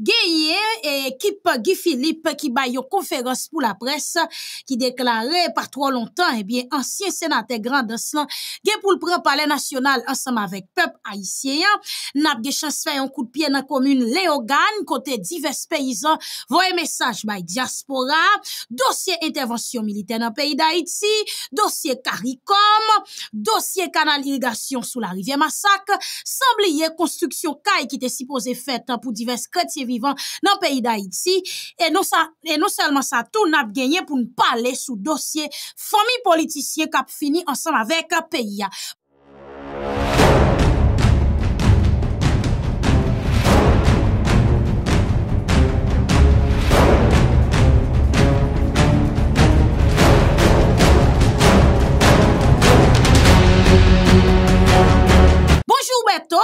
Gye yè, ekip Gifilip ki bay yo konferans pou la pres ki deklarè pa tro lontan ebyen eh ansyen senate gran dan slan gye pou lpre palè nasyonal ansanm avèk pep a isye nap ge chans fè yon kout piè nan komun Leogan, kote divers peyizan voye mesaj bay diaspora dosye intervensyon militen nan peyi da iti, dosye karikom, dosye kanal irigasyon sou la rivye masak sambliye konstruksyon kay ki te sipose fèt pou divers kretye vivant dans le pays d'Haïti et non et non seulement ça tout n'a gagné pour pas parler sous dossier famille politicien qui a fini ensemble avec pays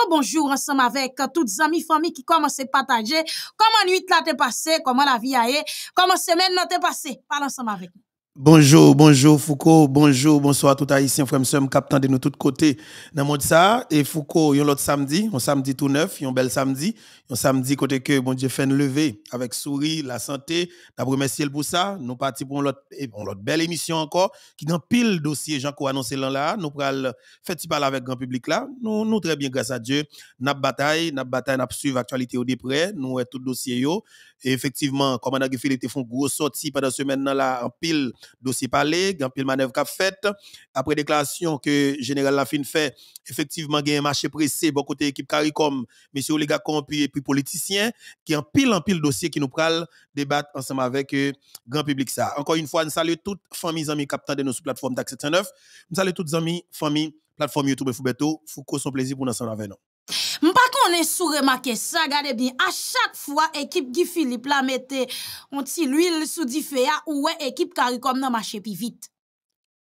bonjour ensemble avec euh, toutes amis, famille qui commencent à partager comment la nuit là t'es passé, comment la vie a été, comment semaine là t'es passé. Parle ensemble avec nous. Bonjour, bonjour Foucault, bonjour, bonsoir tout haïtien, nous sommes captant de nous tous côtés dans monde ça. Et Foucault, yon l'autre samedi, un samedi tout neuf, un bel samedi, un samedi côté que bon Dieu fait une lever avec souris, la santé, d'abord remercier pour ça. Nous partons pour notre belle émission encore, qui un pile dossier, jean claude là, nous pral fait parler avec grand public là. Nous, nous très bien, grâce à Dieu, n'a bataille, n'a bataille, n'a suivre actualité au déprès, nous tout dossier et effectivement, commandant Guy Philippe font gros sortie pendant semaine là en pile dossier parlé, un pile manœuvre qu'a fait après déclaration que général Lafine fait effectivement un marché pressé bon côté équipe CARICOM, monsieur Oligacon Compi et puis politicien qui en pile en pile dossier qui nous pral débattent ensemble avec le euh, grand public ça. Encore une fois, nous saluons toutes familles amis capteurs de nos plateformes DAX 79. Nous saluons toutes amis familles plateforme YouTube et Foubeto. Foucault, son plaisir pour nous ensemble avec nous. Mpa konen sou remake sa, gade bin, a chak fwa ekip ki Filip la mette, onti lwil sou difeya, ouwe ekip karikom nan mache pi vit.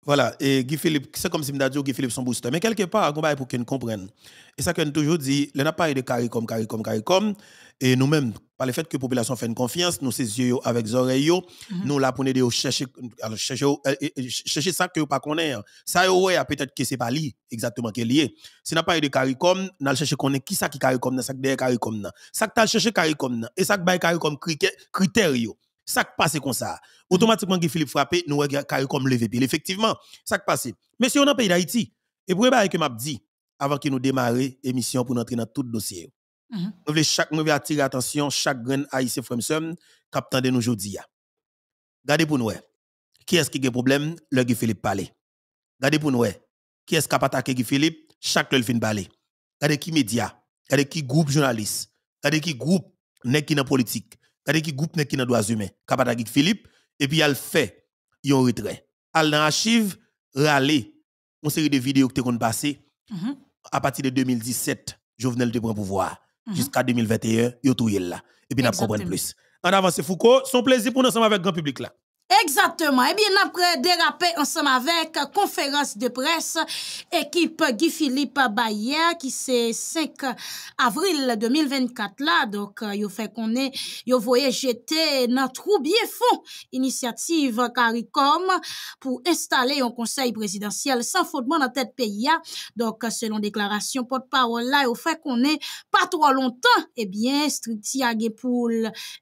Voilà, et Guy Philippe, c'est comme si je dit Guy Philippe son booster. Mais quelque part, on va pour qu'on comprenne. Et ça qu'on toujours dit, n'y n'a pas de CARICOM, CARICOM, CARICOM. Et nous-mêmes, par le fait que la population fait une confiance, nous ses yeux avec les oreilles, mhm. nous là pour nous chercher, chercher, euh, euh, chercher ça que pas hein. Ça, ouais, peut-être que ce n'est pas lié exactement qui est lié. Si n'a pas de CARICOM, nous chercher est qui ça qui CARICOM, ça qui derrière CARICOM. Ça que tu cherché CARICOM, et ça que bail CARICOM critère, ça passe comme ça. Automatiquement, Guy Philippe frappé, nous avons comme levé pile. Effectivement, ça passe. Mais si on a pays d'Haïti, et pour que m'a dit, avant que nous démarrer l'émission pour entrer dans tout le dossier, mhm. nous voulons chaque, attirer l'attention, chaque grain haïtien Fremson captain de nous aujourd'hui. Gardez pour nous, eh. qui est-ce qui a un problème, le Guy Philippe parle. Gardez pour nous, eh. qui est-ce qui a attaqué Guy Philippe, chaque le fin parle. Gardez qui média, gardez qui groupe journaliste, gardez qui groupe nèg qui dans politique c'est-à-dire qu'il groupe qui n'a doit humains, Kapatagik Philippe, et puis il fait, il un retrait. Il dans archive, râler, une série de vidéos qui tu passé, mhm. à partir de 2017, Jovenel de prend pouvoir, mm jusqu'à 2021, il a tout là. Et puis, nous comprenons plus. En avance, Foucault, son plaisir pour nous ensemble avec le grand public là. Exactement. Eh bien, après dérapé ensemble avec conférence de presse, équipe Guy Philippe Bayer, qui c'est 5 avril 2024 là, donc, yo euh, fait qu'on est, yo voyé jeter dans trou bien fond, initiative CARICOM pour installer un conseil présidentiel sans fondement dans tête pays hein. Donc, selon déclaration porte-parole là, yo fait qu'on est pas trop longtemps, eh bien, Strictia pour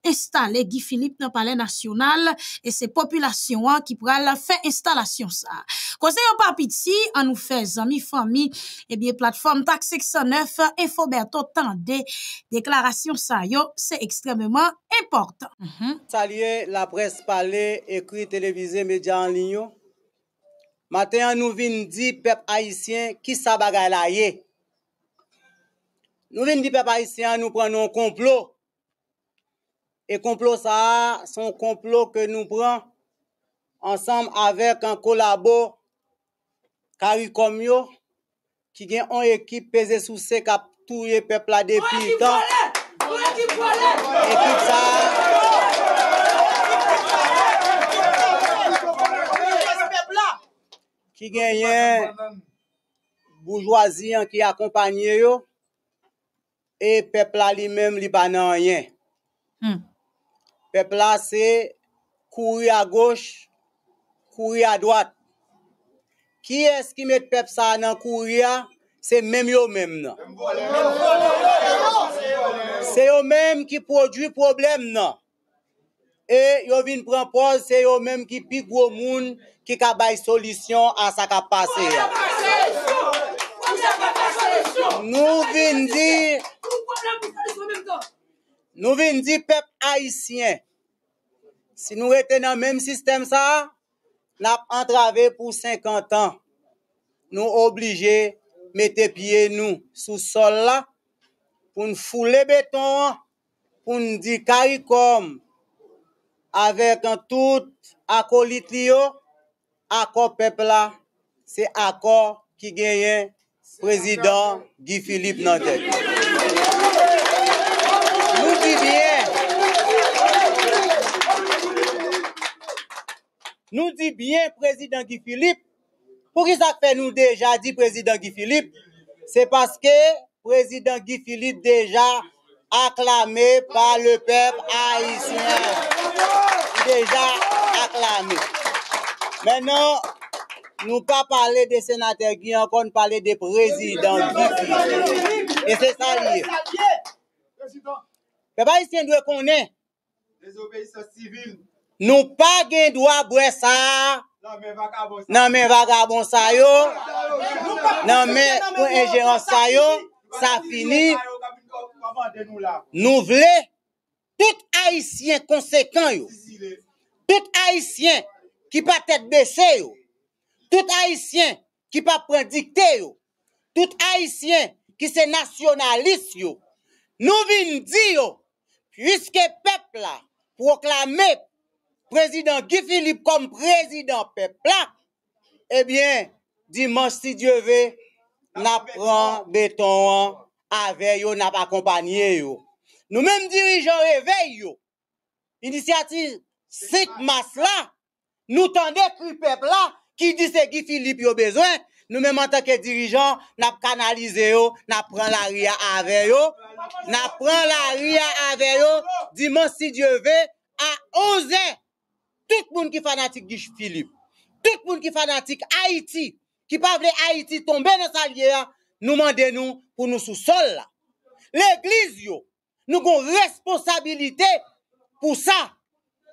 installer Guy Philippe dans le palais national et c'est populasyon an ki pral la fè installasyon sa. Kosey an papiti, an nou fè zami, fami, ebye eh platform tak 609, efoberto tande, deklarasyon sa yo, se ekstrememan importan. Mm-hmm. Salye, la pres pale, ekri televize medya an linyo, maten an nou vin di pep haisyen, ki sa bagay la ye. Nou vin di pep haisyen, nou pren nou konplo, E komplo sa a, son komplo ke nou pran, ansanm avek an kolabo, karikom yo, ki gen an ekip peze sou se kap touye pepla depi tan. Ekip sa a. Ki gen yon boujwazi yon ki akompanyen yo, e pepla li menm li banan yon. Hmm. Pèp la se kouri a goch, kouri a dwat. Ki eski met pep sa nan kouri a, se mèm yo mèm nan. Se yo mèm ki prodwi problem nan. E yo vin pranpoz, se yo mèm ki pi gwo moun ki ka bay solisyon an sa ka pase ya. Nou vin di pep haisyen. Si nou ete nan menm sistem sa, nap antrave pou 50 an, nou oblije mette pie nou sou sol la, pou nou foule beton, pou nou di karikom, avek an tout akolit liyo, akor pepla, se akor ki genyen prezident Guy Philippe Nantek. Nou di bien, Nou di byen prezident Guy Philippe, pou ki sa fè nou deja di prezident Guy Philippe, se paske prezident Guy Philippe deja aklamè pa le pep a isi. Deja aklamè. Mènen nou pa pale de senatè Guy, ankon pale de prezident Guy Philippe. E se sa liye. Pe pa isi yon dwe konè? De zo pe iso sivil. Nou pa gen do a bwe sa, nan men vagabon sa yo, nan men kon enjèyon sa yo, sa fini, nou vle, tout haïsyen konsekant yo, tout haïsyen ki pa tèt bèche yo, tout haïsyen ki pa pren dikte yo, tout haïsyen ki se nasyonalist yo, nou vin di yo, riske pepla proklame peple, prezident Guy Philippe kom prezident pepla, ebyen eh dimans si dieve napran beton aveyo nap akompanyeyo. Nou menm dirijon eveyo, inisyatil sit mas la, nou tande pripepla ki di se Guy Philippe yo bezwen, nou menm anta ke dirijon napkanalizeyo, napran laria aveyo, napran laria aveyo, dimans si dieve a oze tout moun ki fanatik Gish Philippe, tout moun ki fanatik Haiti, ki pa vle Haiti tombe nan sa vyeyan, nou mande nou pou nou sou sol la. L'Eglise yo, nou kon responsabilite pou sa.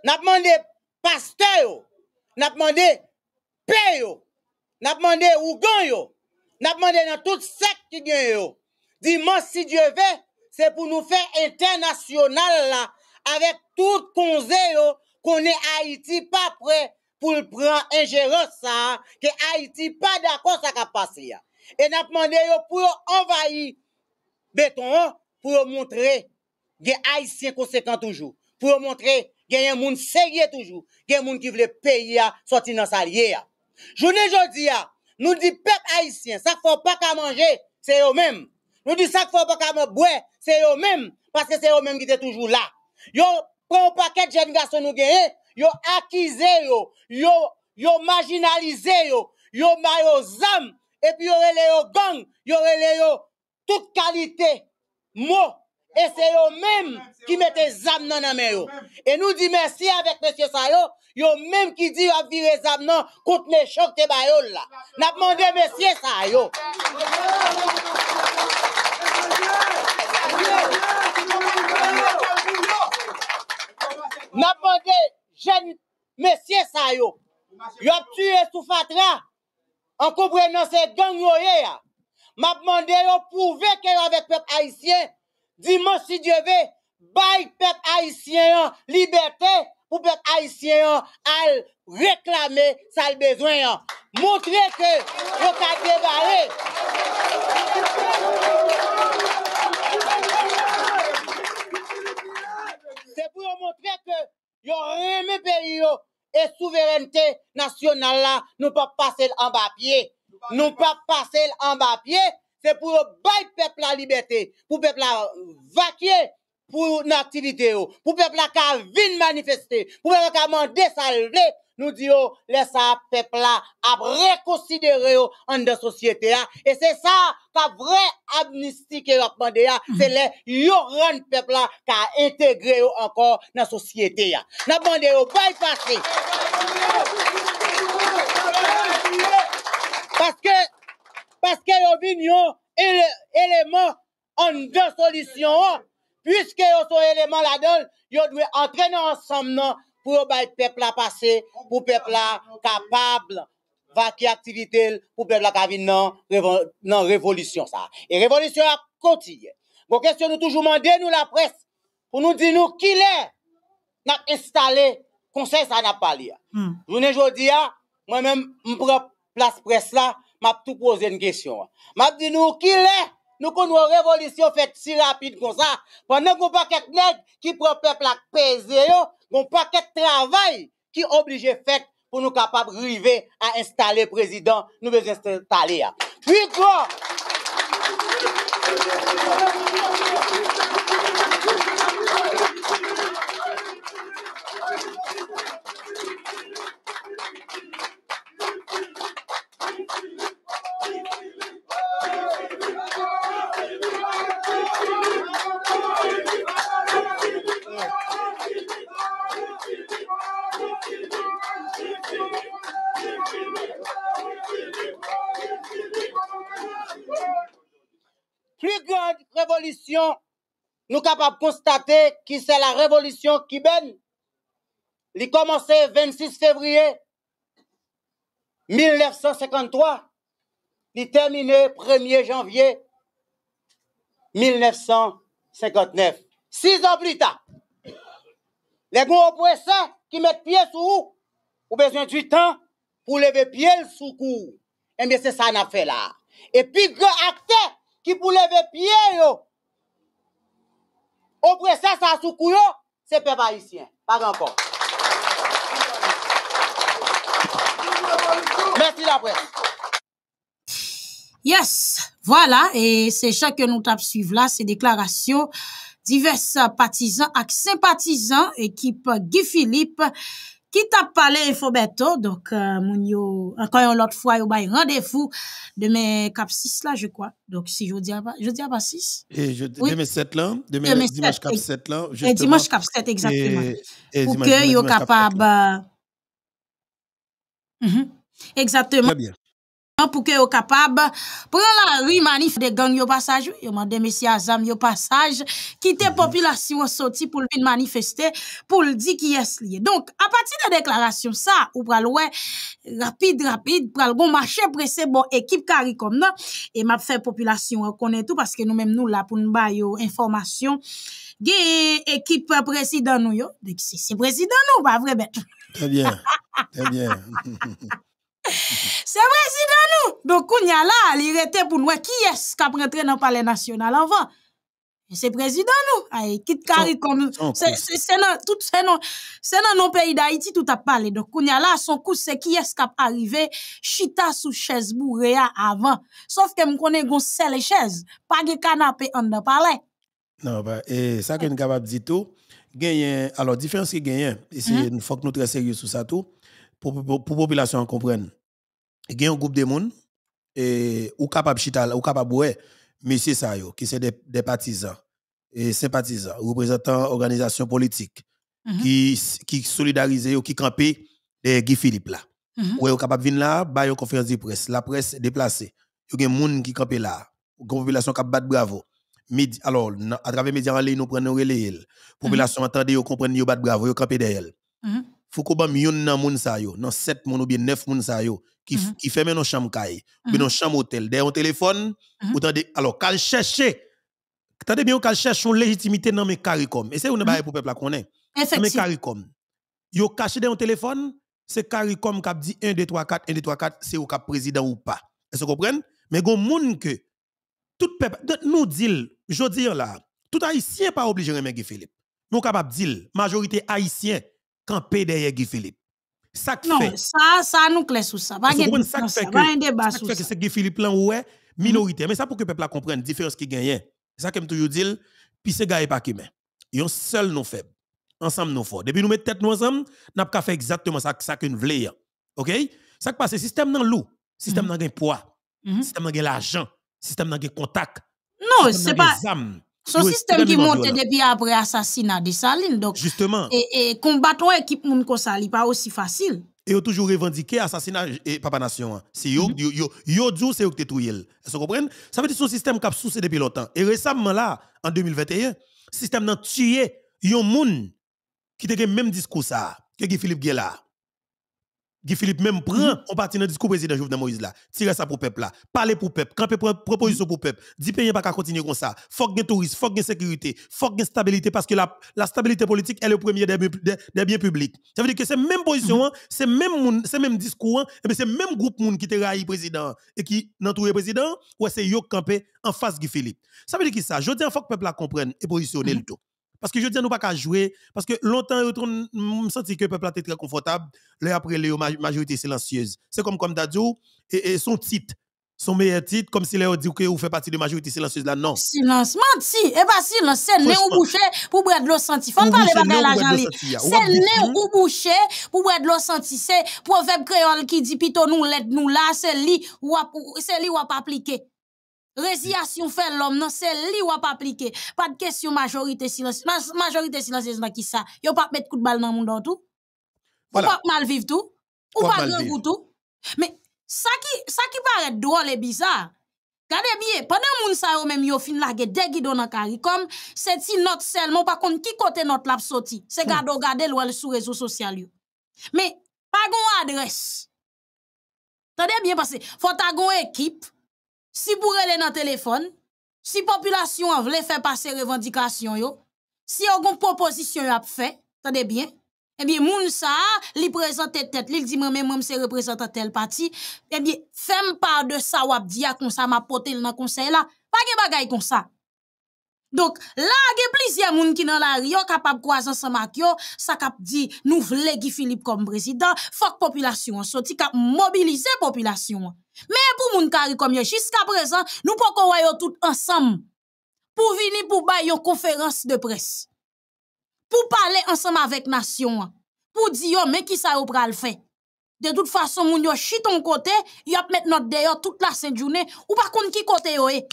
Nap mande paste yo, nap mande pe yo, nap mande ou ganyo, nap mande nan tout sek ki ganyo. Di man si Diyo ve, se pou nou fe internasyonal la, avek tout konze yo, qu'on est Haïti pas prêt pour prendre ingérence, hein, que Haïti pas d'accord ça qu'a passé. Et Et avons demandé pour envahir béton pour montrer que Haïtiens conséquent toujours, pour montrer que y a un monde sérieux toujours, que y a un monde qui veut payer sortir dans sa lier. Journée aujourd'hui, nous dit peuple haïtien, ça faut pas qu'à manger, c'est eux-mêmes. Nous dit ça faut pas qu'à boire, c'est eux-mêmes parce que c'est eux-mêmes qui étaient toujours là. Prends un paquet de jeunes garçons nous gagnent, yo accusé yo, yo yo marginalisé yo, yo mayo zam et puis yo relé yo gang, yo relé yo toute qualité mot et c'est eux-mêmes qui mettent les âmes dans la main. Et nous disons merci avec M. Sayo, yo même qui dit à virer les âmes contre les chocs de Bayol là. N'a demandé M. Sayo. Je demande jeune jeunes messieurs ça yo. tué sous fatra. En comprenant ces gangs yo M'a demandé yo prouver que avec peuple haïtien. moi si Dieu veut, bail peuple haïtien liberté pour peuple haïtien al réclamer ça le besoin. Montrer que vous êtes débarrer. pour montrer que yon remet pays et souveraineté nationale là, nous pas passer en bas pied. Nous pas passer en bas pied, c'est pour bail peuple la liberté, pour peuple la vaquer pour activité pour peuple la ka manifester, pour peuple la ka désalvée. nou di yo lesa pepla ap rekosidere yo an de sosyete ya e se sa pa vre amnistik yo apande ya se le yoran pepla ka integre yo ankor nan sosyete ya nanpande yo baypase aplaus aplaus paske yo vin yo eleman an de solisyon pwiske yo sou eleman la don yo dwe antrene ansam nan pou yo bay pep la pase, pou pep la kapable, vaki aktivite, pou pep la gavine nan revolisyon sa. E revolisyon a kotiye. Gwo kestyon nou toujou mandye nou la pres, pou nou di nou ki le, nan installe, konsey sa nan pali ya. Hmm. Jounen jodi ya, ah, mwen men mprop plas pres la, map tou kose yon gesyon. Map di nou ki le, nou kon nou revolisyon fet si rapide kon sa, pou nan koupa kek neg, ki prop pep la kpeze yo, pas paquet travail qui obligé fait pour nous capables arriver à installer président, nous devons installer. Puis quoi? plus grande révolution nous capable de constater qui c'est la révolution qui mène Il commencé 26 février 1953, il terminé 1er janvier 1959. Six ans plus tard, les gros oppresseurs qui mettent pied sous vous, ont besoin du temps pour lever pied sous cou. Et eh bien, c'est ça qu'on a fait là. Et puis, grand acteur ki pou leve piye yo, opre se sa soukou yo, se pe pa isyen. Par anpon. Mersi la pre. Yes, wala, e se chak ke nou tap suive la, se deklarasyon, divers patizan ak sempatizan, ekip Guy Philippe, Qui t'a parlé info donc, euh, Mounio encore une yo, fois il y yo bay rendez-vous 6 là je crois. donc si je je à pas 6. Et oui. 7 dimanche cap 7 là dimanche cap 7, euh, mhm. exactement. que que yo capable Exactement. Pou ke yo kapab, pran la ri manif de gang yo pasaj, yo mande mesi azam yo pasaj, kite mhm. popilasyon soti pou l vide manifeste, pou l di ki yes liye. Donk, apati de deklarasyon sa, ou pral wè, rapide, rapide, pral gon mache prese bon ekip kari kom nan, e map fe popilasyon yo konen tou, paske nou menm nou la pou nou ba yo informasyon, ge ekip prezident nou yo, dek si si prezident nou, ba vrebet. Te bien, te bien. C'est président nous. Donc, on y a là, il pour nous. Qui est-ce qui a rentré dans le palais national avant? C'est président nous. comme C'est dans nos pays d'Haïti, tout a parlé. Donc, on y a là, son coup, c'est qui est-ce qui a arrivé? Chita sous chaise bourrée avant. Sauf que je connais un seul chaise. Pas des canapé en le palais. Non, bah, et ça que nous avons dit tout, alors, différence que et c'est mhm. une fois que nous sommes très sérieux sur ça tout pour pour population comprenne, il y a un groupe de monde et ou capable chital ou capable ouais monsieur ça yo qui c'est des des partisans et sympathisants représentants organisations politiques mhm. mm -hmm. qui qui solidariser qui camper les Guy Philippe là mm -hmm. de capable venir là ba une conférence de presse la presse déplacée il y a des monde qui camper là population qui bat bravo alors à travers les médias nous prenons relais mhm. population mm -hmm. entendez yo comprendre yo bat bravo yo camper derrière mm faut qu'on bam nan moun sa yo, nan 7 moun ou bien 9 moun sa yo, qui, mm -hmm. qui ferme nos chambres kaye, mm nos chambres hôtel, des téléphone, mhm. ou tande, alors, qu'al chercher, tande bien cherche une légitimité dans mes CARICOM. Et c'est une mhm. baye pour peuple la connaît. Dans mes CARICOM. Yo caché dans téléphone, c'est CARICOM qui dit 1, 2, 3, 4, 1, 2, 3, 4, c'est au cap président ou pas. Est-ce que vous comprenez? Mais gon moun que, tout peuple, nous dit, je dis là, tout haïtien pas obligé de remettre Philippe. Nous capable de majorité haïtienne, camper derrière Guy Philippe. Ça non, fait. ça, ça nous clé sous ça. Pas ça que, débat sous ça. c'est Guy Philippe là, où est mm-hmm. minorité. Mais ça pour que le peuple comprenne la différence qui gagne. C'est ça que je toujours dire, puis ce gars pas qui Ils ont seul nos faibles. Ensemble nos forts. Depuis nous mettons tête nous ensemble, n'a pas fait exactement ça, ça que nous voulons. Hein. OK? Ça qui passe, le système dans l'eau, le mm-hmm. mm-hmm. système dans pas poids, le système n'a système dans l'argent, le système dans le contact. Non, c'est pas. Son système qui monte depuis après l'assassinat de Saline. Donc, Justement. Et, e, combattre l'équipe de n'est pas aussi facile. Et ont toujours revendiqué l'assassinat de Papa Nation. Hein. Mhm. c'est eux qui tout est vous comprenez? Ça veut dire son système qui a soucié depuis longtemps. Et récemment, là, en 2021, le système a tué yon monde qui a même discours ça, que Philippe Guéla. Guy Philippe même prend, on mhm. partit dans le discours président Jovenel Moïse là. Tire ça pour peuple là. Parler pour peuple. Camper proposition pour peuple. Dis pays pas qu'à continuer comme ça. Faut de tourisme, faut de sécurité, faut de stabilité parce que la, la stabilité politique est le premier des, biens publics. Ça veut dire que c'est même position, mhm. hein, c'est même même discours, hein, et ben c'est même groupe qui te raille président et qui n'entoure président, ou c'est yo camper en face Guy Philippe. Ça veut dire qui ça, je dis faut que peuple la comprenne et positionner le mhm. tout. Parce que je dis, nous pas qu'à jouer. Parce que longtemps, je me senti que le peuple était très confortable. Là, après, les majorité silencieuse. C'est comme, comme Dadjou, et, son titre, son meilleur titre, comme si Léo dit que vous faites partie de la majorité silencieuse là, non. Silence, menti. Eh pas ben, silence, c'est ou bouché pour boire de l'eau senti. Faut pas à la l'argent. C'est né ou bouché pour boire de l'eau senti. C'est proverbe créole qui dit, plutôt nous, l'aide nous là, c'est lui ou c'est lui ou pas appliqué. Résiliation fait l'homme, non, c'est lui ou pas appliquer. Pas de question majorité silencieuse. majorité silencieuse, qui ça? Yo pas mettre coup de balle dans le monde tout. Voilà. Ou pas mal vivre tout. Ou pas grand goût tout. Mais ça qui, ça qui paraît drôle et bizarre. regardez bien, pendant que sa yo même yo fin lage degi dans la Comme c'est si notre seulement, par contre, qui côté notre lap sorti? C'est hmm. garde ou le l'ouel sur réseau social Mais, pas gon adresse. Tendez bien parce que, faut ta gon équipe, si pou rele nan telefon, si populasyon an vle fe pa se revendikasyon yo, si yon kon proposisyon ap fe, sa debyen, ebyen moun sa li prezante tet, li li di mwen mwen mwen se reprezante tel pati, ebyen fem pa de sa wap diya kon sa ma pote nan konsey la, pa ge bagay kon sa. Donc, là, il y a plusieurs personnes qui sont dans la rue, capables de croiser ensemble avec eux, ça cap dit, nous voulons Guy Philippe comme président, faut que population sorti, cap mobiliser population. Mais pour moun kari comme yon, jusqu'à présent, nous pouvons voir tous ensemble. Pour venir pour une conférence de presse. Pour parler ensemble avec nation. Pour dire, oh, mais qui ça yon pral fait? De toute façon, moun sont chit ton côté, yon mettre notre d'ailleurs toute la sainte journée, ou par contre qui côté yon est.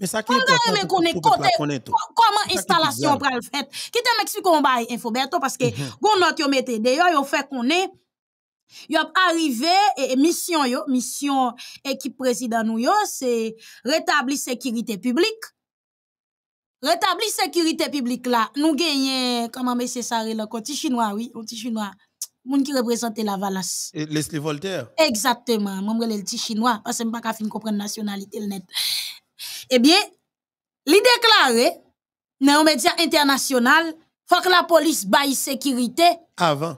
Mais ça qui est important Comment installation le fait Qui te m'explique on bail Infoberto parce que mhm. on note yo mette d'ailleurs yo fait qu'on est arrivé et mission yo, mission équipe président nous yo, c'est rétablir sécurité publique. Rétablir sécurité publique là, nous gagnons comment monsieur Saré le côté chinois oui, un petit chinois moun qui représentait la Valas. Leslie Voltaire. Exactement, moi le petit chinois parce que m'pa ka fin comprendre nationalité net eh bien, les déclarés dans les médias internationaux, font que la police baille sécurité. Avant.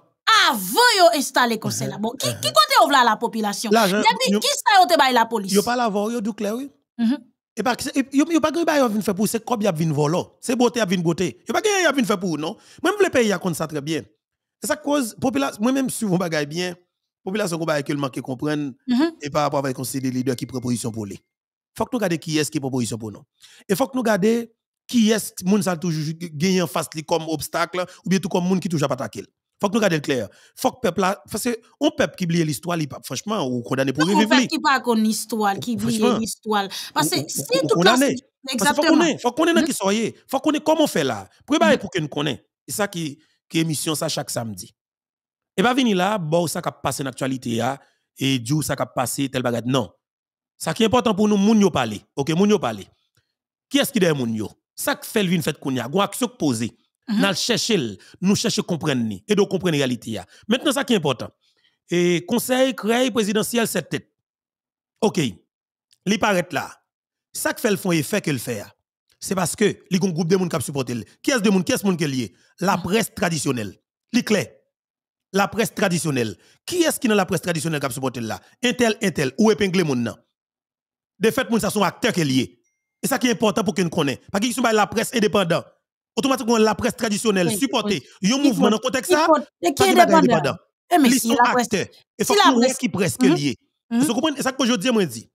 Avant ont installé le conseil. Bon, qui uh-huh. compte la population? Qui est Depuis, qui sa la te la police? pas la voir, vous avez oui. Mm Et pas que pas de yon pour c'est comme vous avez voler, C'est beauté yon une beauté. Yon pas que pas vin faire pour non? Même le pays yon ça très bien. Et ça cause, population, moi-même, si vous bien, La population yon bagay que le manque comprenne, mm-hmm. et par rapport avec la conseil des leaders qui proposition pour les faut que nous gardions qui est ce qui est proposition pour nous. Et faut que nous gardions qui est monde ça toujours gagner en face comme obstacle ou bien tout comme monde qui toujours pas attaquer. Faut que nous garder clair. Faut que peuple là parce que on peuple qui oublie l'histoire, il pas franchement ou condamné pour vivre. peuple qui pas connait histoire qui oublie l'histoire parce que c'est tout là exactement. Faut qu'on ait dans qui faut qu'on ait comment faire là. Préparez mm. pour que nous connaît. C'est ça qui qui émission ça chaque samedi. Et pas venir là, bon ça qui passe en actualité hein, et Dieu ça qui passé tel bagarre non. Ça qui est important pour nous, moun yo parler. OK, moun yo parler. Qui est-ce qui est moun yo Ça qui fait le vin fait a gon action posée. Mm -hmm. Nous cherchons, nous cherchons comprendre ni et de comprendre la réalité. Maintenant, ça qui est important. Et conseil créé présidentiel cette tête. OK. Li paraît là. Ça qui fait le fond et fait que le faire. C'est parce que les un groupe de moun qui supporte. Qui est-ce de monde qui est-ce moun? qui lié La mhm. presse traditionnelle. Li clair. La presse traditionnelle. Qui est-ce qui dans la presse traditionnelle qui supporte là Intel intel ou épingle moun? nan de fait, moun sa sont acteurs qui est lié. Et ça qui est important pour qu'on connaisse. Parce qu'ils sont la presse indépendante. Automatiquement, la presse traditionnelle supportée. Il un mouvement dans le contexte ça. Qui est indépendant. Ils sont acteurs. Et faut que presse qui presque lié. Vous comprenez? C'est ça que je dis, moi, dis.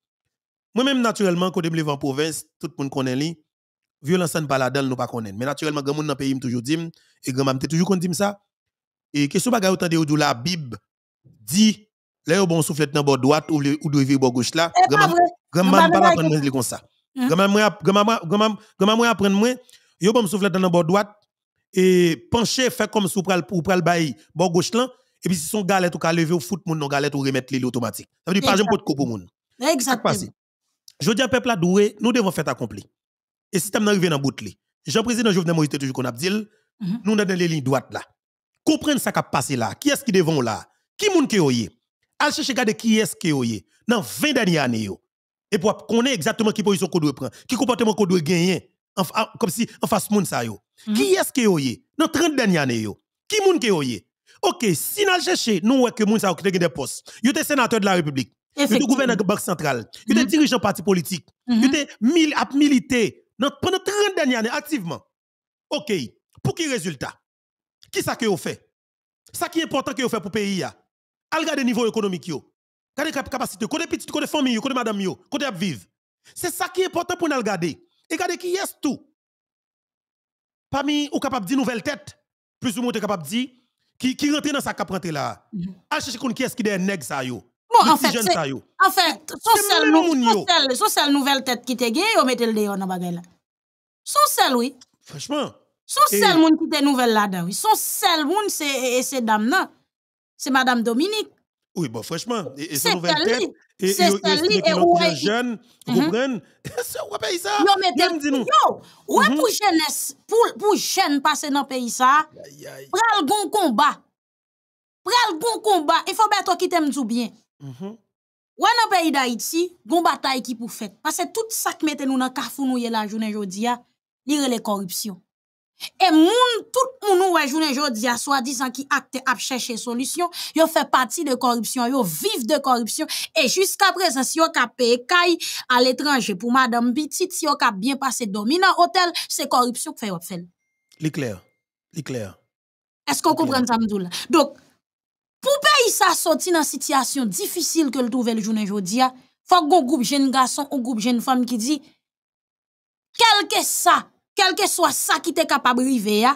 Moi-même, naturellement, quand je me en province, tout le monde connaît lui. Violence en baladel, nous pas Mais naturellement, grand monde dans le pays, toujours dit, et grand maman, toujours dit ça. Et question bagaille autant de la Bible dit, là, bon soufflet dans bord droite, ou de gauche là. Grand-maman pas apprendre les comme ça. Grand-maman grand-maman grand-maman apprendre moi, yo bon souffler dans bord droite et pencher faire comme sous pour pour le bail bord gauche là et puis si son galette ou ca lever au foot monde non galette ou remettre l'île automatique. Ça veut dire pas pas de coup pour monde. Exactement. Je dis à peuple doué, nous devons faire accompli. Et si es arrivé dans bout Jean-Président Jovenel Moïse toujours qu'on a dit, mhm. nous dans les lignes droites là. Comprendre ça qui a passé là. Qui est-ce qui devant là? Qui moun qui est? Allez chercher qui est-ce qui est dans 20 dernières années et pour connaître exactement qui position qu'on doit prendre, qui comportement qu'on doit gagner, comme si en face monde ça mhm. Qui est-ce que yo a Dans 30 dernières années yo. Qui moun que yo yé? OK, si n'a cherché, nous ouais que moun ça des postes. Yo des sénateur de la République. Vous êtes gouverneur de la Banque centrale. Vous des mhm. dirigeant parti politique. Vous mhm. des mil milité pendant 30 dernières années activement. OK, pour qui résultat? Qui ça que fait? Ça qui est important que vous fait pour pays ya? Al niveau économique Kade kapasite, kote pitit, kote Quelle famille, madame madame yo, côté vive c'est ça qui est important pour nan regarder. Et regarder qui est tout. Parmi ou de dire nouvelle tête, plus ou moins capable de di, qui qui rentre dans sa kap rentre la. Mhm. Al qui kon ki eski est nègre sa yo. Bon, en fait, en fait, son sel, nou, son, seul, son seul nouvelle tête qui te gay on mette le dehors dans bagay là. Son seul, oui. Franchement. Son et... sel moun qui te nouvelle là-dedans oui. Son seul moun c'est c'est dame là. C'est madame Dominique. Oui, bon, bah, franchement, et, et c'est nouvelle tête, et c'est et où est jeune, vous C'est où pays ça? Yo, ben, mais même nous. Yo, ouais mhm. pour jeunesse, pour pour jeune passer dans pays ça. le bon combat. le bon combat, il faut bien qui t'aime tout bien. Mhm. Ou dans pays d'Haïti, bon bataille qui pour faire parce que tout ça qui mette nous dans carrefour nous y la journée y a, lire les corruptions. Et moun, tout moun ouè jounen jodi a soi disant qui acte ap cherche solution, yo fait partie de corruption, yo vivent de corruption, et jusqu'à présent, si yo ka paye kay à l'étranger pour madame petite si vous avez bien passé dominant hôtel, c'est corruption qui fait yop clair L'éclair. Est-ce qu'on comprend ça, Mdoul? Donc, pour payer sa sortie dans situation difficile que le trouvez le jounen jodi a, faut qu'on groupe jeune garçon ou groupe jeune femme qui dit, quel que ça, quel que soit ça qui t'est capable de vivre,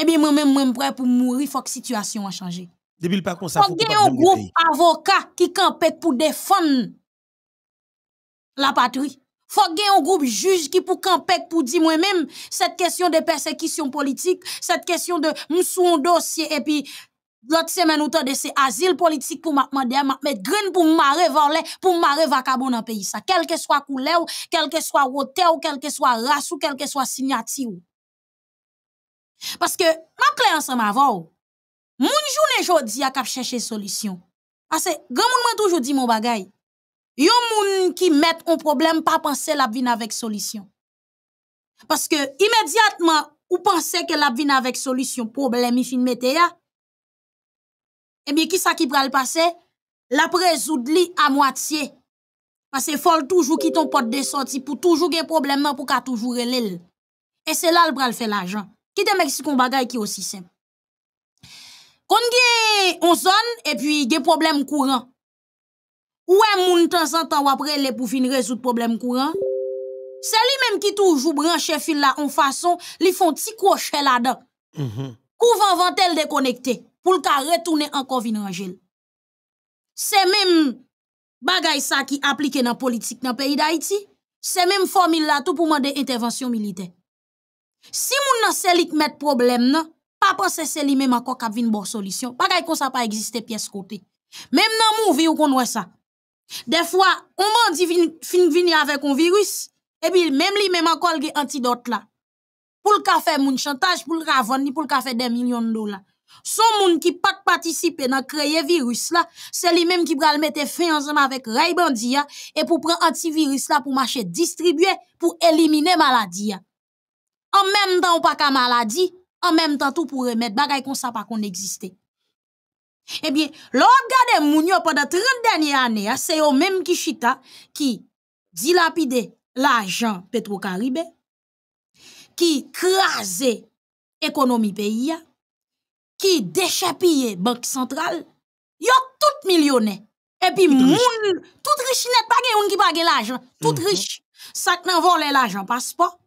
eh bien, moi-même, moi suis prêt pour mourir, il faut que la situation a changé. Il faut qu'il y ait un groupe avocat qui campèrent pour défendre la patrie. Il faut qu'il y ait un groupe juge qui pour pour dire moi-même cette question de persécution politique, cette question de un dossier et puis L'autre semaine, nous de c'est asile politique pour demander, mettre green pour marrer pour pour marrer vacabon dans pays ça. Quel que soit couleur, quel que soit hauteur, quel que soit race ou quel que soit signature. Parce que, ma clé ensemble avant, moun journée jodi a kap chercher solution. Parce que, grand moun toujours dit mon bagay. Yon moun qui met un problème pas penser la vine avec solution. Parce que, immédiatement, ou pensez que la vine avec solution, problème, il fin mette ya, eh bien, qui ça qui pral passé La de li à moitié. Parce que faut toujours qui ton porte de sortie pour toujours gen problème pour ka toujours l'île. Et c'est là le pral fait l'argent. Qui te on bagaille qui aussi simple? Kon gen on zone et puis des problème courant. où est moun temps en temps ou après pou fin résoudre problème courant? C'est lui même qui toujours branche fil la en façon, li un petit crochet là-dedans. -hmm. Couvent le déconnecté. pou l ka retoune anko vin anjel. Se men bagay sa ki aplike nan politik nan peyi da iti, se men formil la tou pou man de intervensyon milite. Si moun nan selik met problem nan, pa pan se seli men anko kap vin bon solisyon, bagay kon sa pa egziste piyes kote. Men nan moun vi ou kon wè sa. De fwa, onman di fin vini avè kon virus, e bil men li men anko alge antidote la. Poul ka fe moun chantaj, poul ka vwani, poul ka fe den milyon dola. Son moun ki participé à nan créer virus la, c'est li même ki pral mette fin ensemble avec ray et pour prendre pou pran antivirus la pou marcher distribuer pou éliminer maladie. en même temps pas ou pa ka même temps tout temps remettre pou remet bagay pas sa pa Eh bien, l'autre bien, gade moun yo 30 dernières années, c'est eux même qui chita qui dilapide l'argent Petro qui ki économie économie qui déchapille Banque Centrale, a tout millionnaire. Et puis, tout moun, riche. tout riche n'est pas qui pa l'argent. Tout mhm. riche. Sak nan vole l'argent, passeport.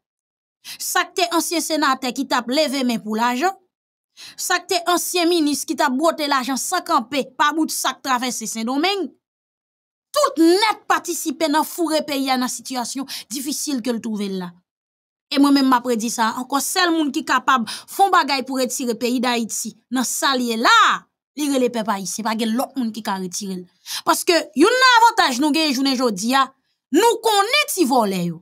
Sak te ancien sénateur qui t'a levé main pour l'argent. Sak te ancien ministre qui t'a boté l'argent sans camper, pas bout de sac traversé Saint-Domingue. Tout net participe nan foure pays à la situation difficile que le trouver là. Et moi-même, m'a prédit ça. Encore seul monde qui est capable de faire pour retirer le pays d'Haïti. Dans ce est là, il les peuples ici. Il pas de l'autre monde qui peut retirer. Parce que, il y a un avantage, nous, nous, nous, nous connaissons les voleurs.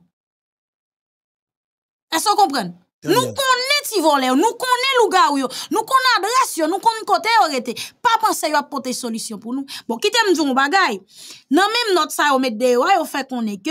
Est-ce que vous comprenez? Nous connaissons les voleurs, nous connaissons les gars, nous connaissons l'adresse, nous connaissons les côtés. Pas penser y a une solution pour nous. Bon, quittez-moi, je des choses. non, même notre ça, on met des fait qu'on est que,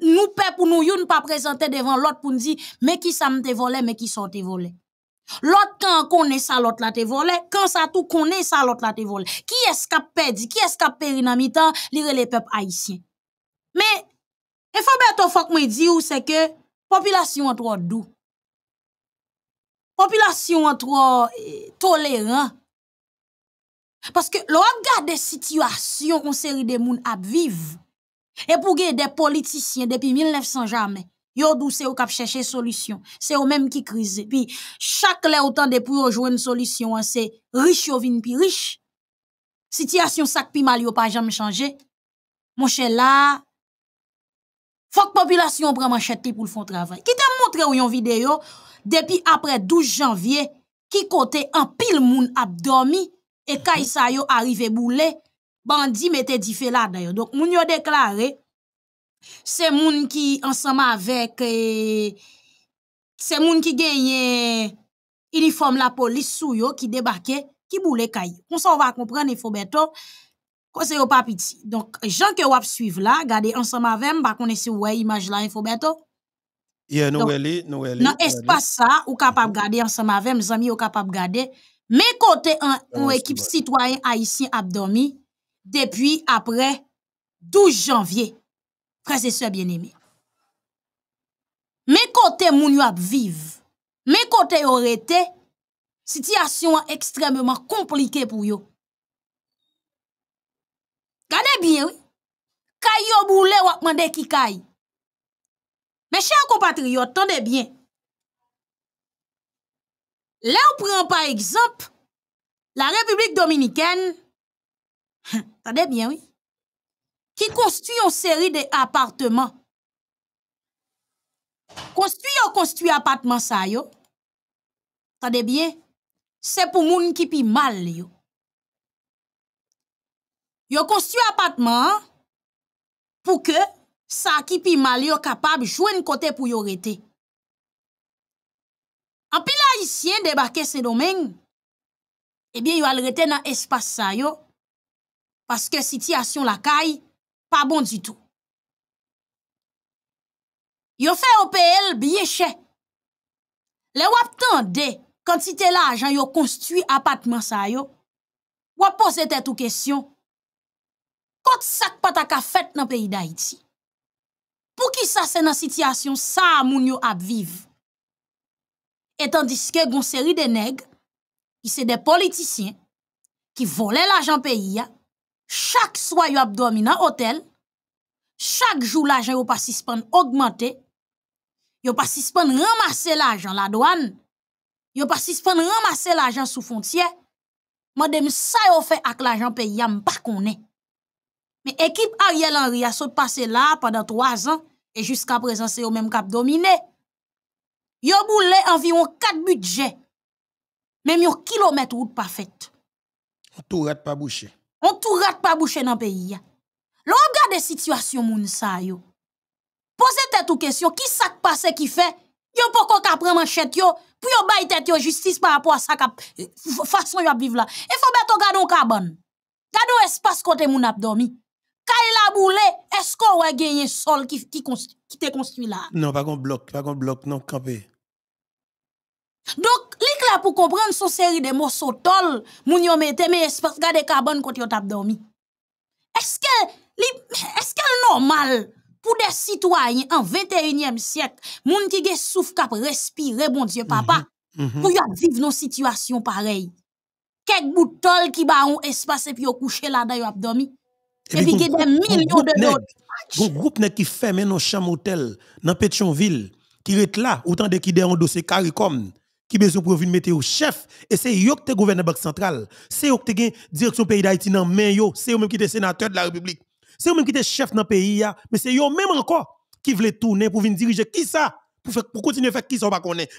nous paie pour nous, nous pas présenter devant l'autre pour nous dire, mais qui ça te volé, mais qui sont volé. L'autre quand connaît ça, l'autre l'a te volé. Quand ça tout connaît ça, l'autre l'a te volé. Qui est-ce qui a perdu? Qui est-ce qui a perdu dans le temps les peuples haïtiens. Mais, il faut faut que dit c'est que, population est trop doux. Population est trop eh, tolérant. Parce que, l'on regarde des situations, on série de moun à vivre. Et pour des politiciens depuis 1900 jamais, yo dou c'est au cap chercher solution. C'est eux même qui crise. Puis chaque là autant de pour jouer une solution, hein, c'est riche ou vin plus riche. Situation ça pi mal pas jamais changer. Mon cher là, faut que population prend manchette pour le fond travail. Qui t'a montré une vidéo depuis après 12 janvier qui côté en pile moun abdomi et kay sa yo arrivé boulé bandi mette fait là d'ailleurs. Donc, moun yo déclaré, c'est moun qui ensemble avec, c'est moun qui gagne uniforme la police sou yo qui débarque, qui boule kay. On s'en va comprendre, il faut beto, c'est pas papiti. Donc, jan que ap suiv la, gade ensemble avec, bah konne connais ouais image la, il faut beto. Yeah, no pas espace ça, ou capable de garder ensemble avec, mes amis, ou capable de garder. Mais côté, un ah, équipe citoyen haïtien abdomi, Depi apre 12 janvye, prese sè bien eme. Me kote moun yo ap viv, me kote yo rete, sityasyon an ekstremman komplike pou yo. Gane bien, kaya yo bou le wakman de ki kaya. Me chan komatri yo, tande bien. Le yo pren pa ekzamp, la Republik Dominikèn, Sa debyen, wè. Ki konstu yon seri de apartman. Konstu yon konstu apartman sa yo. Sa debyen, se pou moun kipi mal yo. Yon konstu apartman pou ke sa kipi mal yo kapab jwen kote pou yon rete. An pi la yisyen debake se domen, ebyen eh yon al rete nan espase sa yo. Paske sityasyon la kay, pa bon di tou. Yo fe opel biyeche. Le wap tan de kantite la ajan yo konstu apatman sa yo, wap pose tete ou kesyon, kot sak pataka fet nan peyi da iti? Pou ki sa se nan sityasyon sa a moun yo ap viv? Etan diske gonseri de neg, ki se de politisyen, ki vole la jan peyi ya, chaque soir yon abdomi dans hôtel, chaque jour l'argent yon pas suspend augmenté, yon pas suspend ramasser l'argent la douane, yon pas suspend ramasser l'argent sous frontière, ce ça vous fait avec l'argent pays sais pas est. Mais équipe Ariel Henry a passé là pendant trois ans, et jusqu'à présent c'est au même a dominé. a boulé environ quatre budgets, même yon kilomètre route pas Tout n'est pas bouché. On tout rate pas boucher dans le pays. L'on regarde situation moun sa yo. Posez tête ou question, qui ça passe qui fait? Yo poko ka prend manchette yo, pour yo bay tête yo justice par rapport à ça kap, façon yo vivre là. Il faut mettre garder un cabane. Garder espace côté moun abdomi. il la boule, est-ce qu'on gagner gagné sol qui qui, qui construit là? Non, pas qu'on bloc, pas qu'on bloc non campé. Donc, lik la pour comprendre son série de mots sotol moun yo mette mais espers gade kaban kote yo tap dormi. que est-ce que normal pour des citoyens en 21 e siècle, moun ki ge souf kap respire, bon dieu papa, mm -hmm. pou nos viv pareilles, situation pareil. Kek boutol ki ba an espas epi yo kouche la da yo ap eh et puis ge de milyon de lot. Gon qui ne ki fèmè nan chanm hotel, nan Petionville, ki ret la, ou tan de ki de an dossier karikom, qui besoin pour venir mettre au chef et c'est eux qui de la banque centrale c'est eux qui gagne direction pays d'Haïti dans main yo c'est eux même qui sont sénateurs de la République c'est eux même qui sont chef dans le pays mais c'est eux même encore qui veulent tourner pour venir diriger qui ça pour faire pour continuer faire qui ça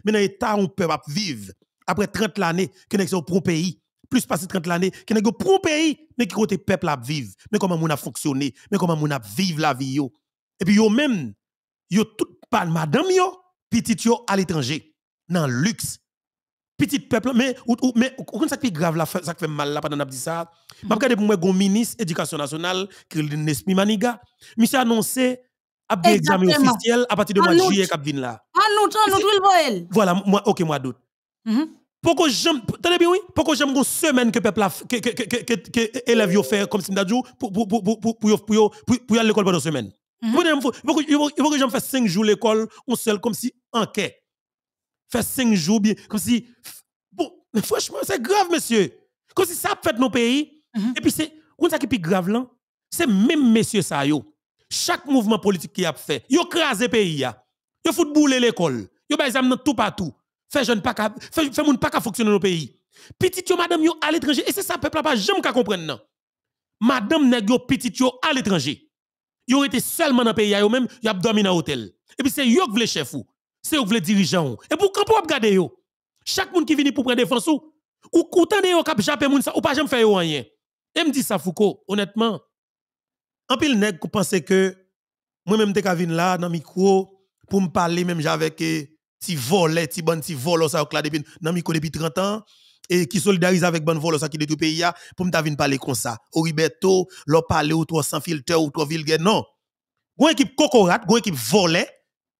mais dans l'état on peut pas vivre après 30 l'année que est pour pays plus passé 30 l'année que nous pour pays mais qui côté peuple à vivre mais comment on a fonctionné mais comment on a vivre la vie et puis yo même e yo tout pas madame yo petit yo à l'étranger dans le luxe. Petit peuple, mais, ou, mais, comment ça qui grave, là, ça fait mal là, pendant que dit ça. Je regardé pour moi, ministre éducation nationale, qui est Nesmi Maniga. Monsieur a annoncé, a examen officiel à partir de mois de juillet, qui là. En août, en août, il Voilà, moi, ok, moi, d'autres. Mhm. Pourquoi j'aime, tenez bien oui, pourquoi j'aime une semaine que peuple que que que que élèves fait comme si pour pour pour pour pour pour pour aller à l'école pendant une semaine. Pourquoi mhm. j'aime faire 5 jours l'école, on seul comme si enquête fait cinq jours, bien, comme si. Bon, franchement, c'est grave, monsieur. Comme si ça a fait nos pays. Mhm. Et puis, c'est. On ça qui est grave là. C'est même monsieur ça, yo. Chaque mouvement politique qui a fait, yo crasé pays, ya. Yo fout boule l'école. Yo ba examen tout partout. Fait jeune pas ka, fait, fait moun pas ka fonctionner nos pays. Petite yo madame yo à l'étranger. Et c'est ça, peuple pas jamais ka comprendre non. Madame nèg yo petite yo à l'étranger. Yo été seulement dans pays, yo même, yo dormi dans hôtel. Et puis c'est yo qui vle chef ou c'est vous voulez dirigeant. Et pour quand vous regarder yo. Chaque monde qui vient pour prendre défense ou ou content de yo cap japper moun sa ou pas jamais faire rien. Et me dit ça Foucault honnêtement. En pile nèg penser que moi même t'es vinn là dans micro pour me parler même j'avec ti volé, ti bon ti volo ça là depuis dans micro depuis 30 ans et qui solidarise avec bon volo ça qui tout pays pour me t'a vinn parler comme ça. Oriberto, l'on parler ou toi sans filtre ou toi vulgaire non. Gon équipe cocorate, gon équipe volé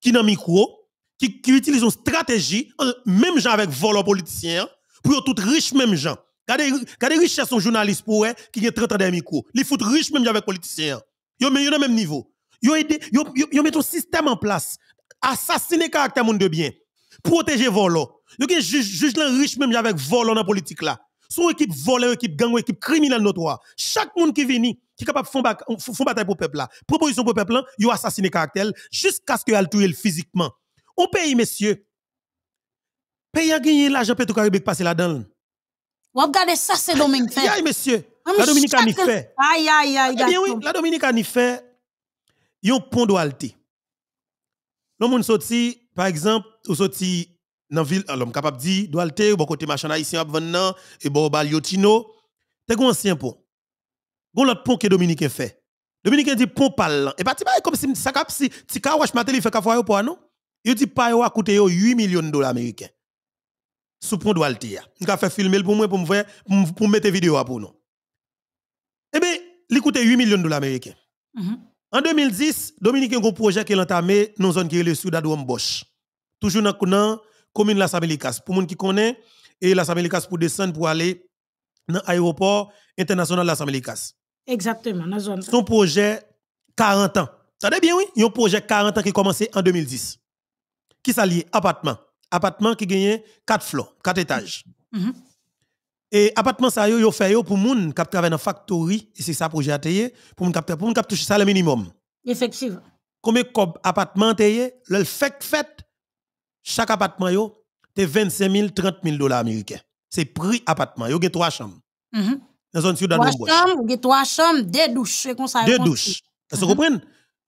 qui dans micro qui, qui utilisent une stratégie, même gens avec volant politicien, pour tout riches même gens. Regardez richesse son journaliste pour qui a 30 ans de micro. Ils foutent riche même avec politicien. Ils sont au même niveau. Ils mettent un système en place. Assassiner caractère monde de bien. Protéger volant. Ils ont juge, les riche même avec volant dans politique là. Son équipe volée, équipe gang, équipe criminelle notoire. Chaque monde qui vient, qui est capable de faire bataille pour le peuple là. Proposition pour le peuple là, ils assassiner caractère jusqu'à ce qu'ils le physiquement. Au pays, messieurs, pays a gagné l'argent Petro-Caribé passé là-dedans. Ou regardez ça, c'est Dominique fait. Aïe, messieurs, hein, la ni fait. Aïe, aïe, aïe, Eh bien oui, la ni fait un pont d'alté. L'homme moun sorti, par exemple, ou sorti dans ville, l'homme capable de dire, d'oalté, ou bon côté machin haïtien, abvenant, et bon bal yotino. Te un ancien pont. Gon l'autre pont que Dominicain fait. Dominicain dit pont parlant. Et pas comme si ça cap si, si ka wash il fait ka foyer pour non? Il dit pays a coûté 8 millions de dollars américains. Sous pont d'Altia. Nous avons fait filmer pour moi pour me faire pour mettre vidéo pour nous. Eh bien, il coûtait 8 millions de dollars américains. Mhm. En 2010, Dominique a un projet qui a entamé dans une zone qui est le de Bosch. Toujours dans la commune Las Américas. Pour les qui connaissent, et Las Américas pour descendre pour aller dans l'aéroport international Las Américas. Exactement, dans zone. Son projet 40 ans. Vous bien, oui? Il y a un projet 40 ans qui a commencé en 2010 qui s'allie appartement. Appartement qui gagne 4 floors, 4 étages. Mm Et appartement ça yo, yo fait yo pour moun qui travaille dans factory et c'est ça projet atelier pour moun qui pour ça toucher le minimum. Effectivement. Combien cob appartement fait? le fait fait chaque appartement yo te 25 000 30 000 dollars américains. C'est prix appartement yo, gen trois chambres. Mm -hmm. Dans zone sud dans Trois chambres, gen trois chambres, deux douches, comme ça. Deux douches. Vous mm-hmm. comprenez?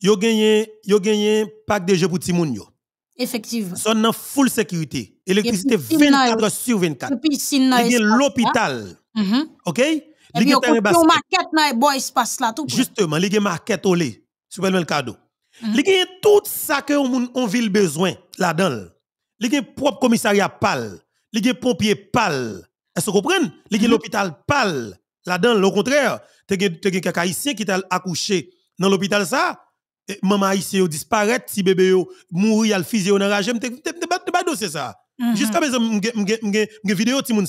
Yo gagné yo gagné pack de jeux pour petit moun yo. Effectivement. Son en full sécurité. Électricité 24 sur 24. Il y a l'hôpital. Mm-hmm. OK? Il y a une maquette dans espace là tout. Justement, il y a maquette au lait. Supermercado. Il y a tout ça que on ville besoin là-dedans. Il y a propre commissariat pâle. Il y a pompier pâle. Est-ce que vous comprenez? Il y a l'hôpital pâle. Là-dedans, au contraire, il y a quelqu'un haïtien qui est accouché dans l'hôpital ça. Eh, maman haïtienne disparaît, si bébé mourir, elle fusée, on te je pas dossier ça. Mhm. Jusqu'à mes je vidéo de ti moun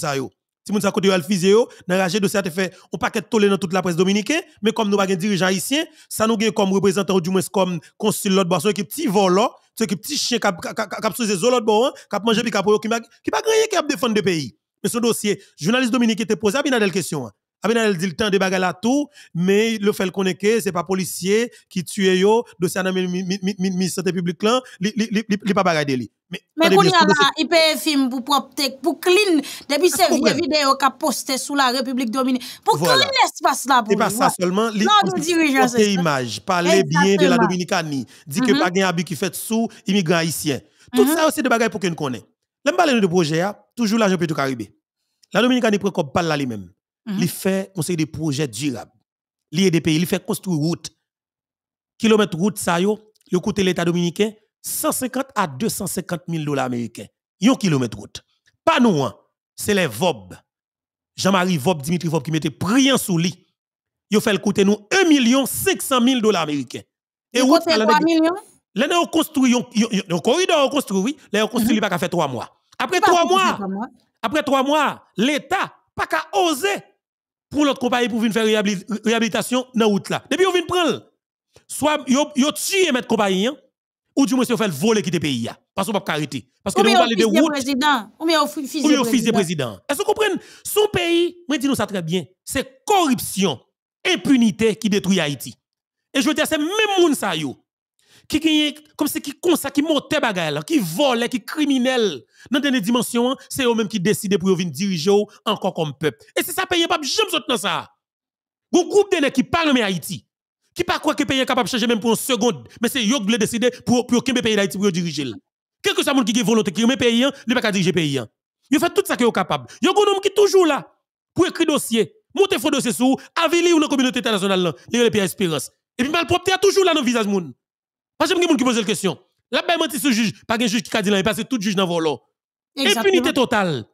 sa côté alfisé yo, nan rage dossier te fait on paquet tolé dans toute la presse dominicaine, mais comme nous pas dirigeant haïtien, ça nous gagne comme représentant du moins comme consul l'autre boisson qui petit volant, ce qui petit chien qui cap sous les l'autre bon, hein, cap manger puis cap qui pas qui pas défendre le pays. Mais ce dossier, journaliste dominicain était posé à Binadel question. Hein. Abinadel dit le temps de bagarre là tout, mais le fait qu'on est que c'est pas policier qui tue yo, dossier dans ministre santé publique là, il pas bagarre lui. Mais mais qu'on y avoir là, il paye film pour propre pour clean depuis ah, ces vidéos qu'a posté sous la République dominicaine. Pour clean l'espace là pour. Et pas ça seulement, les dirigeants c'est image, parler bien de la Dominicanie, dit que mhm. pas gain habit qui fait sous immigrants haïtiens. Tout mhm. ça aussi de bagarres pour qu'on connaît. L'aime parler de projet hein. toujours l'argent du caribé. La Dominicanie prend comme parle là lui-même il mhm. fait conseil des projets durables. Lié e des pays, il fait construire route. Kilomètre route, ça yo, yo coûte l'État dominicain 150 à 250 000 dollars américains. Yon kilomètre route. Pas nous, c'est les VOB. Jean-Marie Vob, Dimitri Vob qui mettait priant sous lit. Yo fait le coûter nous 1 500 000 dollars américains. Et route, à 3 millions? Là, on construit, un corridor, on construit, oui. Là, on construit, pas mhm. qu'à faire trois mois. Après trois mois, après trois mois, l'État, pas qu'à oser pour l'autre compagnie pour venir faire réhabilitation dans route là. Depuis, on vient prendre. Soit, yo tué mettre compagnie, hein, ou du moins, ils fait voler qui le pays. Hein. Parce qu'on ne peut pas arrêter. Parce que nous parlons de route. Ou au de président. Ou fils de président. Est-ce que vous comprenez? Son pays, moi, dis-nous ça très bien, c'est corruption, impunité qui détruit Haïti. Et je veux dire, c'est même monde ça yo, qui gagne comme c'est qui ça qui monte bagaille qui vole, qui criminel dans dernière dimensions, hein, c'est eux mêmes qui décident pour venir diriger encore comme peuple. Et c'est ça pays pas jamais autre dans ça. Un groupe de qui parle mais Haïti, qui pas quoi que pays de changer même pour une seconde, mais c'est eux qui veulent décider pour pour aucun pays d'Haïti pour diriger. Quelque soit le monde qui est volonté qui remet pays, il hein, pas diriger pays. Hein. Il fait tout ça qu'ils est capable. Il y a un homme qui est toujours là pour écrire dossier, monter faux dossier sous, avili ou communauté internationale, il y a les pays espérance. Et puis malpropre toujours là dans le visage monde. Parce que j'ai qui pose la question. La belle menti sur juge, pas un juge qui a dit là, parce que tout juge dans volo. Impunité totale.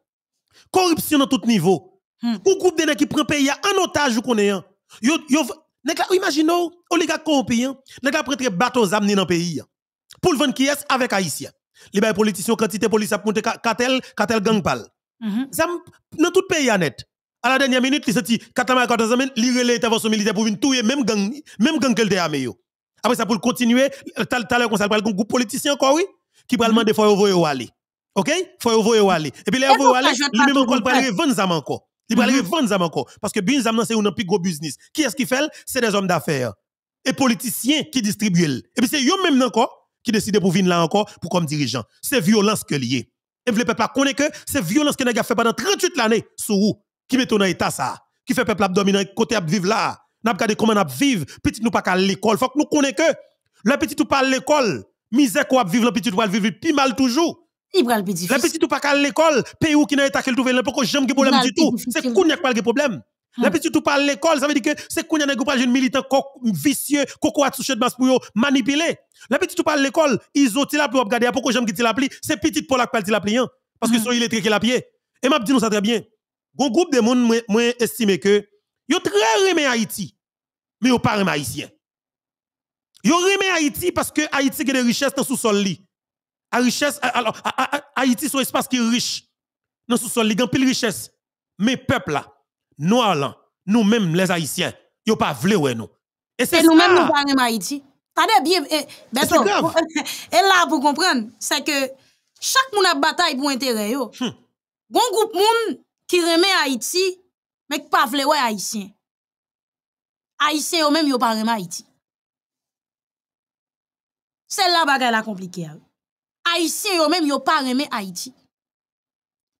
Corruption dans tout niveau. Hmm. Ou groupe de qui prend pays en otage ou qu'on est. Hein. Yo, yo, imaginez, oligarque corrompu, nèg a bateau bateaux dans pays. Hein. Pour le vendre qui est avec haïtien. Les politiciens quantité police a monter cartel, cartel gang pal. Hmm. dans tout pays net. À la dernière minute, ils il sorti 14 ans, il relève intervention militaire pour venir tuer même gang même gang qu'elle te après ça, pour continuer, tout à l'heure, on a un groupe politiciens encore, oui, qui parlent mm-hmm. demander faut envoyer au aller. OK? Faut envoyer aller. Et puis, les gens, aller, lui-même encore, il va ça encore. Il va de ça encore. Parce que Binzam, c'est un plus gros business. Qui est-ce qui fait? C'est des hommes d'affaires. Et politiciens qui distribuent. Et puis, c'est eux-mêmes encore qui décident pour venir là encore pour comme dirigeant. C'est violence que lié. Et vous ne pouvez pas connaître que c'est violence que nous avons fait pendant 38 années. sous vous, qui met dans l'état ça, qui fait peuple abdominant côté à vivre là n'a pas gardé comment nous vivons, petit nous pas à l'école. Faut que nous connaissons que le petit tout pas l'école, misère qu'on vivre, le petit tout vivre plus mal toujours. le petit Le tout pas à l'école, pays où qui n'a état qu'il trouve, pas jamais de problème du tout. C'est qu'on n'a pas de problème. Ah. Le petit tout pas l'école, ça veut dire que c'est qu'on n'y a pas de militants vicieux, coco a touché de masse pour manipuler. Le petit tout pas l'école, ils ont là pour regarder, pourquoi j'aime qu'il l'appli, c'est petit pour la qu'il l'appli, hein, parce que sont illettrés qui pied. Et m'a dit nous ça très bien. Gon groupe de monde, moi, estime que, yo très aimé Haïti mais au pas haïtien. Yo remet Haïti parce que Haïti a des richesses dans sous-sol li. A richesse Haïti son espace qui est riche dans sous-sol li, pile richesse. Mais peuple là, noir nous-mêmes les haïtiens, yo pas vle nous. Et nous-mêmes nous ne Haïti. Tade bien eh, Beto. Et là pour comprendre, c'est que chaque monde a bataille pour intérêt yo. Hmm. Bon groupe moun qui remet Haïti mais qui pas vle pas haïtien. Aïsè yo mèm yo pa reme Aïti. Sè la bagay la komplike a yo. Aïsè yo mèm yo pa reme Aïti.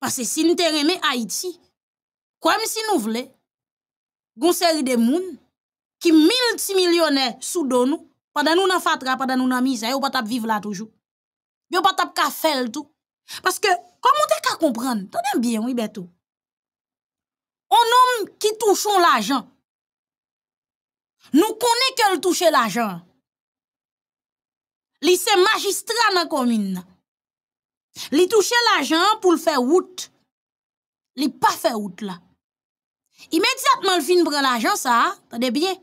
Pase sin te reme Aïti, kwam si nou vle, goun seri de moun, ki mil ti milyonè sou don nou, padan nou nan fatra, padan nou nan mizè, yo patap vive la toujou. Yo patap ka fel tou. Pase ke, komon te ka kompran, tonen byon yi betou. On om ki touchoun l'ajan, Nou kone ke l touche l ajan. Li se magistra nan komine. Li touche l ajan pou l fè wout. Li pa fè wout la. Imediatman l vin brè l ajan sa, tade bien.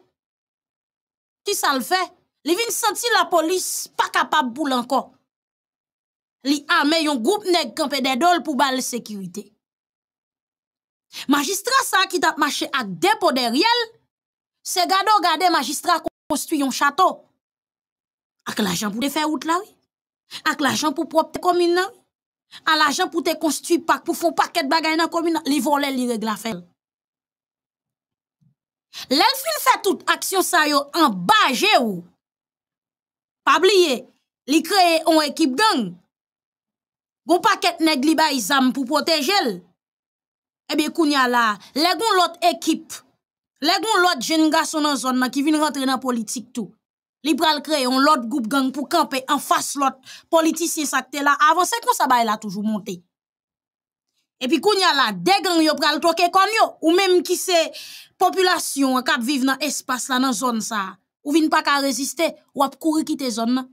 Ti sa l fè. Li vin senti la polis pa kapab pou l anko. Li ame yon goup neg kampè de dol pou bal sekirite. Magistra sa ki tap mache ak depo deryèl. Se gado gade magistra konstuy yon chato, ak l'ajan pou te fe wout lawi, ak l'ajan pou propte komina, ak l'ajan pou te konstuy pak pou fon paket bagay nan komina, li vole li regla fe. Lèl fin fe tout aksyon sayo an baje ou, pabliye, li kreye yon ekip geng, gon paket neg li ba izan pou protej el, ebe kounya la, lègon lot ekip, Les l'autre jeune garçon dans zone là qui vient rentrer dans politique tout. Li créer un autre groupe gang pour camper en face l'autre politicien ça qui là c'est comme ça bail a toujours monté. Et puis y quand il a la des qui yo pral troquer kon yo ou même qui c'est population qui vivent dans l'espace, là dans zone ça ou viennent pas résister ou ap courir quitter zone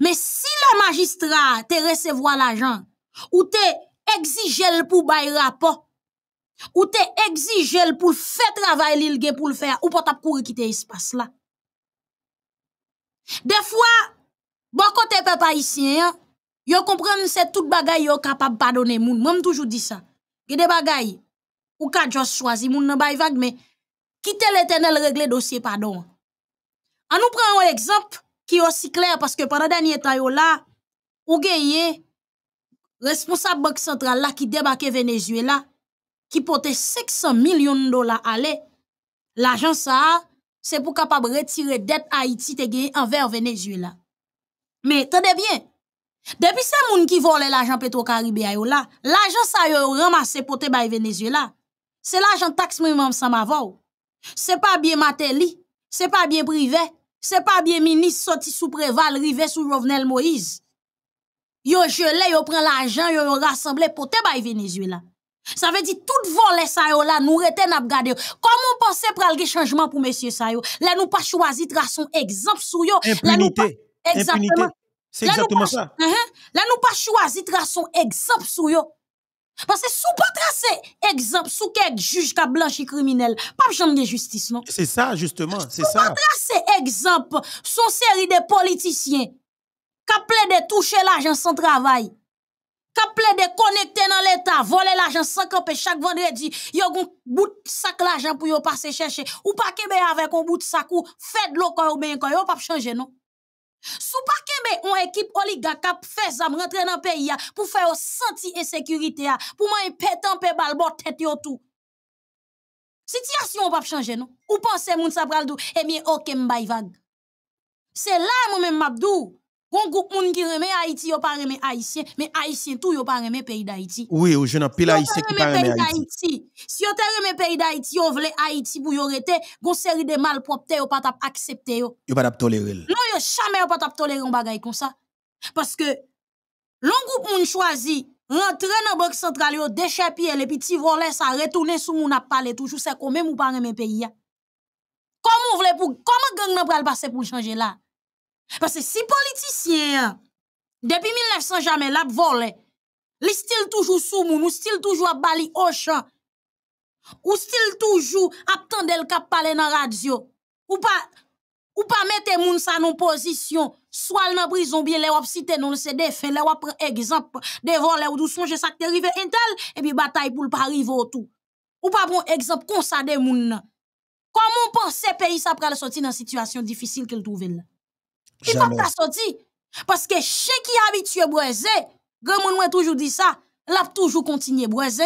Mais si le magistrat te recevoir l'argent ou te exige pour bail rapport ou te exige le pour faire travail il gen pour le faire ou pas t'ap courir quitter espace là des fois bon côté peuple haïtien yo que c'est toute bagaille yo capable pardonner moun même toujours dit ça que des bagaille ou choisir, juste choisir moun nan bay vague mais quitter l'éternel régler dossier pardon on nous prend un exemple qui est aussi clair parce que pendant dernier temps yo là ou gagné responsable banque centrale là qui débarque Venezuela qui pote 600 millions de dollars allait l'agence ça c'est pour capable retirer dette haïti te gagner envers Venezuela. Mais attendez bien, depuis ces moun ki vole l'argent petro caribé a yo la, l'agent sa yo ramase pote Venezuela, C'est l'agent taxe mwen sans avoir. ma pas bien Mateli, c'est pas bien privé, c'est pas bien ministre sorti sous préval rive sous Jovenel Moïse. Yo jele, yo pren l'argent yo rassemblé pote bay Venezuela. Ça veut dire tout volet ça yo là nous retenons à regarder. Comment penser pour aller changement pour monsieur ça yo? Là nous pas choisi son exemple sur yo. Là nous exactement. C'est exactement ça. Uh-huh. Là nous pas choisi son exemple sur yo. Parce que sous pas tracer exemple sous quelques juges qui blanchi criminel, pas besoin de justice non. C'est ça justement, c'est ça. pas tracer exemple son série de politiciens qui ont de toucher l'argent sans travail. Kap ple de konekte nan l'Etat, vole l'ajan sankan pe chak vendredi, yo goun bout sak l'ajan pou yo pase cheshe, ou pa keme avè kon bout sak ou fed lo kon ou ben kon, yo pa p chanje nou. Sou pa keme, on ekip oliga kap fez am rentre nan peyi ya, pou fe yo senti ensekurite ya, pou man yon petan pe bal bot tete yo tou. Siti as yon pa p chanje nou. Ou pan se moun sa pral dou, e eh miye o kem bay vag. Se la mou men mabdou. Gon groupe moun ki remet Haïti, yo pas remet Haïtien, mais Haïtien tout yo pas remet pays d'Haïti. Oui, ou je n'en pile Haïtien qui remet Haïti. Si yo te remet pays d'Haïti, yo vle Haïti pour yo rete, gon série de mal-propres malpropre yo pas tap accepter yo. Yo pas tap tolérer. Non, yo jamais yo pas tap tolérer un bagay comme ça. Parce que l'on groupe moun choisi rentrer dans banque central yo déchapier les petits voleurs ça retourner sous moun a parler toujours c'est quand même ou pas remet pays. Comment vous voulez pour comment gang nan passer pour changer là? Parce que si politicien, depuis 1900 jamais, l'a volé, Ils sont toujours sous moun, ils sont toujours à bali au champ, ou style toujours à del cap parler dans radio, ou pas, ou pas mettre moun sa non position, soit dans prison, bien les wap cité non se défait, les wap prend exemple, de voler ou tout songe ça qui arrive intel, et puis bataille pour le pas arriver tout. Ou pas bon exemple comme ça de moun vous Comment penser pays ça pral sortir dans situation difficile qu'il trouve là? Il va pas sortir. Parce que chez qui habitue boisé grand monde m'a toujours dit ça, l'a toujours continué boisé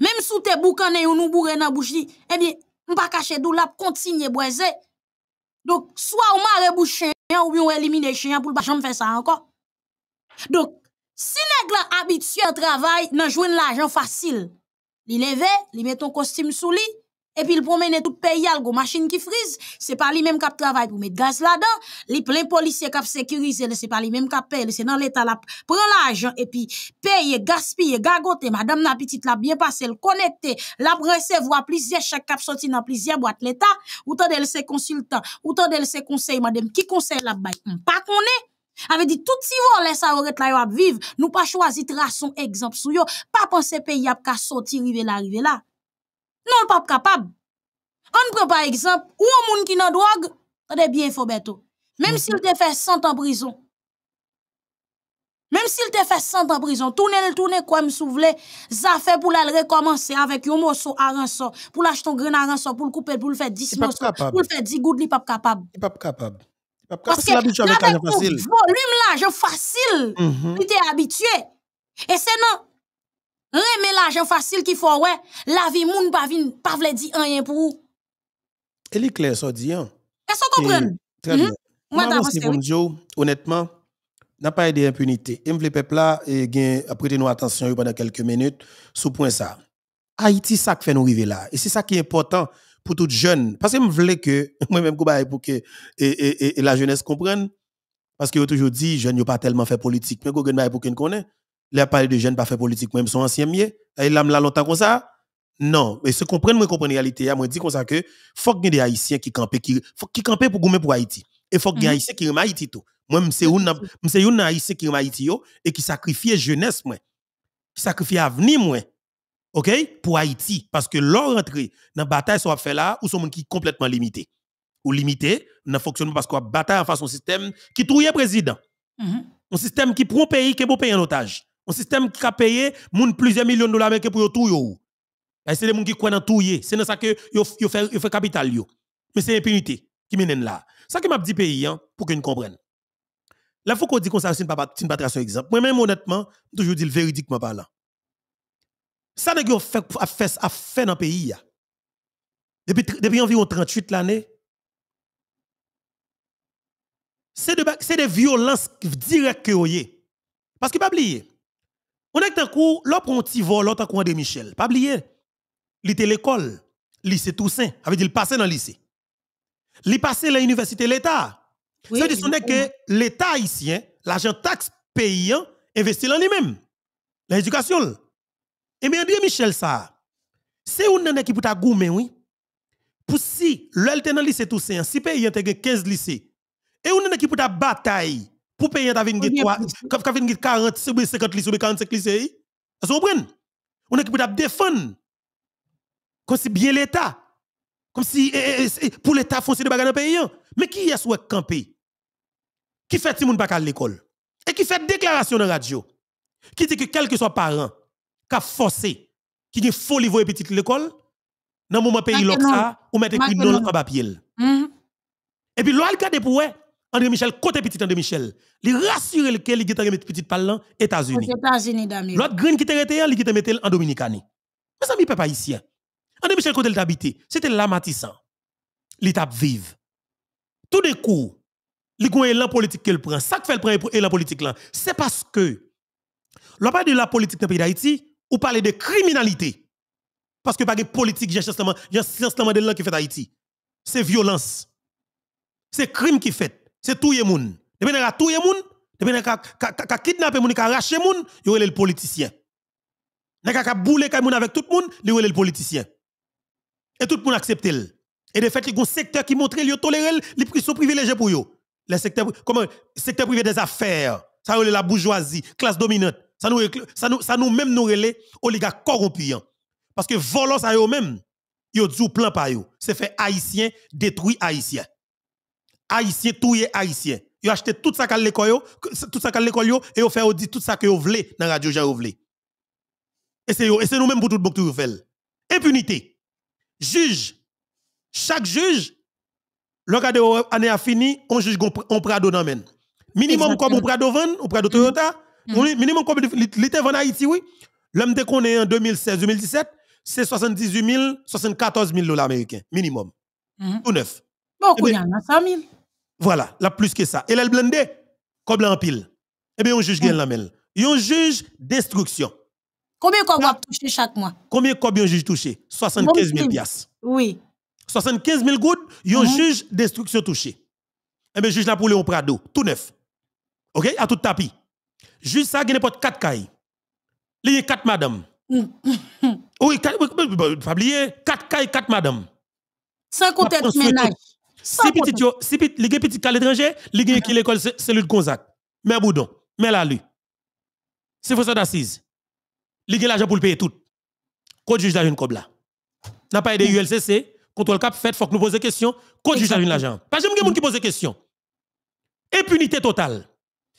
Même sous tes boucanes ou nous bourrons dans la bouche, eh bien, on pas caché d'où l'a continuer boisé Donc, soit on m'a rebouché ou bien on élimine le chien pour pas jamais faire ça encore. Donc, si nègre habitué à travail, nan de l'argent facile. ils levé, ils met ton costume sous lit, epi l pou mene tout peyal go machin ki frize, se pa li menm kap travay pou met gaz la dan, li plen polisye kap sekirize, se pa li menm kap pey, se nan leta la pren la ajan, epi pey, gaspye, gagote, madame napitit la byen pase, l konekte, la prese, vwa plizye, chak kap soti nan plizye, wate leta, ou tan de l se konsultan, ou tan de l se konsey, madem ki konsey la bay, pa konen, ave di touti vo, lesa oret la yo ap viv, nou pa chwazi tra son egzamp sou yo, pa pan se pey ap ka soti rive la rive la, Non, pas capable. On prend par exemple, ou un monde qui n'a drogue, on bien faux Même s'il te fait 100 ans en prison. Même s'il te fait 100 ans en prison, tout le tourne quoi me souvle, ça fait pour le recommencer avec un morceau à rançon, pour l'acheter un grain à rançon, pour le couper, pour le faire 10 morceaux, pour le faire 10 gouttes, il n'est pas capable. Il n'est pas capable. Parce que le volume là, je facile, Tu mhm. t'es il est habitué. Et c'est non, mais l'argent facile qu'il faut, ouais. La vie moun pa vin, pa vle di rien pour. Elle est claire, ça dit, hein. Est-ce comprend? Très mhm. bien. Moi, bonjour honnêtement, n'a pas aidé impunité. Et le peuple là, et prêtez nous attention pendant quelques minutes sur point ça. Haïti, ça qui fait nous arriver là. Et c'est ça qui est important pour toute jeune. Parce que je voulais que, moi-même, pour que et, et, et, la jeunesse comprenne. Parce que ont toujours dit, jeune yo pas tellement fait politique. Mais vous pour qu'ils connaît il a parlé de jeunes pas fait politique, même son ancien mien. il a longtemps comme ça. Non, mais se comprendre, moi, comprendre la réalité, hein, moi, dit comme ça que, faut qu'il y ait des Haïtiens qui campent, qui, campent pour gommer pour Haïti. Et faut qu'il y ait des mhm. Haïtiens qui aiment Haïti tout. Moi, c'est un Haïtien qui aime Haïti et qui sacrifie jeunesse, moi. Qui sacrifie avenir, moi. OK? Pour Haïti. Parce que leur entrée dans la bataille, soit fait là, ou sont qui complètement limité. Ou limité, dans fonctionnement parce qu'on bataille en face un système qui trouille président. Mhm. Un système qui prend pays, qui est beau pays en otage. Un système qui a payé plusieurs millions de dollars américains pour tout yo. C'est les gens qui croient dans tout C'est dans ça que yo fait capital yo. Mais c'est impunité qui mène là. Ça qui m'a dit pays hein, pour qu'ils comprennent. comprenne. Là faut qu'on dit qu'on ça c'est pas très un exemple. Moi même honnêtement, toujours dire véridiquement parlant. Ça c'est yo fait a fait dans le pays Depuis depuis environ 38 l'année c'est de des violences directes que vous Parce que pas oublier on est un coup, l'autre on petit vol, l'autre coup de Michel. Pas oublier. Il était l'école, lycée Toussaint, avait dit il passait dans le lycée. Il passait à l'université l'État. C'est-à-dire que l'État ici, l'argent taxe payant, investit dans lui-même. L'éducation. Et eh bien, André Michel, ça, c'est une qui peut goumé, oui. Pour si, le lycée Toussaint, si pays a 15 lycées, et une qui peut bataille pour payer, tu c'est 40, 50 lits, 45 lits. Vous comprenez On est capable de défendre. Comme si bien l'État. Comme si eh, eh, eh, pour l'État foncer de bagarre dans le pays. Hein. Mais qui est soit campé Qui fait pas à l'école Et qui fait déclaration dans la radio Qui dit que quel que soit parent, qui a forcé, qui a folie l'école, dans moment pays, ou mettre écrit dans le pied mm-hmm. Et puis, l'on a André Michel, côté petit André Michel, il rassure le qu'il était petits petit parlant États-Unis. États-Unis d'Amérique. L'autre green qui était arrêté, il était mis en Dominicanie. Mes amis peuple haïtien. André Michel côté habité, c'était là matissant. L'étape vive. Tout d'un coup, il y a élan politique qu'il prend. Ça qui fait le prend élan politique là, c'est parce que l'on parle de la politique dans le pays d'Haïti, ou parler de criminalité. Parce que pas de politique, j'ai justement, j'ai justement de l'an qui fait Haïti. C'est violence. C'est crime qui fait c'est tout le monde. Depuis qu'on a tout le monde, depuis qu'on a kidnappé moun, qu'on arracher arraché moun, il est le politicien. Depuis qu'on a boulé moun avec tout le monde, il est le politicien. Et tout le monde accepte. Et de fait, il y a un secteur qui montre qu'il tolère, il sont privilégiées pour eux. Le secteur, comment, secteur privé des affaires, ça relève la bourgeoisie, classe dominante, ça nous, ça nous, ça nous même nous relève oligarques corrompus. Parce que volant ça eux-mêmes, ils ont du plan par eux. C'est fait haïtien, détruit haïtien haïtien est haïtien yo acheté tout ça qu'à l'école tout ça à l'école et yo fait audit tout ça que yo voulez dans radio j'ai. et c'est et c'est nous même pour tout bouc fait impunité juge chaque juge le cas de année a fini on juge on prado dans men minimum comme on prado van on prado Toyota mm-hmm. minimum comme l'été en Haïti oui l'homme qu'on connaît en 2016 2017 c'est 78 000 74 000 dollars américains minimum tout mm-hmm. neuf bon eh on a 100 000 voilà, la plus que ça. Et le blindé, comme en pile. Eh bien, on juge bien la mm. mel. On juge destruction. Combien de va touché chaque mois? Combien de on juge touché? 75 000 piastres. Oui. 75 000 gouttes, on mm-hmm. juge destruction touché. Eh bien, juge la poule au Prado, tout neuf. OK? À tout tapis. Juge ça, il n'y a pas de 4 cailles. Il y a 4 madame. oui, 4, pas 4 cailles, 4 madame. Sans compter ménage. Si petit yo, si petit, li petits petit l'étranger, li gen ki l'école c'est le Gonzague. Mais Boudon, mais la lui. C'est pour ça d'assise. Li gens l'argent pour le payer tout. Code juge la jeune là? N'a pas aidé mhm. ULCC, contrôle cap fait, faut que nous poser question, code juge la une l'argent. Pas les moun qui poser question. Impunité totale.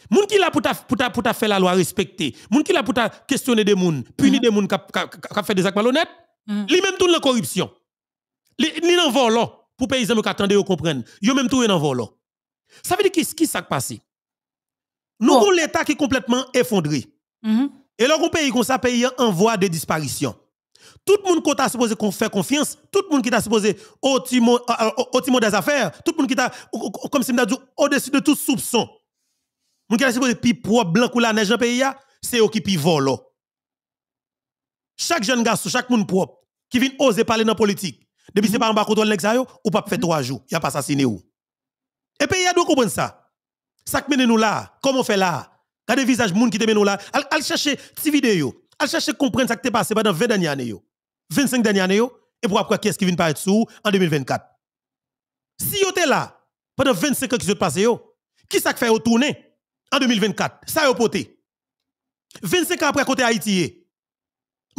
Moun qui là pour ta pour ta pour ta faire la loi respecter, moun qui là pour ta questionner des moun, punir mhm. des moun qui fait des actes malhonnêtes, mhm. li même tout la corruption. Li, ni nan pour les paysans qui attendent, ils comprennent. Ils même tout dans volant. Ça veut dire qu'est-ce qui s'est passé? Nous avons l'État qui est complètement effondré. Mm-hmm. Et là, on pays comme ça, pays en voie de disparition. Tout le monde qui t'a supposé qu'on fait confiance, tout le monde qui t'a supposé au timon, euh, euh, des affaires, tout le monde qui t'a, comme si dit, au-dessus de tout soupçon. monde qui est supposé pi propre blanc ou la neige dans pays, c'est eux qui pi volo. Chaque jeune garçon, chaque monde propre, qui vient oser parler dans la politique, depuis c'est mhm. pas en bas contrôle ne ou pas fait mhm. trois jours, il a pas assassiné ou. Et puis il y a deux comprendre ça. Ça qui mène nous là, comment on fait là? Regardez visage moun qui te nous là, al chercher petite vidéo, al chercher comprendre ce qui s'est passé pendant 20 dernières années 25 dernières années et pour après qu'est-ce qui vient paraître sous en 2024. Si vous êtes là pendant 25 ans qui se passé qui ça fait retourner en 2024? Ça yo poté. 25 ans après côté Haïti.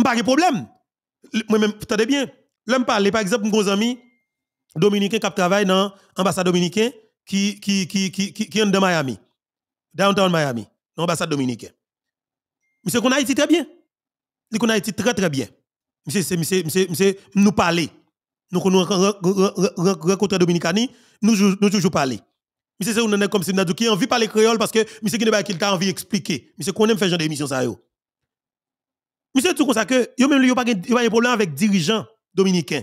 Pas eh. de problème. Moi-même, attendez bien, Là, je parle, par exemple, de ami dominicain qui travaille dans l'ambassade dominicaine qui, qui, qui, qui, qui, est dans Miami, downtown Miami, dans l'ambassade dominicaine. Monsieur qu'on a été très bien. Il a été très très bien. Monsieur, monsieur, monsieur, monsieur, nous parler. Nous rencontrons Dominicani, nous nous toujours parler. Monsieur, c'est un comme si nous qui envie de parler créole parce que monsieur qui n'a pas envie d'expliquer. Monsieur, qu'on aime faire genre d'émission ça yo. Monsieur, tout comme ça que, yo même, pas de problème avec dirigeants dominicain.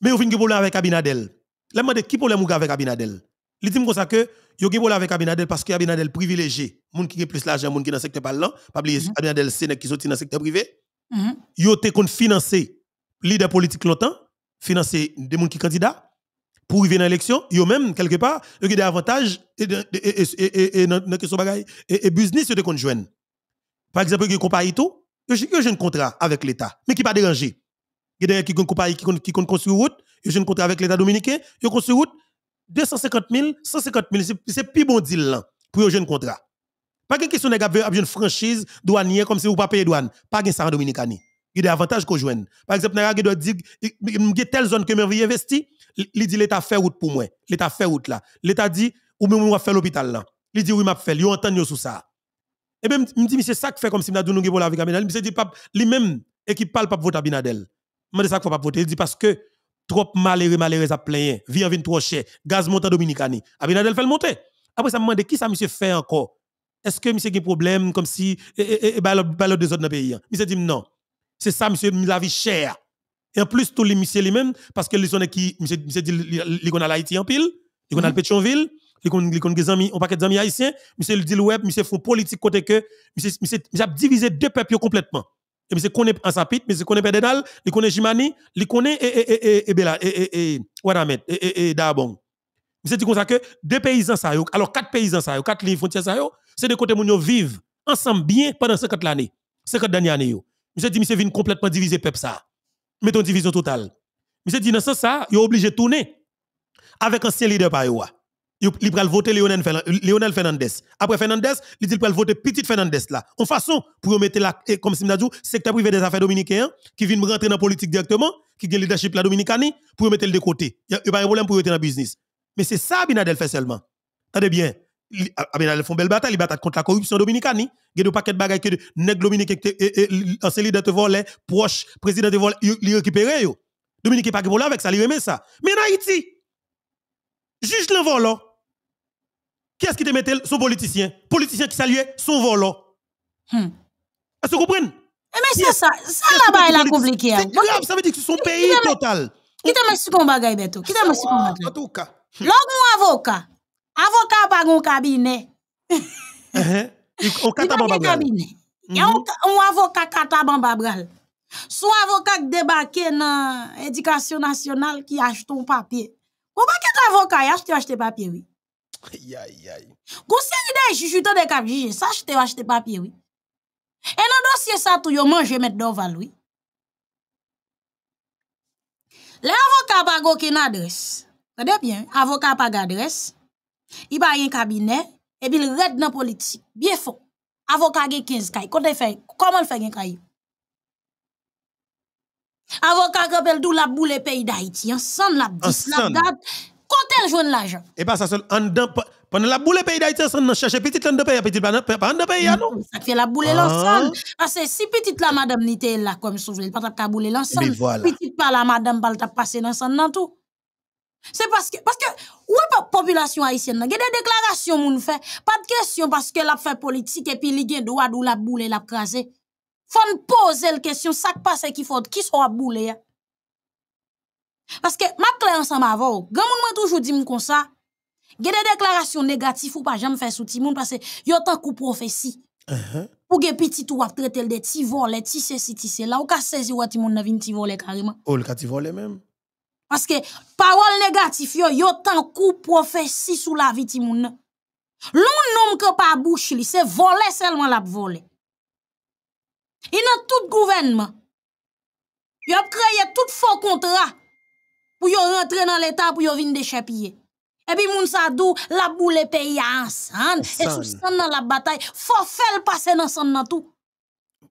Mais vous avez un problème avec Abinadel. Je me qui problème vous avec Abinadel Il dit comme ça que yo gen avec Abinadel parce que Abinadel privilégié, moun qui gen plus l'argent, moun qui dans secteur parlant, pas oublier mhm. Abinadel c'est qui sorti dans secteur privé. Mhm. Yo te kon financer leader politique longtemps, financer des moun qui candidats pour arriver dans l'élection, yo même quelque part, yo gen des avantages et et dans question bagaille et business yo te kon Par exemple, yo compagnie tout, yo gen un contrat avec l'État, mais qui pas dérangé. Il y a des qui ont qui construit route, ils ont contrat avec l'État dominicain, ils ont route 250 000, 150 000, c'est plus bon deal là pour un jeune contrat. Pas de question de une franchise douanière comme si vous ne payez pas douane. Pas de ça en Dominicanie. Il y a des avantages qu'on joue. Par exemple, il y a telle zone que je investir, il dit l'État fait route pour moi. L'État fait route là. L'État dit, ou même moi faire l'hôpital là. Il eh ben, dit, oui, m'a fait, il entend sur ça. Et même, il me dit, mais c'est ça que fait comme si je nous avec Abinadel. Il me dit, lui-même, équipe parle pas voter Abinadel. Je dis ça qu'il ne faut pas voter. Il dit parce que trop malheureux, malheureux, ça plein. Vie en vie trop cher. Gaz monte Dominicani. Abinadel fait le monter. Après, ça me demande qui ça, monsieur, fait encore. Est-ce que monsieur a un problème comme si, et, bien, et, bah, l'autre bah, autres dans le pays? Hein? Monsieur dit non. C'est ça, monsieur, la vie chère. Et en plus, tous les monsieur lui-même, parce que les gens qui, monsieur, monsieur dit, ils gens a l'Haïti en pile, les gens à Pétionville, ils gens des amis, on paquet d'amis haïtiens, monsieur dit le web, monsieur font politique côté que, monsieur, monsieur a divisé deux peuples complètement et se connaît en sapit mais connaît Pedernal il connaît Jimani il connaît et et et et Bela et et et Wadamet dit comme ça que deux paysans ça alors quatre paysans ça quatre lignes frontières ça c'est des côtés vivent ensemble bien pendant 50 années, 50 dernières années yo monsieur dit monsieur vient complètement diviser peuple ça mettons division totale monsieur dit dans ce sens ça il obligé de tourner avec ancien leader par yo il va voter Léonel Fernandez. Après Fernandez, il dit voter Petit Fernandez là. En façon, pour mettre la, eh, comme si dit, secteur privé des affaires dominicains, qui vient rentrer dans la politique directement, qui gagne le leadership la dominicanie, pour mettre de côté. Il n'y a pas de problème pour être dans le business. Mais c'est ça, Abinadel fait seulement. Attendez bien. Abinadel fait une belle bataille, il bataille contre la corruption dominicaine Il y a des paquets de bagages que nèg dominicain, ancien leader te vole, proche, président de vole, il récupère. Dominique n'est pas avec ça, il remet ça. Mais en Haïti, Juge le volant. Qui est-ce qui te mette son politicien? Politicien qui saluait son volant. Hmm. Est-ce que vous comprenez? Eh, mais hein. c'est ça, ça là-bas est la compliqué. ça veut dire que c'est son pays total. Qui t'a mis sur ton bagage, Beto? Qui t'a mis sur En tout cas. l'avocat avocat, avocat pas un cabinet. Uh-huh. On y a mm-hmm. un avocat un babral. Son avocat débarqué dans l'éducation nationale qui achète un papier. Ou pa ket l'avokay a jte wajte papye wè? Ay, ay, ay. Gou sè yde jjoutou de kapjije, sa jte wajte papye wè? E nan dosye sa tou yo manj wè met do val wè? Le avokay pa gò kè nan adres. Sè de bien, avokay pa gè adres. Ipa yè kabine, e bil red nan politik. Biè fò. Avokay gè 15 kay, kote fè yè, koman fè yè kay yè? Avocat Capel tout la boule pays d'Haïti, ensemble la dis la date, quand elle jeune l'argent. Et eh pas ben, ça seul en pendant la boule pays d'Haïti on chercher petit l'un de pays petit pas de pays hein, non. Mm, ça fait la boule ah. l'ensemble parce ah, que si petite la madame n'était là comme souvenir, pas ta boule l'ensemble. Petite par la madame pas t'a passer ensemble dans tout. C'est parce que parce que la population haïtienne a des déclarations moun fait, pas de question parce que l'a fait politique et puis li le droit d'ou la boule l'a craser faut poser la question, ça qui passe qui faut, qui soit boule. Hein? Parce que, ma clé ensemble voix, grand monde m'a toujours dit comme ça, il des déclarations négatives ou pas, j'aime faire sous tout parce que, y a tant de prophéties. Pour uh-huh. que petit ou après tel de ti vole, ti se Là, ou ka se si ou ti moun navin ti vole carrément. Ou oh, le ka ti même. Parce que, parole négatif yo, yo tant de prophétie sur la vie ti moun. L'on nom ke bouche c'est voler seulement la vole. Il n'a tout gouvernement. Il a créé tout faux contrats. pour yo dans l'État pour pour yo de Et moun sa dou la boule pays ensemble. Et sous san la bataille. tout. faut Il tout san tout tou.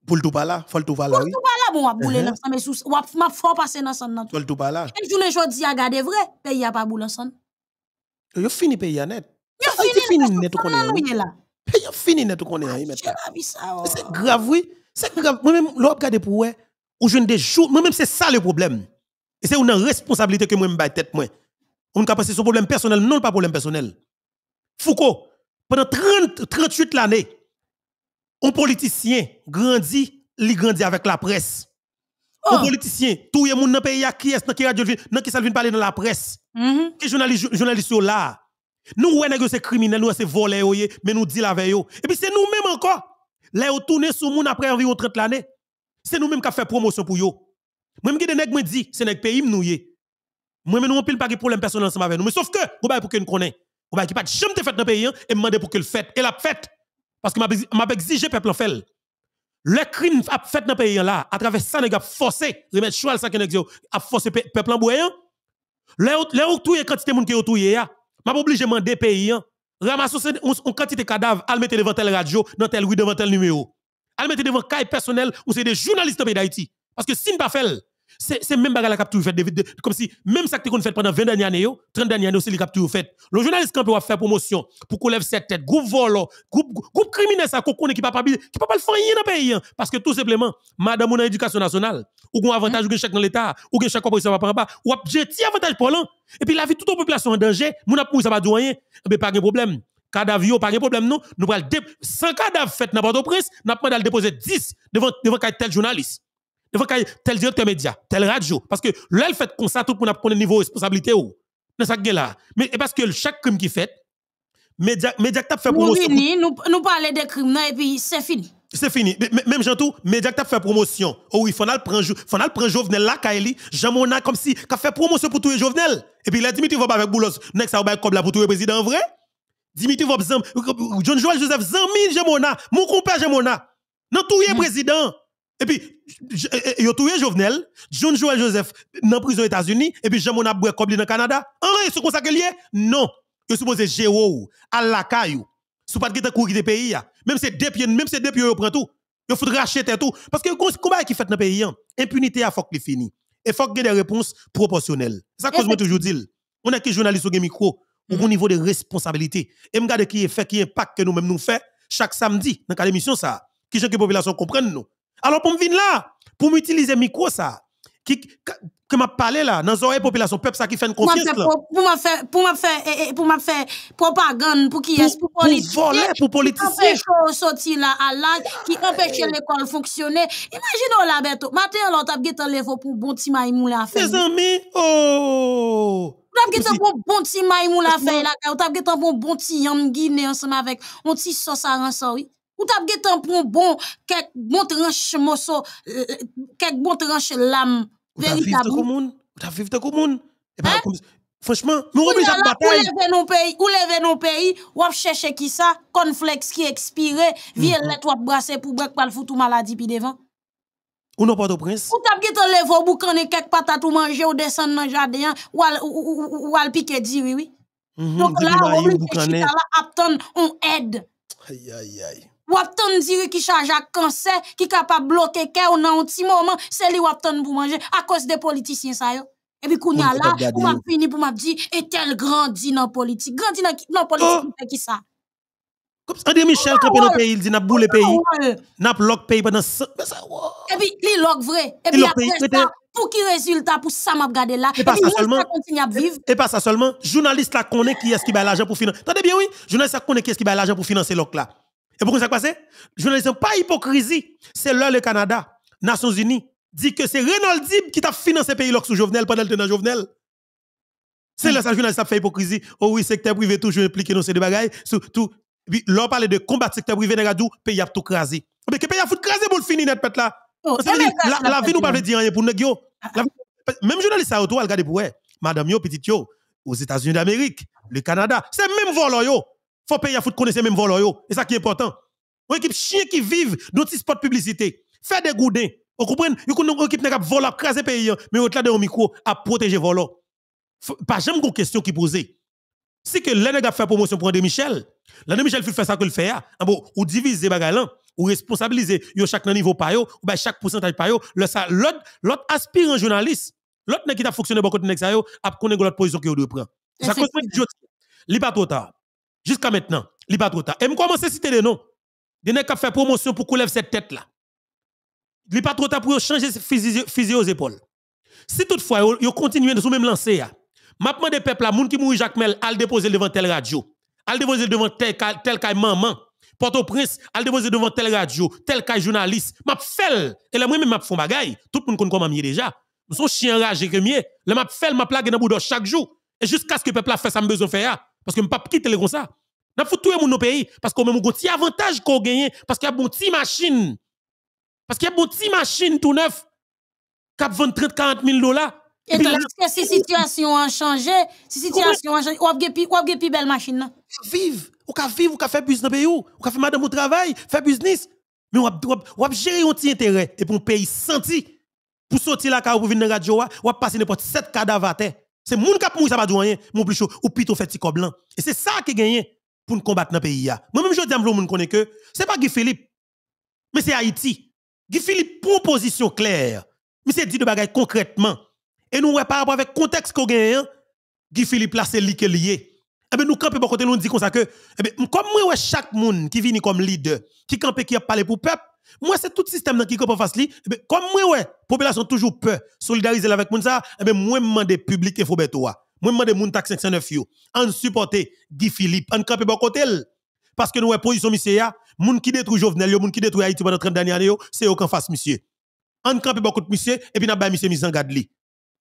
tout tout tout tout l'tou tout tout l'tou bon on va faut tout faire Il faut le tout nan san tout uh-huh. tout tout jounen jodi a pas vre, pays a pa boule faut Yo fini pays a net. Yo fini net fini net ah, oh. C'est grave, oui. C'est que Moi-même, l'op garde pour ouais, ou je ne des moi-même, c'est ça le problème. Et c'est une responsabilité que moi-même, bah, tête moi. On ne peut pas passer son problème personnel, non pas problème personnel. Foucault, pendant 30, 38 l'année, un politicien grandit, il grandit avec la presse. Un oh. politicien, tout le monde dans le pays, qui est qui radio, dans qui parler dans la presse. Mm -hmm. Qui journaliste, journaliste là. Nous, ouais, c'est criminels, nous, c'est volé, mais nous disons avec eux. Et puis c'est nous-mêmes encore. Là, on tourne sur moun après environ 30 l'année. C'est nous-mêmes qui avons fait promotion pour eux. Même qui des dit, c'est nèg pays nous Moi même nous on pile pas de problème personnel ensemble avec nous. Mais sauf que, on va pour que nous connaît. On va qui pas de jamais fait dans le pays hein, et demander pour le fête et la fête parce que m'a exigé peuple en fait. Le crime a fait dans le pays là à travers ça nèg a forcé remettre choix ça a forcé peuple en boyan. Hein. Là ou touye quantité moun qui ou touye a. M'a obligé demander pays hein ramassons une quantité de cadavres, à mettre devant telle radio, dans telle rue, devant tel numéro. À mettre devant caille personnel ou c'est des journalistes de d'Haïti. Parce que si ne pas fait, c'est même bagarre la capture fait comme si même ça que été fait pendant 20 dernières années, 30 dernières années, c'est les capture fait. Le journaliste quand peut faire promotion pour qu'on lève cette tête, groupe volo, groupe criminel ça qu'on qui pas peut pas le faire rien dans pays hein. parce que tout simplement madame on a éducation nationale ou un avantage, hmm. ou un chèque dans l'État, ou un chèque a ça va pas, ou objectif avantage pour l'an. Et puis la vie toute la population en danger, mon de ça va douayen, mais pas de problème. Cadavre, pas de problème, non. Nous avons 100 cadavres faits dans votre presse, nous de déposer 10 devant, devant tel journaliste, devant tel directeur média, tel radio. Parce que là, le fait comme ça, tout le monde a le niveau de responsabilité. Ou. Dans ça, là. Mais parce que chaque crime qui fait, média, média fait promotion. Nous, nous, nous parlons des crimes, et puis c'est fini c'est fini. Même Jean-Tout, média qui fait promotion. Oh oui, prendre prend prendre prend Jovenel là, Kaeli, Jamona comme si a fait promotion pour tous les Jovenel. Et puis là, Dimitri va avec Boulos, next ça va comme cobla pour les président vrai. Dimitri va zam euh, John Joel Joseph zami Jamona, mon compère Jamona. Non les mm. président. Et puis yo euh, euh, les Jovenel, John Joel Joseph dans prison aux États-Unis et puis Jamona boire comme dans Canada. En rien c'est comme ça non Non. Yo supposé Géo à la caillou. Sou pas de courir des pays, même c'est deux pieds, même c'est deux pieds, ils prennent tout. Il faut racheter tout. Parce que est combat qui fait dans le pays, hein? impunité à faut les fini. Et faut qu'il y ait des réponses proportionnelles. Ça cause moi toujours dis. On a qui journaliste au micro, au mm. niveau de responsabilité. Et me garde qui est fait, qui impact que nous-mêmes nous fait chaque samedi dans l'émission ça. Qui gens que population comprendre nous. Alors pour me venir là, pour m'utiliser micro ça, qui que m'a parlé là dans oreilles population peuple ça qui fait une confiance là pour m'a faire pour m'a faire eh, eh, pour m'a faire propagande pour qui est pour politique pour voler pour politiciens sorti là à eh. là qui empêchent l'école fonctionner imaginez là maintenant matin on t'a guetan levo pour bon petit maïmou là faire mes amis oh on t'a temps pour bon petit maïmou là faire là on t'a temps pour bon petit yam guiné ensemble avec un petit sauce à rançon oui Ou tap getan pou bon, un bon tranche morceau kek euh, euh, bon tranche lam, Véritable. avez vivre de eh ben, hein? commun. Et Franchement, nous bataille. nos pays, ou pays, ou qui ça, conflex qui expire, violette mhm. ou brasser pour pas le foutu maladie puis devant. Ou pas de prince. Ou t'as le vos boucan et quelques patates ou manger ou dans le jardin ou al, ou, ou, piquer dit oui. Mhm, Donc là, on aide. Wap ton qu'il ki à cancer, qu'il est capable bloke bloquer ou nan un ti moman, se li wap ton pou manger a cause de politiciens sa yo. Et puis, koun ya là, pou m'a fini, pou dit et tel grandi nan politique. Grandi nan, nan politique, oh. qui ça Comme André Michel, campé dans le pays, il dit, n'a boule pays, n'a bloc pays pendant Et puis, il lock vrai. Et puis, après ça, pour qui résultat, pour ça, m'a regardé là. Et pas ça seulement. Et pas ça seulement. Journaliste la connaît qui est-ce qui a l'argent pour financer. Attendez bien, oui. Journaliste la connaît qui est-ce qui a l'argent pour financer l'oc là. Et pourquoi ça passe Journaliste, pas hypocrisie. C'est là le Canada, Nations Unies, dit que c'est Renault Dib qui t'a financé pays sous Jovenel pendant le temps Jovenel. C'est là ça journaliste a fait hypocrisie. Oh oui, secteur privé toujours impliqué dans ces bagailles. Surtout, puis l'on parle de combat secteur privé le pays a tout crasé. Oh, mais que pays a tout crasé pour le finir net pète là. Oh, la, vie nous parle de dire rien pour nous ah, Même journaliste a elle regarder pour Madame yo Petit yo aux États-Unis d'Amérique, le Canada, c'est même volant yo faut payer à foot connaître même yo et ça qui est important une équipe chien qui vivent dans ce de publicité fait des goudins vous comprenez une équipe n'a voler craser pays hein. mais au-delà de micro à protéger volo. pas jamais une question qui posée Si que l'année a fait promotion pour André Michel l'année Michel fait ça que le fait ah. Ah ou diviser bagalan hein. ou responsabiliser yo chaque niveau pa yo ou ben chaque pourcentage pa yo l'autre l'autre aspirant journaliste l'autre qui t'a fonctionné beaucoup de ça yo a connu l'autre position que yo doit prendre ça cause idiot li pas Jusqu'à maintenant, il a pas trop tard. Et je commence à citer des noms. Des gens qui fait promotion pour qu'on lève cette tête-là. Il a pas trop tard pour changer physique aux épaules. Si toutefois, ils continuent se même lancer, maintenant des peuples, les gens qui mourent, Jacques Mel, al déposer devant telle radio, al déposer devant telle tel maman, Port-au-Prince, al déposer devant telle radio, tel cas journaliste, m'a fait, et là, moi-même, m'a fait bagaille. Tout le monde connaît m'y déjà. Nous sommes chiens rage que mieux. Le m'a fait, m'a plague dans bout chaque jour. Et jusqu'à ce que le peuple a fait ça, besoin faire. Parce que je ne pas quitter les comme ça. N'a faut tout le e monde pays parce qu'on a un petit avantage qu'on gagne parce qu'il y a bon petit machine. Parce qu'il y a bon petit machine tout neuf qui 20, 30 40 000 dollars. Et si que si situation a changé, si situation a changé, ou a gagné plus belle machine là. Vive, ou avez vivre, ou faire business dans pays ou, avez fait faire madame au travail, faire business. Mais on a géré un petit intérêt et pour un pays senti pour sortir la carrière, pour venir dans radio, ou a passer n'importe 7 cadavres c'est moun qui mouri ça pas rien, mon plus chaud ou plutôt fait tico blanc. Et c'est ça qui gagné pour nous combattre dans le pays Moi même je dis à moun connaît que c'est pas Guy Philippe mais c'est Haïti. Guy Philippe proposition claire. Mais c'est dit de bagaille concrètement. Et nous par rapport avec contexte qu'on gagne hein, Guy Philippe là c'est lui qui lié. Eh bien, nous camper par côté nous dit comme ça que eh bien, comme moi chaque monde qui vient comme leader, qui campe qui a parlé pour peuple moi, c'est tout système qui est face li. Eh ben, comme moi, ouais, population toujours peur, solidariser avec moun je eh ben, demande bien, public demande public et Foubetoa. Moi, demande moun tax 509 yo. En supporter Guy Philippe, en camper bon côté. Parce que nous, ouais, position monsieur ya, moun qui détruit Jovenel yo, moun qui détruit Haïti pendant 30 dernières années c'est au face monsieur. En camper bon côté monsieur, et puis n'a pas monsieur mis en garde li.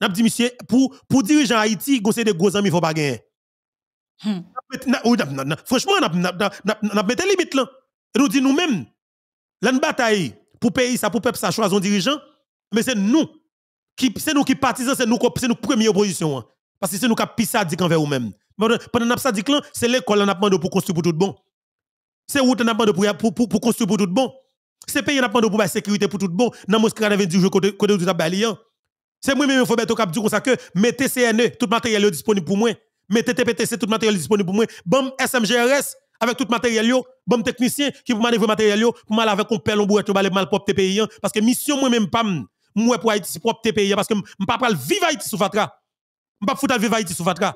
N'a dit monsieur, pour, pour dirigeant Haïti, gonse de gros amis, faut pas gagner. Hmm. Franchement, n'a, n'a, mis limite là. nous dit nous-mêmes, la bataille pour pays ça, pour peuple ça, choisir un dirigeant, mais c'est nous qui, c'est nous qui partisans, c'est nous c'est nous première opposition. Hein. Parce que c'est nous qui pissa dit envers nous-mêmes. Pendant que dit c'est l'école on a demandé pour construire pour tout bon. C'est route qu'on a demandé pour, pour, pour, construire pour tout bon. C'est pays qu'on a demandé pour la sécurité pour tout bon. Dans Moscou, on avait dit côté côté du hein. C'est moi-même, il faut mettre au dit comme ça que mettez CNE, tout matériel disponible pour moi. Mettez TPTC, tout matériel disponible pour moi. Bam, SMGRS, avec tout matériel bon technicien qui vous manœuvrer matériel pour mal avec un pelle pour mal propre pays parce que mission moi même pas moi pour Haïti propre pays parce que mon pas le vivre sous fatra pas foutre vivre sous fatra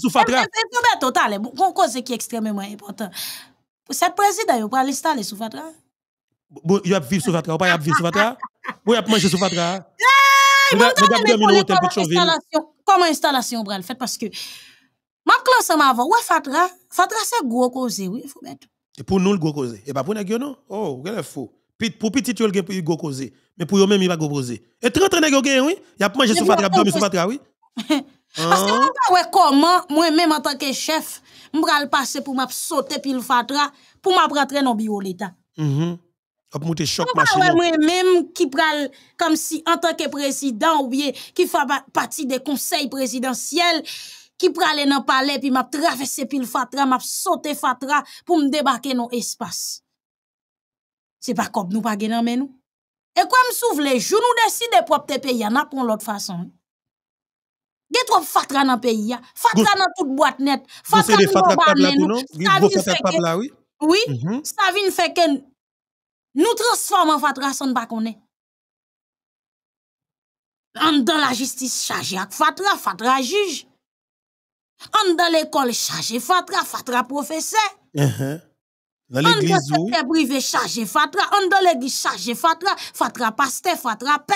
sous fatra c'est total bon cause qui est extrêmement important c'est président va l'installer sous fatra bon vivre sous fatra pas sous fatra manger sous fatra Comment installation, installation, fait parce que Ma classe ma avant, ouais Fatra, Fatra c'est gros causé, oui, faut mettre. Et pour nous le gros causé. Et pas pour nous, non. Oh, quel est faux. pour petit tu le gros causé, mais pour eux même il va gros causé. Et 30 nèg gagne oui, il y a manger sur Fatra, Abdomi, sur Fatra, oui. Parce que hein? moi ouais comment moi même en tant que chef, je va passer pour m'a sauter le Fatra pour m'a rentrer dans bureau l'état. Mhm. Hop monte choc machine. Moi même qui pral comme si en tant que président ou bien qui fait partie des conseils présidentiels qui aller dans le palais, puis m'a traversé pile fatra, m'a sauté fatra pour me débarquer dans l'espace. C'est pas comme nous pas gagner mais nous. Et comme me les je nous décide pour de payer, y'en a pour l'autre façon. Il y a trop de fatra dans le pays. Fatra dans toute boîte net. Fatra dans toute boîte nous. Oui, mhm. ça vient fait que nous transformons fatra sans pas qu'on est. En dans la justice chargée avec fatra, fatra juge. On dans l'école chargé fatra, fatra professeur. Uh-huh. dans privé chargé fatra, on dans l'église chargé fatra, fatra pasteur fatra paix.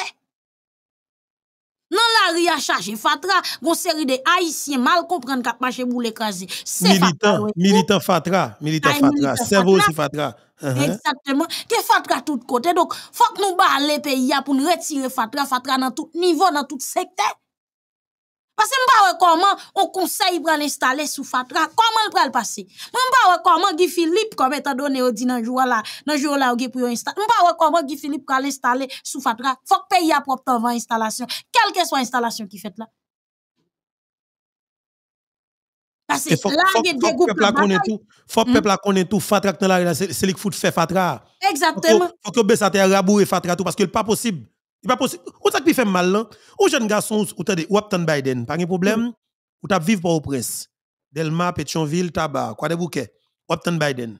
Non la ria à fatra, goun série de haïtiens mal comprendre kap vous bou Militant, militant fatra, militant fatra, cerveau si fatra. Exactement, que fatra tout donc que que nous le pays pour nous retirer fatra, fatra dans tout niveau dans tout secteur. Parce que je ne sais pas comment on conseille pour l'installer sous Fatra. Comment le le passer? Je ne sais pas comment Guy Philippe, comme étant donné au dit jour là, dans jour là, pour installer. Je ne sais pas comment Guy Philippe pour l'installer sous Fatra. Il Faut payer à propre propre avant l'installation. Quelle que soit l'installation qui fait là. Parce que là, il y a des groupes. Faut que le peuple connaisse tout. Fatra c'est la c'est qui faire, fait Fatra. Exactement. Il Faut que le peuple terre, raboué Fatra tout parce que ce n'est pas possible. Il pas possible. Ou ça qui fait mal là? Hein? Ou jeune garçon ou t'as ou obtenu Biden, pas de problème. Ou t'as vivre pas au prince. Delma, Pétionville, Tabac, quoi de bouquet. Ou Biden.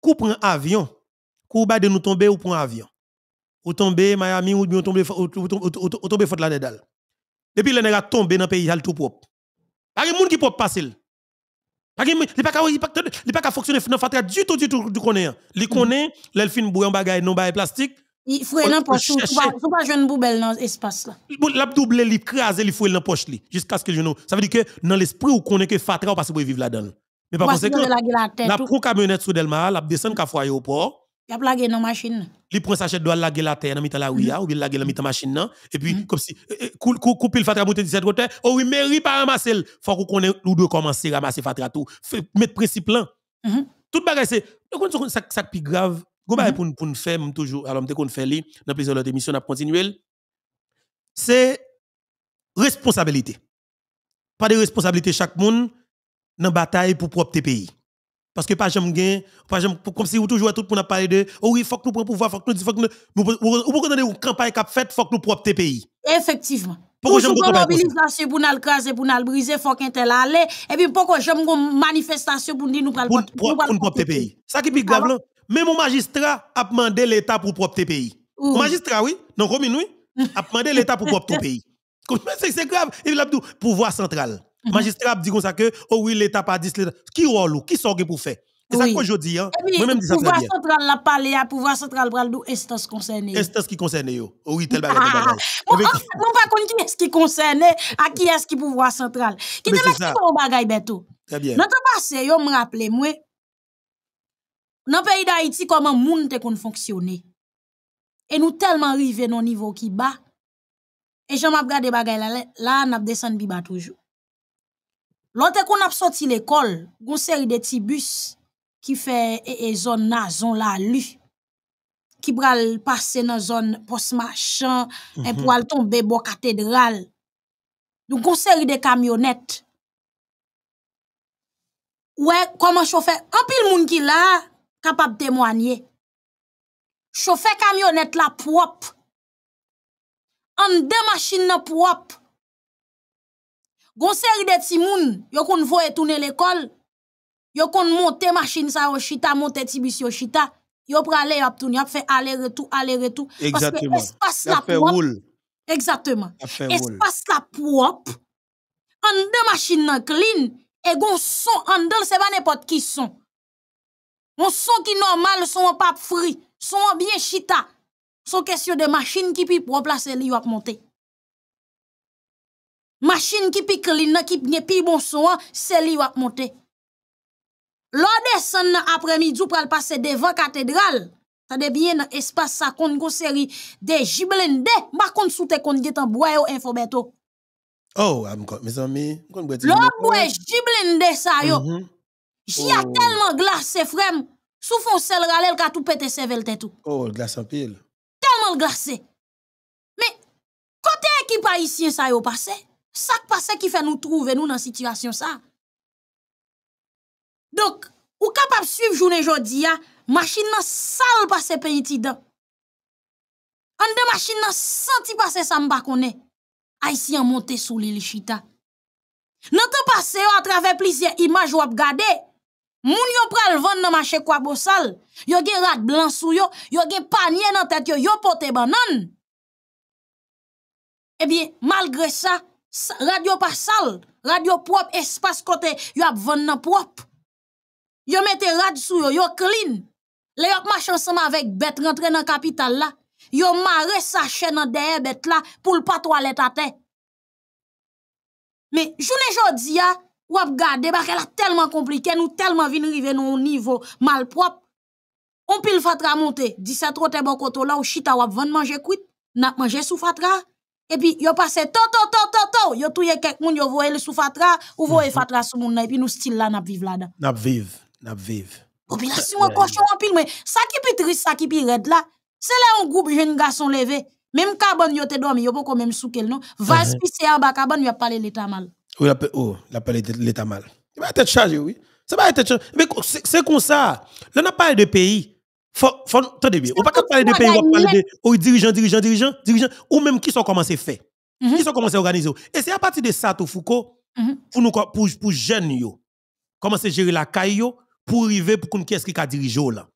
Kou prend avion. Kou Biden nous tomber ou prend avion. Ou tomber Miami ou bien tomber ou tomber faute la dedal. Depuis le nèg tombe dans pays il tout propre. Pas de monde qui peut passer. Pas de il pas il pas il pas fonctionner dans fatra du tout du tout du mm. connaît. Il connaît l'elfine bouillon bagaille non bagaille plastique. Il faut aller dans poche. Il faut pas jouer une boubelle dans l'espace là. La double il craser, il faut aller dans poche jusqu'à ce que je nous. Ça veut dire que dans l'esprit on connaît que fatra parce pour vivre là-dedans. Mais par conséquent, la prend camionnette sous Delma, la descend qu'à foyer au port. Il a plagué dans machine. Il prend sachet doit laguer la terre dans mitan la rue, mm. ou il laguer la mitan machine et puis mm. comme si euh, euh, couper le fatra bouter 17 côté. Oh oui, mairie pas ramasser. Faut qu'on connaît nous doit commencer ramasser fatra tout. Mettre principe là. Mm-hmm. Tout bagage c'est ça ça plus grave Gouba mm-hmm. pour pour nous faire toujours alors qu'on fait li dans plusieurs autres émissions on continuer. C'est responsabilité. Pas de responsabilité chaque monde dans bataille pour propre pays. Parce que pas jamais gain, pas jamais comme si vous toujours tout pour parler de oh oui, faut que nous prenions pouvoir, faut que nous faut que nous ou pourquoi nous une campagne cap faite, faut que nous propre pays. Effectivement. Pourquoi j'aime une mobilisation pour nous craser, pour nous briser, faut qu'un tel aller et puis pourquoi j'aime une manifestation pour nous nous parler pour propre pays. Ça qui est grave là, même mon magistrat a demandé l'État pour propre pays. magistrat, oui, non, commune, oui, a demandé l'État pour propre pays. pays. C'est grave. il a dit, pouvoir central. Mhm. Magistrat a dit comme ça que, oh oui, l'État pas dit, qui rôle qui sort pour faire? C'est ça que je dis. Hein? Moi-même, ça pouvoir central la parlé à pouvoir central pour d'où instance concernée. Instance qui concerne yo. Oh oui, tel bagage. Ah, bon, eh on va qui est-ce qui concerne, à qui est-ce qui pouvoir central. Qui te met qui bagage bientôt. Très bien. Notre passé, yo me rappelé, moi, dans pays d'Haïti comment moun te kon fonctionner et nous tellement arrivé non niveau qui bas et j'en m'a regardé bagay la là on descend bi toujours l'autre qu'on a sorti l'école on série de tibus qui fait et, et zone zone la lu qui passent dans dans zone post machin e mm -hmm. et pour tomber cathédrale donc gon série de camionnettes ouais comment chauffeur en pile monde qui là de témoigner. Chauffeur camionnette la En En machines machines propre. Gon série de ti moun, yo kon voye etounen l'école, yo kon monte machine sa yo chita, monte tibis yo chita, yo prale yo ap touni, ap fe aller retou, ale retou. Exactement. espace la propre. Exactement. Espace la propre. En deux machines la clean. Et gon son, en del se pas n'importe qui son. On son ki normal son wap ap fri, son wap byen chita. Son kesyon de machin ki pi plop la se li wap monte. Machin ki pi klina ki pi non, bon soan se li wap monte. Lode san nan apremi djou pral pase devan katedral, sa de byen espasa kon kon seri de jiblen de, bakon soute kon getan bwayo enfo beto. Oh, am kon, mizan mi, kon mwen ti mwen kon. Lode mwen jiblen de sa yo, mm-hmm. J'y a oh. tellement glacé, frère. Sous fond sel râle, ka tout pété sevel tête tout. Oh, glace en pile. Tellement glacé. Mais, côté équipe haïtien ça yo passé, ça passé qui fait nous trouver nous dans situation ça. Donc, ou capable suivre journée jodi a, machine nan sale passé pays tidan. An de machine nan senti passé ça Ici, connaît. Haïtien monté sous l'île Chita. Nan temps passé à travers plusieurs images ou ap gade, Moun yo pral ven nan manche kwa pou sal, yo gen rad blan sou yo, yo gen panye nan tet yo, yo pote ban nan. Ebyen, eh malgre sa, rad yo pa sal, rad yo prop espas kote, yo ap ven nan prop. Yo mette rad sou yo, yo klin. Le yo ap manche anseman vek bet rentre nan kapital la, yo mare sa chen nan denye bet la, pou l patwa letate. Me, jounen jodi ya, Ou ap gade, compliqué, la tellement tellement nou tellement vin rive nou mal propre. On pile fatra monte, 17 bon koto la ou chita wap vann manje kuit, nap manje sou fatra. et puis yo passe to, to, to, to, to, yo touye kek moun yo voye le sou fatra, ou voye mhm. fatra sou moun la, et puis nou style la nap vive la dan. Nap vive, nap vive. Population en cochon en pile mais sa ki pi triste sa ki pi red la, c'est là un groupe jeune garçon levé même kabon yo te dormi yo même kon non. soukel non, mhm. à pisse se an baka bon, yo mal. Oui, oh, la pas l'état mal. Il va être chargé, oui. Ça va être chargé. Mais c'est comme ça. Là, on parlé de pays. Attendez bien. On ne pas parler de pays, on parle de oh, dirigeants, dirigeants, dirigeants, dirigeants, ou même qui sont commencés à faire. Mhm. Qui sont commencés à organiser. Et c'est à partir de ça, tout Foucault, mhm. pour nous, pour, pour jeunes, commencer à gérer la caille, pour arriver, pour qu'on quest ce qui a dirigé oh, là.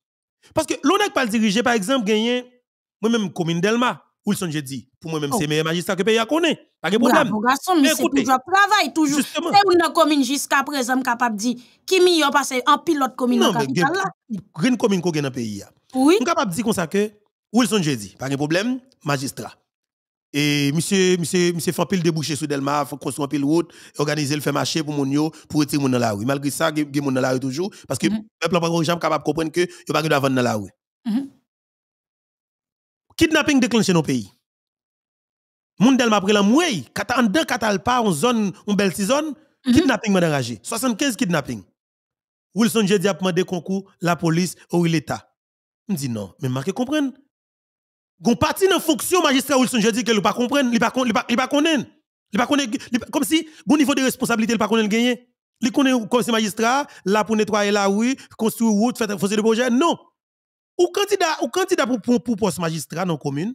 Parce que l'on n'est pas diriger, par exemple, gagner, moi-même, commune Delma, Wilson, j'ai pour moi-même, c'est oh. meilleur magistrat que pays a connu. Pas de problème. Bravo, garçon, mais c'est toujours travail, toujours. C'est une commune jusqu'à présent capable de dire qui meilleur parce en pilote commune dans capitale là. Green commune qu'on a dans pays. Oui. On capable de dire comme ça que Wilson, j'ai pas de problème, magistrat. Et monsieur, monsieur, monsieur pile déboucher sous Delma, faut construire pile route, organiser le fait marché pour mon pour être mon dans la rue. Malgré ça, il y a mon dans la rue toujours, parce que le mhm. peuple n'est pas capable de comprendre que il n'y a pas de vendre dans la rue. Mhm kidnapping déclenché nos pays. Moun m'a pris la mouille, en deux catalpa, on zone, on belle zone, mhm. kidnapping m'a dérangé. 75 kidnapping. Wilson Jedi a demandé concours, la police, ou l'État. Je dit non, mais marqué comprendre. Gon parti dans fonction magistrat Wilson Jedi que ne pas comprendre, il pas connaît. Il pas comme si bon niveau de responsabilité il pas le gagner. Il connaît comme si magistrat là pour nettoyer la rue, construire route, faire fossé de projet. Non. Ou candidat, candidat pour, pour, poste magistrat dans la commune,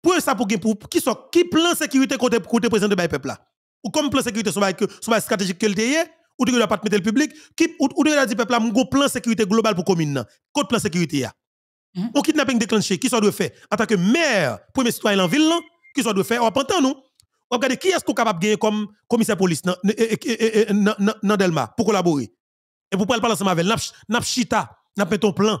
pour ça, pour, pour qui, soit qui plan sécurité côté, côté président de peuple là? Ou comme plan sécurité sur la stratégique que le ou tu ne pas mettre le public, qui, ou, ou la dire peuple là, mon plan sécurité global pour la commune, contre plan sécurité là. Mm Ou kidnapping déclenché, qui soit doit faire en tant que maire, premier citoyen en ville, qui soit doit faire, on va nous. On regarde qui est-ce qu'on est capable de gagner comme commissaire police dans Delma pour collaborer. Et pour parler ensemble avec nous, nous chita, nous plan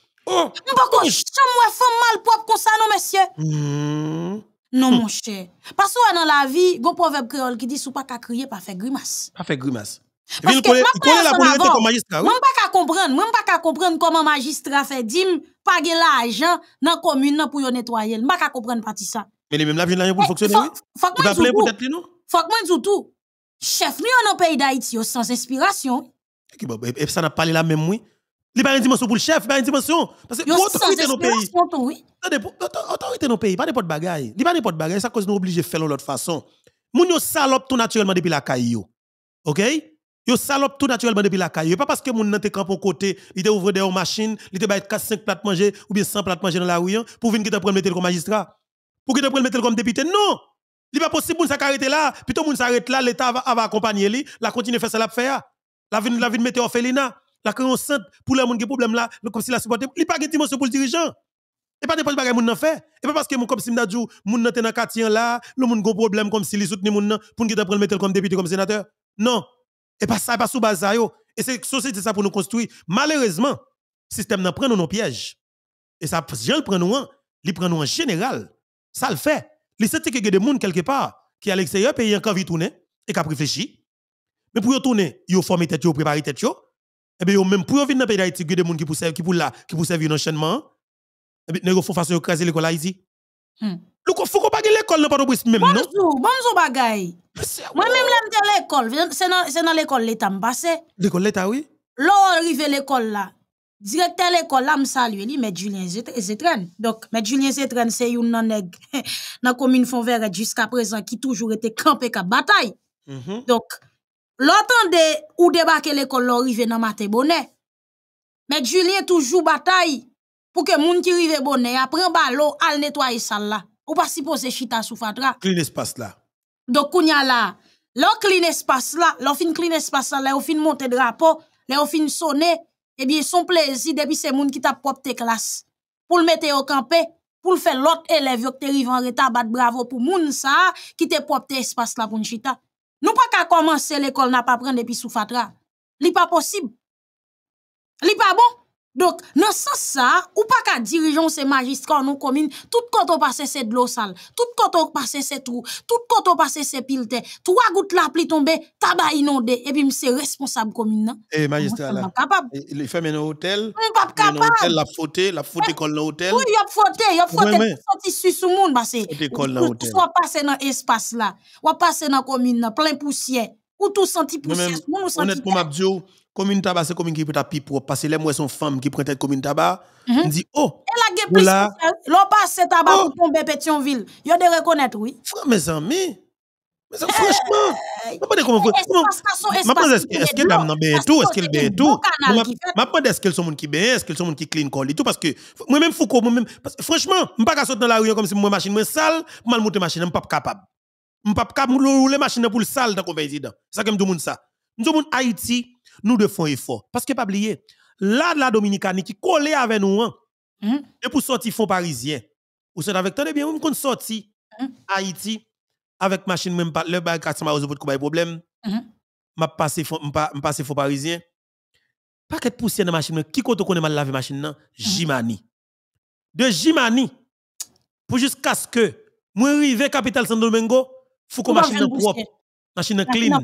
Oh! bako chanm wè fèm mal propre non ça, hmm? Non, mon cher. Parce que dans la vie, go proverbe créole qui dit, sou pa ka vous pa fè pas Pa grimace. grimas. Pas mwen pa ka kompren, pas pa ka magistrat fait magistrat fait, dim, Dans la pour nan nettoyer pour pou yo netwaye. pas ka ça Mais ça. Mais li la vie nan yon pou oui? Fok mwen zoutou. Fok nous. Chef nous pas eh, eh, eh, n'a pas da sans inspiration ça ça pas parlé la même oui? Il n'y a pas une dimension pour le chef, il n'y a pas une dimension. Parce que l'autorité dans le pays. L'autorité dans le pays, pas n'importe bagaille. Il n'y a pas n'importe bagaille, ça cause nous obligés de faire de l'autre façon. Moun yo salope tout naturellement depuis la caillou. OK? Yo salope tout naturellement depuis la caillou. Pas parce que moun sont pas camp côté, il te ouvre des machines, il te baille 4 5 plates manger ou bien 100 plates manger dans la rue hein, pour venir te prendre mettre comme magistrat. Pour venir te prendre mettre comme député. Non! Il n'est pas possible moun s'arrête là, plutôt moun s'arrête là, l'état va, va accompagner lui, la continue faire ça la faire. La vie la mettre là la sainte pour les gens qui problème là, comme si la supporter, il pas pour le dirigeant. Et pas des pas bagay moun nan fait. Et pas parce que moun comme si m'da djou, moun nan dans quartier là, le monde gon problème comme si li soutenu moun nan, pour nous prendre mettre comme député, comme sénateur. Non. Et pas ça, pas sous base yo. Et c'est société ça pour nous construire. Malheureusement, système nan prend nos pièges. Et ça, je le prend nous en, il prend nous en général. Ça le fait. Il sait que y a des gens quelque part qui à l'extérieur pays encore vit tourner et qui a réfléchi. Mais pour y tourner, il faut formé tête, ils tête, et eh bien même pour venir dans pays d'Haïti il y a des gens qui pour qui là qui pour servir un enchaînement et eh bien faire font façon écraser l'école Haïti hmm. faut pas fou l'école, bagay l'ekol nan même Bonjour, bonjour mèm, non? même bonjou bagay. l'école. mèm lèm l'école. l'école l'État, nan l'ekol l'Etat m'pase. L'école l'État, oui? l'école rive l'école la, direkter l'école, la m'salue li, mè Julien Zetren. Donc, Julien Zetren c'est c'est nan dans nan commune commune jiska présent, ki toujou toujours kampe ka batay. Mm -hmm. Donc L'otan ou débarquer l'école lor rive nan bonnet bonnet mais Julien toujours bataille pour que moun ki rive bonnet après ba al nettoyer sal la. Ou pas sipose chita sou fatra. Clean espace la. Donc kounya la, lor clean espace la, lor fin clean espace la, lor fin monte drapeau, lor fin et bien son plaisir de se moun ki tap classe klas. le mettre au campé pou faire lot et yo te rive en reta bat bravo pou moun sa, qui te propte espace la pou nchita. Nous pas qu'à commencer l'école n'a pas prendre depuis sous fatra. n'est pas possible. Li pas bon. Donc, dans ce sens, ça, ou pas qu'à diriger ces magistrats nos communes, tout quand on passe c'est de l'eau sale, tout quand on passe c'est trous, tout quand on passe ces pileté, trois gouttes là pluie tombée, tabac inondé, et puis c'est responsable commune. Eh, magistrat, là. capable. Eh, il fait un hôtel. Il pas capable. Il a fauté, la faute fauté eh, comme l'hôtel. Oui, il a fauté, il a fauté. Il a fauté sur le monde, parce que. Tout a fauté dans l'espace là, ou passer dans la commune, plein poussière, ou tout senti poussière. Honnêtement, je dis, commune tabac, c'est commune qui peut taper propre. Parce que les moi, sont femmes qui prennent tête commune tabac. Mm -hmm. dit, oh. là, a guerre plus L'on passe tabac oh. pour tomber Pétionville. a de reconnaître, oui. Frère, mes amis. Mais ça, franchement, eh, je ne sais pas comment. Est-ce qu'elle est bien tout? Est-ce qu'elle bien tout? Je est-ce qu'elles sont qui bien, est-ce qu'elles sont qui clean call et tout? Parce que moi-même, Foucault, moi-même, franchement, je ne peux pas sauter dans la rue hein, comme si moi, machine, moi, sale, mal monter machine, je ne suis pas capable. Je ne suis pas capable de rouler machine pour le sale dans le président. C'est ça que je monde demande ça. le monde Haïti nous devons effort. Parce que pas oublier, là de la Dominicanie qui collait avec nous, hein, hmm? et pour sortir fonds parisien, ou c'est avec tant de bien, on compte sorti mm Haïti avec machine même pas, le bail ça m'a résoudre le problème, hmm? m'a passé fonds parisien. Pas de poussière dans machine, qui compte qu'on mal lavé machine, hein? hmm? Jimani. De Jimani, pour jusqu'à ce que, moi arrivé capitale San Domingo, faut qu'on machine propre, machine clean.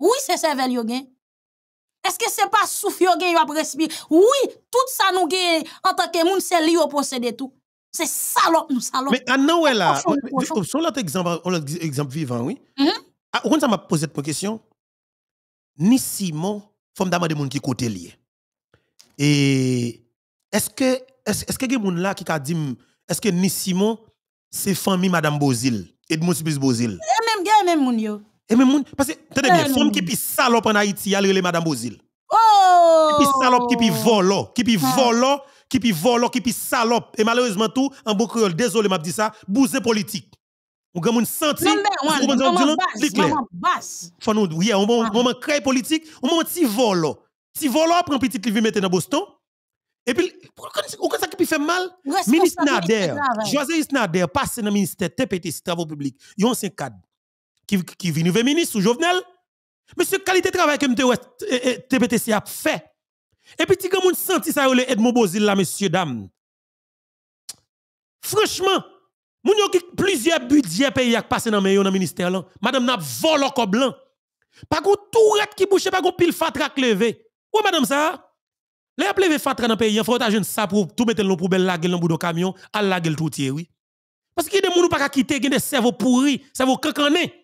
Oui, c'est cervelle yo gen. Est-ce que c'est pas souffle yo gen yo respirer? Oui, tout ça nous gen en tant que moun c'est li yo posséder tout. C'est salope nous salope. Mais à Noël là, oh, sur l'autre exemple, exemple vivant, oui. Mm-hmm. ah, on ça m'a posé cette question. Ni Simon, femme de moun qui côté lié. Et est-ce que est-ce que gen moun là qui ka dit est-ce que ni Simon c'est famille madame Bozil, Edmond Smith Bozil? Et même gars même moun yo. Et eh, même, parce que, tenez bien, femme qui salope en Haïti, elle est Madame Bozil. Oh! Qui est salope, qui est volo, qui est ah. volo, qui pi volo, qui pi salope. Et malheureusement, tout, en beau désolé, m'a dit ça, Bougez politique. Ou on senti, ou on nou, on moment politique, on moment petit volo. Petit volo, prend petit livre, mettez dans Boston. Et puis, ou ça qui fait mal, ministre Nader, José Isnader, passe dans le ministère TPT, travaux publics, il y a qui, qui vient nouveau ministre ou Jovenel. Mais ce qualité de travail que TPTC eh, eh, a fait. Et puis, quand on senti ça, le Edmond Bozil là, messieurs, dames. Franchement, mon qui plusieurs budgets pays qui passé dans le ministère là. Madame n'a volé encore blanc. Pas qu'on tourette qui bouche, pas qu'on pile fatrak levé. Ou madame ça? Les appelés fatra dans le pays, il faut que ça pour tout mettre dans pour poubelle, la gueule dans le camion, à la gueule tout oui. Parce qu'il y a des gens qui ne pas quitter, qui ont des cerveaux pourris, cerveaux cancanés.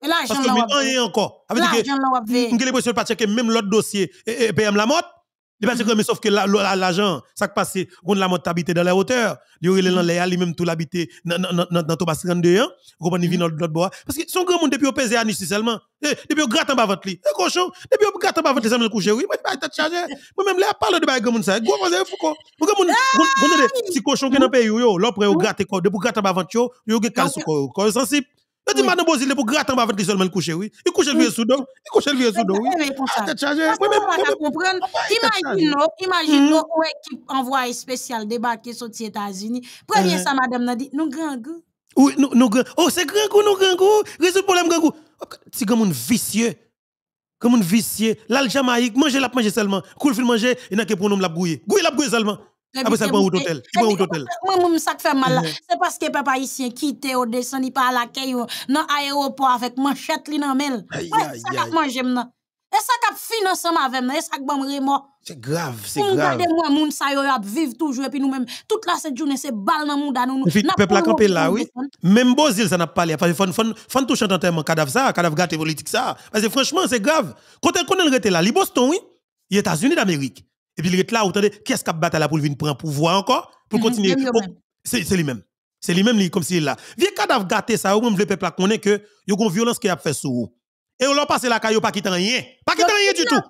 Parce que encore. L'argent là On a l'impression parce que même l'autre dossier PM la mort, il parce que mm-hmm. mais sauf que l'argent ça qui passe on la mort habité dans la hauteur, il est dans les mm-hmm. lui-même tout l'habité dans dans tout bas 32 ans, on comprend vient l'autre bois parce que son grand monde depuis au PZ à seulement. Eh, depuis au gratte en bas ventre li. Eh, cochon, depuis au gratte en bas ventre les amis coucher oui, pas être chargé. Moi même là parle de bail grand monde ça. Gros monde fouko. Mon grand monde on est petit cochon qui dans pays yo, l'autre mm-hmm. au gratte corps, depuis gratte en bas a yo, yo gagne calme corps sensible. Et dis-moi, non, il est pour gratter avant qu'il seulement couche, oui. Il couche le vieux sous dos. Il couche le vieux sous oui. Il est chargé. Oui, mais pas comprendre. Ah, bah, imaginez, imaginez, hmm? une équipe envoyée spéciale débarquer sur les États-Unis. Premier, uh-huh. ça, madame, nous dit, nous grand Oui, nous, nous, oh, c'est grand goût, nous grand goût. Résoudre le problème, grand goût. C'est comme un vicieux. Comme un vicieux. Là, le Jamaïque, mangez la, mangez seulement. Coule, fil, mangez. Il n'a que pour nous la bouiller. Gouille la bouille seulement. Ah, ça prend ou d'hôtel. Tu prends ou Moi, fait mal. Mm-hmm. C'est parce que papa ici quitté au descend, il pas à l'accueil, oh, dans l'aéroport avec manchette, li nan mel. Ça cap manger, m'nan. Et ça cap finance avec moi, et ça cap bon C'est grave, c'est grave. Regardez moi, moun sa yo ap vivre toujours, et puis nous même toute la cette journée, c'est balle dans nous danou. Le peuple a campé là, oui. Même Bozil, ça n'a pas parlé. Parce que fon touche en cadavre ça, cadavre gâté politique ça. Parce que franchement, c'est grave. Quand le est là, les Boston, oui, États-Unis d'Amérique. Et puis il est là, vous entendez, qui est-ce qui a battu là pour venir prendre pouvoir encore Pour mm-hmm. continuer. Oh, c'est lui-même. C'est lui-même, comme s'il est là. Vieux cadavre gâté, ça, vous même le peuple que il y a une violence qui a fait sur vous. Et on l'a passé la caille, pas quitté rien. Pas quitté rien du tout.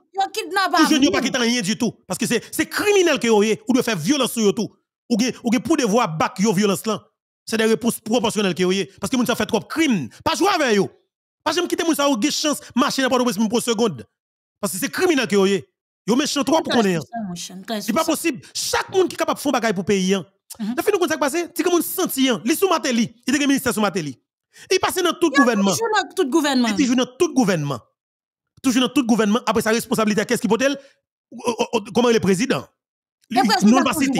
Je n'ai pas quitté rien du tout. Parce que c'est criminel que vous avez, ou de faire violence sur tout. Ou que pour devoir battre yo violence là. C'est des réponses proportionnelles que vous avez. Parce que vous avez fait trop crime. Pas jouer avec vous. Parce que vous avez quitté vous avez chance de marcher n'importe où pour une seconde. Parce que c'est criminel que vous avez. Yo méchant trop pour qu'on hein. C'est pas possible. Chaque monde qui est capable de faire bagaille pour payer. Ça fait nous comme ça passé, c'est comme on sentit, li sous mateli, il était ministère sous mateli. Il passe dans tout gouvernement. Toujours dans tout gouvernement. Il toujours dans tout gouvernement. Toujours dans tout gouvernement après sa responsabilité qu'est-ce qui peut elle comment le président non pas cité.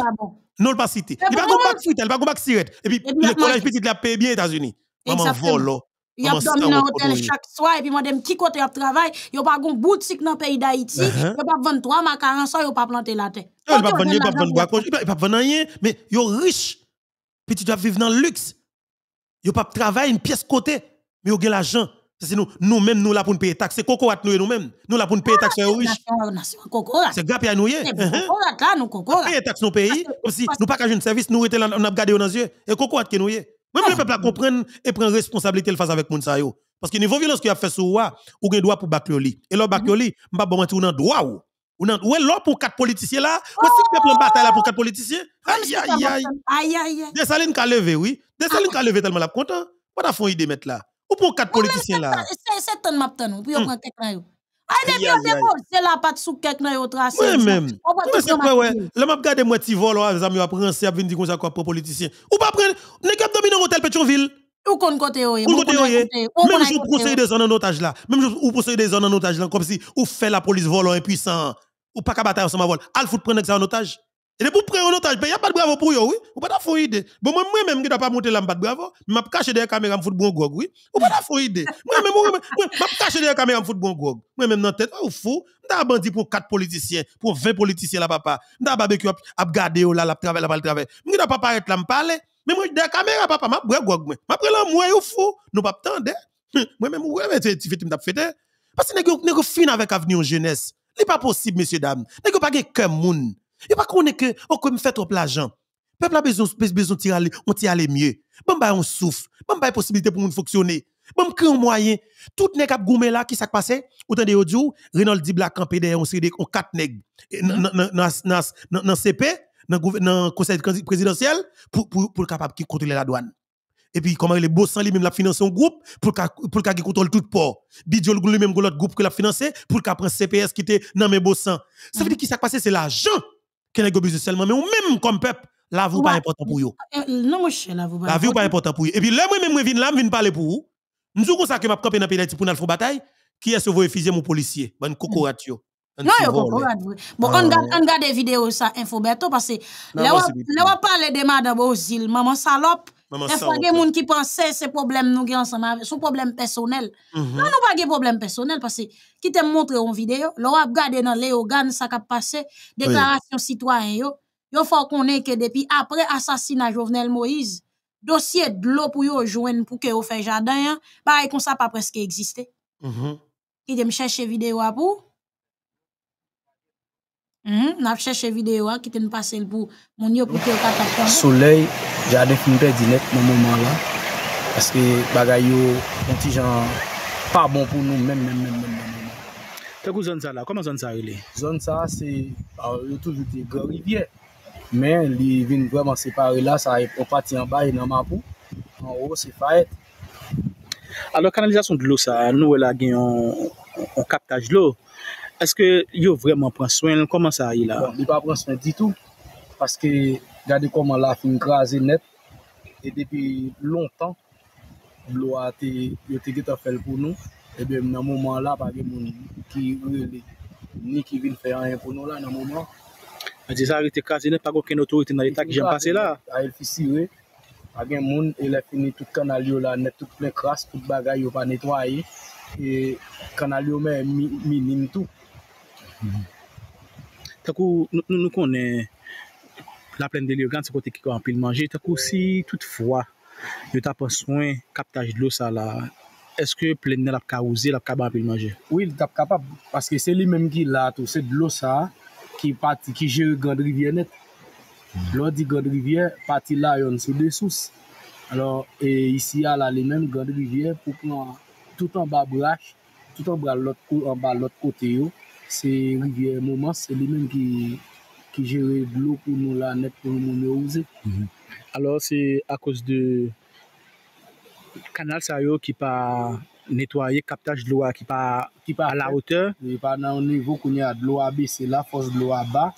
Non pas cité. Il va pas cité, il va pas cigarette et puis le collège petit la paye bien États-Unis. Maman volo. Oh. Ils ont dominé hôtel chaque soir, et puis moi, qui côté côtés travail, travail, y a pas de boutique dans le pays d'Haïti, y uh-huh. a pas vendu trois macarons, y a pas planté la terre. Il pas vendu, il n'ont pas vendu, pas rien, mais y riche riche. Puis tu dois vivre dans le luxe. y a pas travail, une pièce côté, mais ils ont l'argent. C'est nous, nous même nous là pour payer taxes. C'est Cocorat, nous nous-mêmes. Nous là pour payer taxes aux ah, riches. C'est Gapi à nous. C'est uh-huh. Cocorat là, nous Cocorat. Payer taxes nos pays. si nous pas qu'un service, nous était là, on a gardé nos yeux. Et cocoat qui nous est. Même ah. le peuple a et prend responsabilité face avec moun yo. Parce que niveau violence qu'il a fait sur ou un droit pour Bakioli. Et là, Bakioli, mhm. m'a bon ou droit ou. est ce pour quatre politiciens là, ou oh. le peuple en bataille pour quatre politiciens. Aïe, aïe, aïe. Aïe, aïe, aïe. levé, oui. Ah qui ka levé tellement la content. Pas ta fond idée mettre là. Ou pour quatre politiciens là. C'est ton map hmm. Ay, depuis on dépose, c'est la patte sous quelque dans votre assiette. Oui, même. Mais c'est ouais. Le map gade moi, t'y vole, vous amis, après, à venir dire qu'on s'accorde pour politicien. Ou pas prendre, n'est-ce pas dominer hôtel Petionville? Ou contre côté, Ou côté, oui. Même si vous conseillez des zones en otage là. Même si vous conseillez des zones en otage là, comme si vous faites la police volant impuissant. Ou pas qu'à bataille ensemble à vol. Al foutre prendre ça en otage? Et pour prendre un otage, il ben, n'y a pas de bravo pour eux, oui. Ou pas d'avoir idée. Bon, moi-même, je ne pas monter là, je pas de bravo. Je vais cacher derrière la caméra, je vais bon gog, oui. Ou pas d'avoir idée. Moi-même, je vais cacher derrière la caméra, je vais bon gog. Moi-même, dans la tête, ou oh, fou. Je vais bandit pour 4 politiciens, pour 20 politiciens là, papa. Je vais barbecue, à garder là, la travail, la travail. Je ne vais pas paraître là, me parler. Mais moi, derrière la caméra, papa, je vais gog, moi. Je vais là, moi, ou fou. Nous pas attendre. Moi-même, je vais fêter. Parce que nous fin avec avenir jeunesse. Ce n'est pas possible, messieurs, dames. n'avez pas de cœur monde. Il pas qu'on est que, on oh, peut me faire trop l'argent. Peuple a besoin, besoin de tirer, on tirer aller mieux. Bon, bah, on souffle. Bon, bah, possibilité pour nous fonctionner. Bon, qu'un moyen. Tout nèg qui goumé là, qui s'est passé? Autant de audio, Renald Di Black campé derrière, on s'est dit, on quatre nèg, dans CP, dans le conseil présidentiel, pour, pour, pour capable de contrôler la douane. Et puis, comment les beaux sans lui-même la financer un groupe pour pour qu'il contrôle tout port. Bidjol lui-même, l'autre groupe qu'il l'a financé pour qu'il prenne CPS qui était dans mes beaux Ça veut dire mm. qui s'est passé, c'est l'argent que les besoin seulement, mais ou même comme peuple, la vie n'est pas important pour vous. Euh, euh, non, mon la vie n'est pas important pour vous. Et puis là, moi-même, je viens là, viens parler pour vous. Nous comme ça que m'a campé dans le pour nous faire bataille. Qui est-ce que vous effusez mon policier? Bonne cocoratio. Non, yo comprend. Bon, on regarde ah, des vidéos ça infoberto parce que là on parle de madame aussi maman salope. Maman pour que monde gens qui pensait ces problèmes nous nous ensemble son problème personnel. Mm-hmm. Non, nous pas de problème personnel parce que qui te montre en vidéo, l'on a regardé dans les ça qui a passé, déclaration citoyen yo. Yo faut qu'on ait que depuis après assassinat Jovenel Moïse, dossier de l'eau pour yo joindre pour que yo fait jardin, pareil hein. bah, comme ça pas presque existé. Mm-hmm. Qui t'aime chercher vidéo à pour Mm -hmm. N'a cherché vidéo qui te passer pour mon yo pour que yo Soleil jadek mpe dinet nan mouman la, aske bagay yo, konti jan, pa bon pou nou, men men men men men. Te kou zon sa la, koman zon sa li? Zon sa, se, a yo toujou de gorivye, men li vin vreman separe la, sa e popati an bay nan mapou, an ou se fayet. Alo kanalizasyon di lou sa, nou e la gen yon, yon kaktaj lou, eske yo vreman pran swen, koman sa a yi la? Bon, li pa pran swen di tou, paske, Gade koman la fin graze net E depi lontan Blo a te Yo te geto fel pou nou Ebe nan mouman la pake moun Ni ki vin fè anye pou nou la nan mouman A di sa re te graze net Pake okin otorite nan etak jen pase la A el fisi re Pake moun ele finit tout kanalyo la net Tout plen kras, tout bagay yo pa netwaye E kanalyo me Minin tou Takou Nou konen La plen de liyo gant se kote ki kwa anpil manje, tak ou si tout fwa, hmm. yo tap ansoen kaptaj de lo sa la. Eske plen ne la pka ouze, la pka banpil manje? Oui, la tap kapap, paske se li menm ki la to, se de lo sa, ki jere gand rivye net. Lo di gand rivye, pati la yon sou de sous. Alors, e isi ya la li menm gand rivye pou plon tout an ba brach, tout an ba lot kote yo. Se rivye mouman, se li menm ki... qui gérait de l'eau pour nous là, net pour nous mhm. Alors c'est à cause de canal Sayo qui pas nettoyer captage de l'eau qui pas qui pas à la hauteur. Il pas dans un niveau qu'on a de l'eau c'est la force de bas.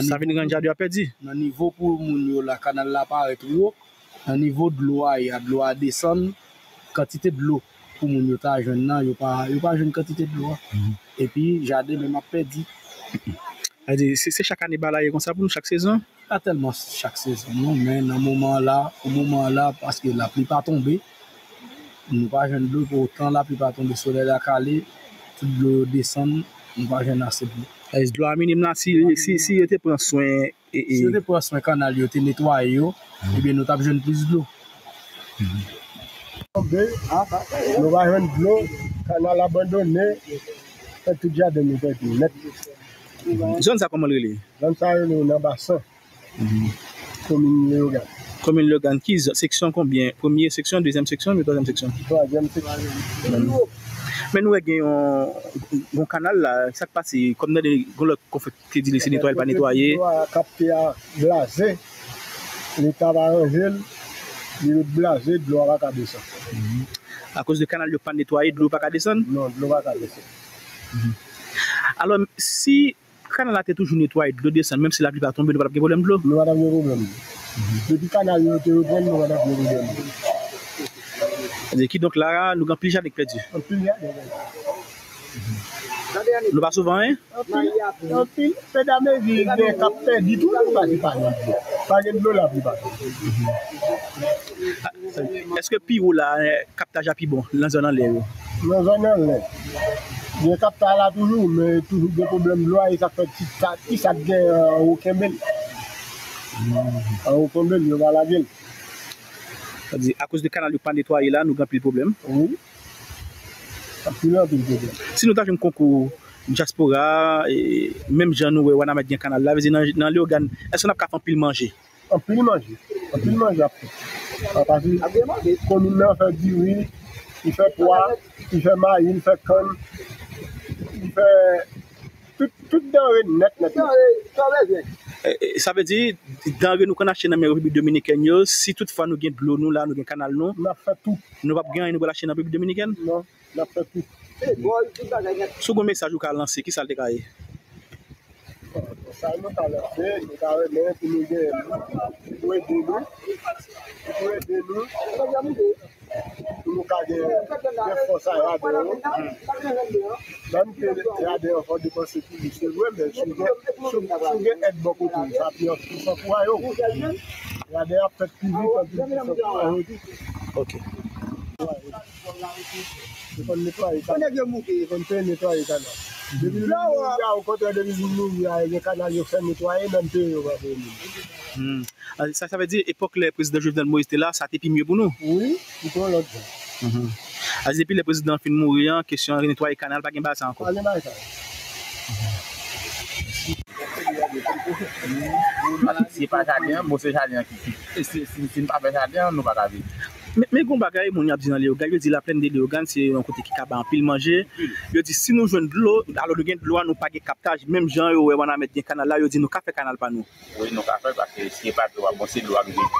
Ça vient a perdu. Dans niveau pour nous canal là pas niveau de l'eau il y a de l'eau à quantité de pour mon pas pas quantité de mhm. Et puis jardin même a perdu. Se chak ane balaye, yon sa pou nou chak sezon? A telman chak sezon, nou men, nan mouman la, mouman la, paske la plu pa tombe, nou pa jen blou, pou otan la plu pa tombe, sole la kale, tout blou desan, nou pa jen ase blou. E, zlo aminim la, si yon te pren soen, si yon te pren soen, kan a liyo te netway yo, ebe eh nou ta pjen plus blou. Ah, nou pa jen blou, kan al abandonne, se tout diya den nou pek nou lette. Zone ça koman rele? une commune qui section combien Première section, section section, Premier section Troisième section, mhm. Mais nous avons un section. là, ça e comme dans kanal qui les de a mhm. cause canal, de pas nettoyer Non, mhm. Alors, si Kanan la te toujou netwaye, blè desen, mèm se la blip a tombe, nou wad apge volèm blò? Nou wad apge volèm blò. Nè di kanan, nou wad apge volèm blò. Zè ki, donk la, nou gant pil jadèk pèdi? Nou pili jadèk pèdi. Nou wad souvan, eh? Nou pili, nou pili, se damè vi kapte di tout, nou wad apge volèm blò la blip a tombe. Eske pi ou la kapta jadèk pi bon, lan zonan lè? Lan zonan lè. Jè kap ta la toujou, men toujou gen problem lwa, yè e sa fè tit kat, yè sa gè an ou kembele euh, An ou kembele, yè gwa la gen A kouz de kanal yon pandetwa yè la, nou gen pil problem Si nou taj yon konkou diaspora, mèm jan nou wè wè wè nan met gen kanal la, vè zè nan lè yon gan, esè nan pka fè an pil manje? An pil manje, an pil manje apè A kouz di, komi nan fè diwi, yon fè pwa, yon fè mayi, yon fè kon, Fè, tout danre net lè di. Tout danre, sa vè di. Sa vè di, danre nou kon a chen nan mèro pi bi dominiken yo, si tout fa nou gen blou nou la, nou gen kanal nou. La fè tou. Nou pap gen, nou kon a chen nan mèro pi bi dominiken? Non, la fè tou. Sou goun mesaj ou ka lanse, ki sa lè te ka e? Sa lè te ka lanse, nou ka lanse, nou gen, nou gen, nou gen, nou gen, nou gen, nou gen. foun kade dr fox egg had 선 gen yo don mpey kon repe gen yo fwa kon chor se pudi se hoe bèl chou gen ad bo kouti martyr ap kou a yo gen yo ap set pudi kon famil poso kou a yo dike kon metwaye jist вызan akonnen jyey kon metwaye j mum wane de rifle yon kote, de rifle yon kote a jkin kanan yoisyen metwaye don mpey yo ba Hmm, sa sa ve di epok le prezident Jouif Den Moïse te la, sa te pi mye pou nou? Oui, yon kon lò di sa. Hmm, a zi pi le prezident fin Mourian, kèsyon re netwaye kanal pa gen bas an kon? A gen bas an. Si pa chadyan, mò se chadyan ki fi. Si pa fe chadyan, nou pa chadyan. Mwen kon ba gaye moun ap di nan li yo gan, yo di la plen de di yo gan, se yon kon te ki ka bampil manje, yo di si nou jwen dlo, alo lò gen dlo an nou pa ge kaptaj, mèm jan yo wè wana met gen kanal la, yo di nou ka fe kanal pa nou? Wè nou ka fe, bakè si yon pa dlo ak bon, se dlo ak gen.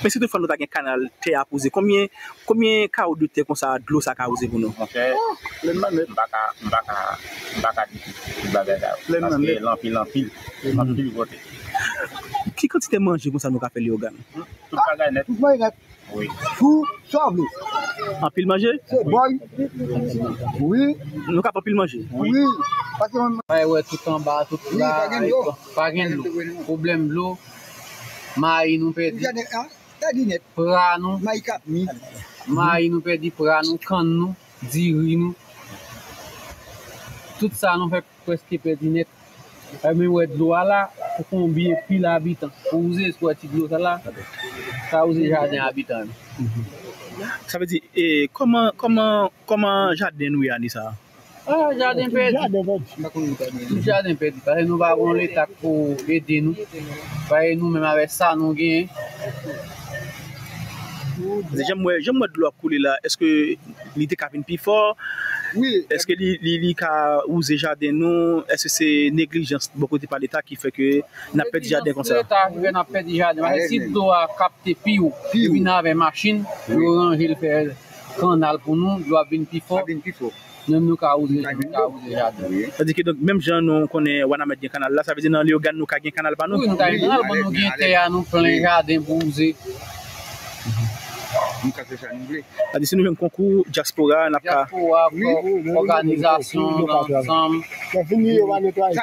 Mwen se dò fò nou da gen kanal te ap ouze, komyen ka ou dote kon sa dlo sa ka ouze voun nou? Mwen che, mbaka di ki, mbaka di ki, mbaka di ki, mbaka di ki, mbaka di ki, mbaka di ki, mbaka di ki, mbaka di ki, mbaka di ki, mbaka di ki, mbaka di ki, mb Fou, sovle. A filmaje? Se boy. Oui. Nou ka pa filmaje? Oui. Faye wè tout an ba, tout la. Fagen lò. Fagen lò. Problem lò. Mari nou pedi pran nou. Mari kap mi. Mari nou pedi pran nou. Kan nou. Diri nou. Tout sa nou fè pweske pedi net. Fè men wè dlo a la, pou kon biye pil abitan, pou ouze sou wè ti glos a la, fè a ouze jaden abitan. Sa pe di, e, koman jaden nou ya ni sa? A, jaden pe di. Sout jaden pe di, fè se nou wè avon lè tako ete nou, fè se nou menm avè sa nou gen. jèm wè, jèm wè dlo akou li la eske li te ka vin pi for eske li li ka ouze jaden nou, eske se neglijans bokote pa l'Etat ki fè ke na pet jaden kon sa si do a kapte pi ou pi ou, ki wina ve machin yo ranjil pe kan alpoun nou jou a vin pi for nou nou ka ouze jaden mèm jan nou konè wana met gen kanal la sa vezi nan li yo gan nou ka gen kanal ban nou pou yon ta gen kanal ban nou gen te ya nou pou lè jaden pou ouze Adi se nou yon konkou diaspora na pa Diaspora, organizasyon, dansam Kwa fin yon va netwaye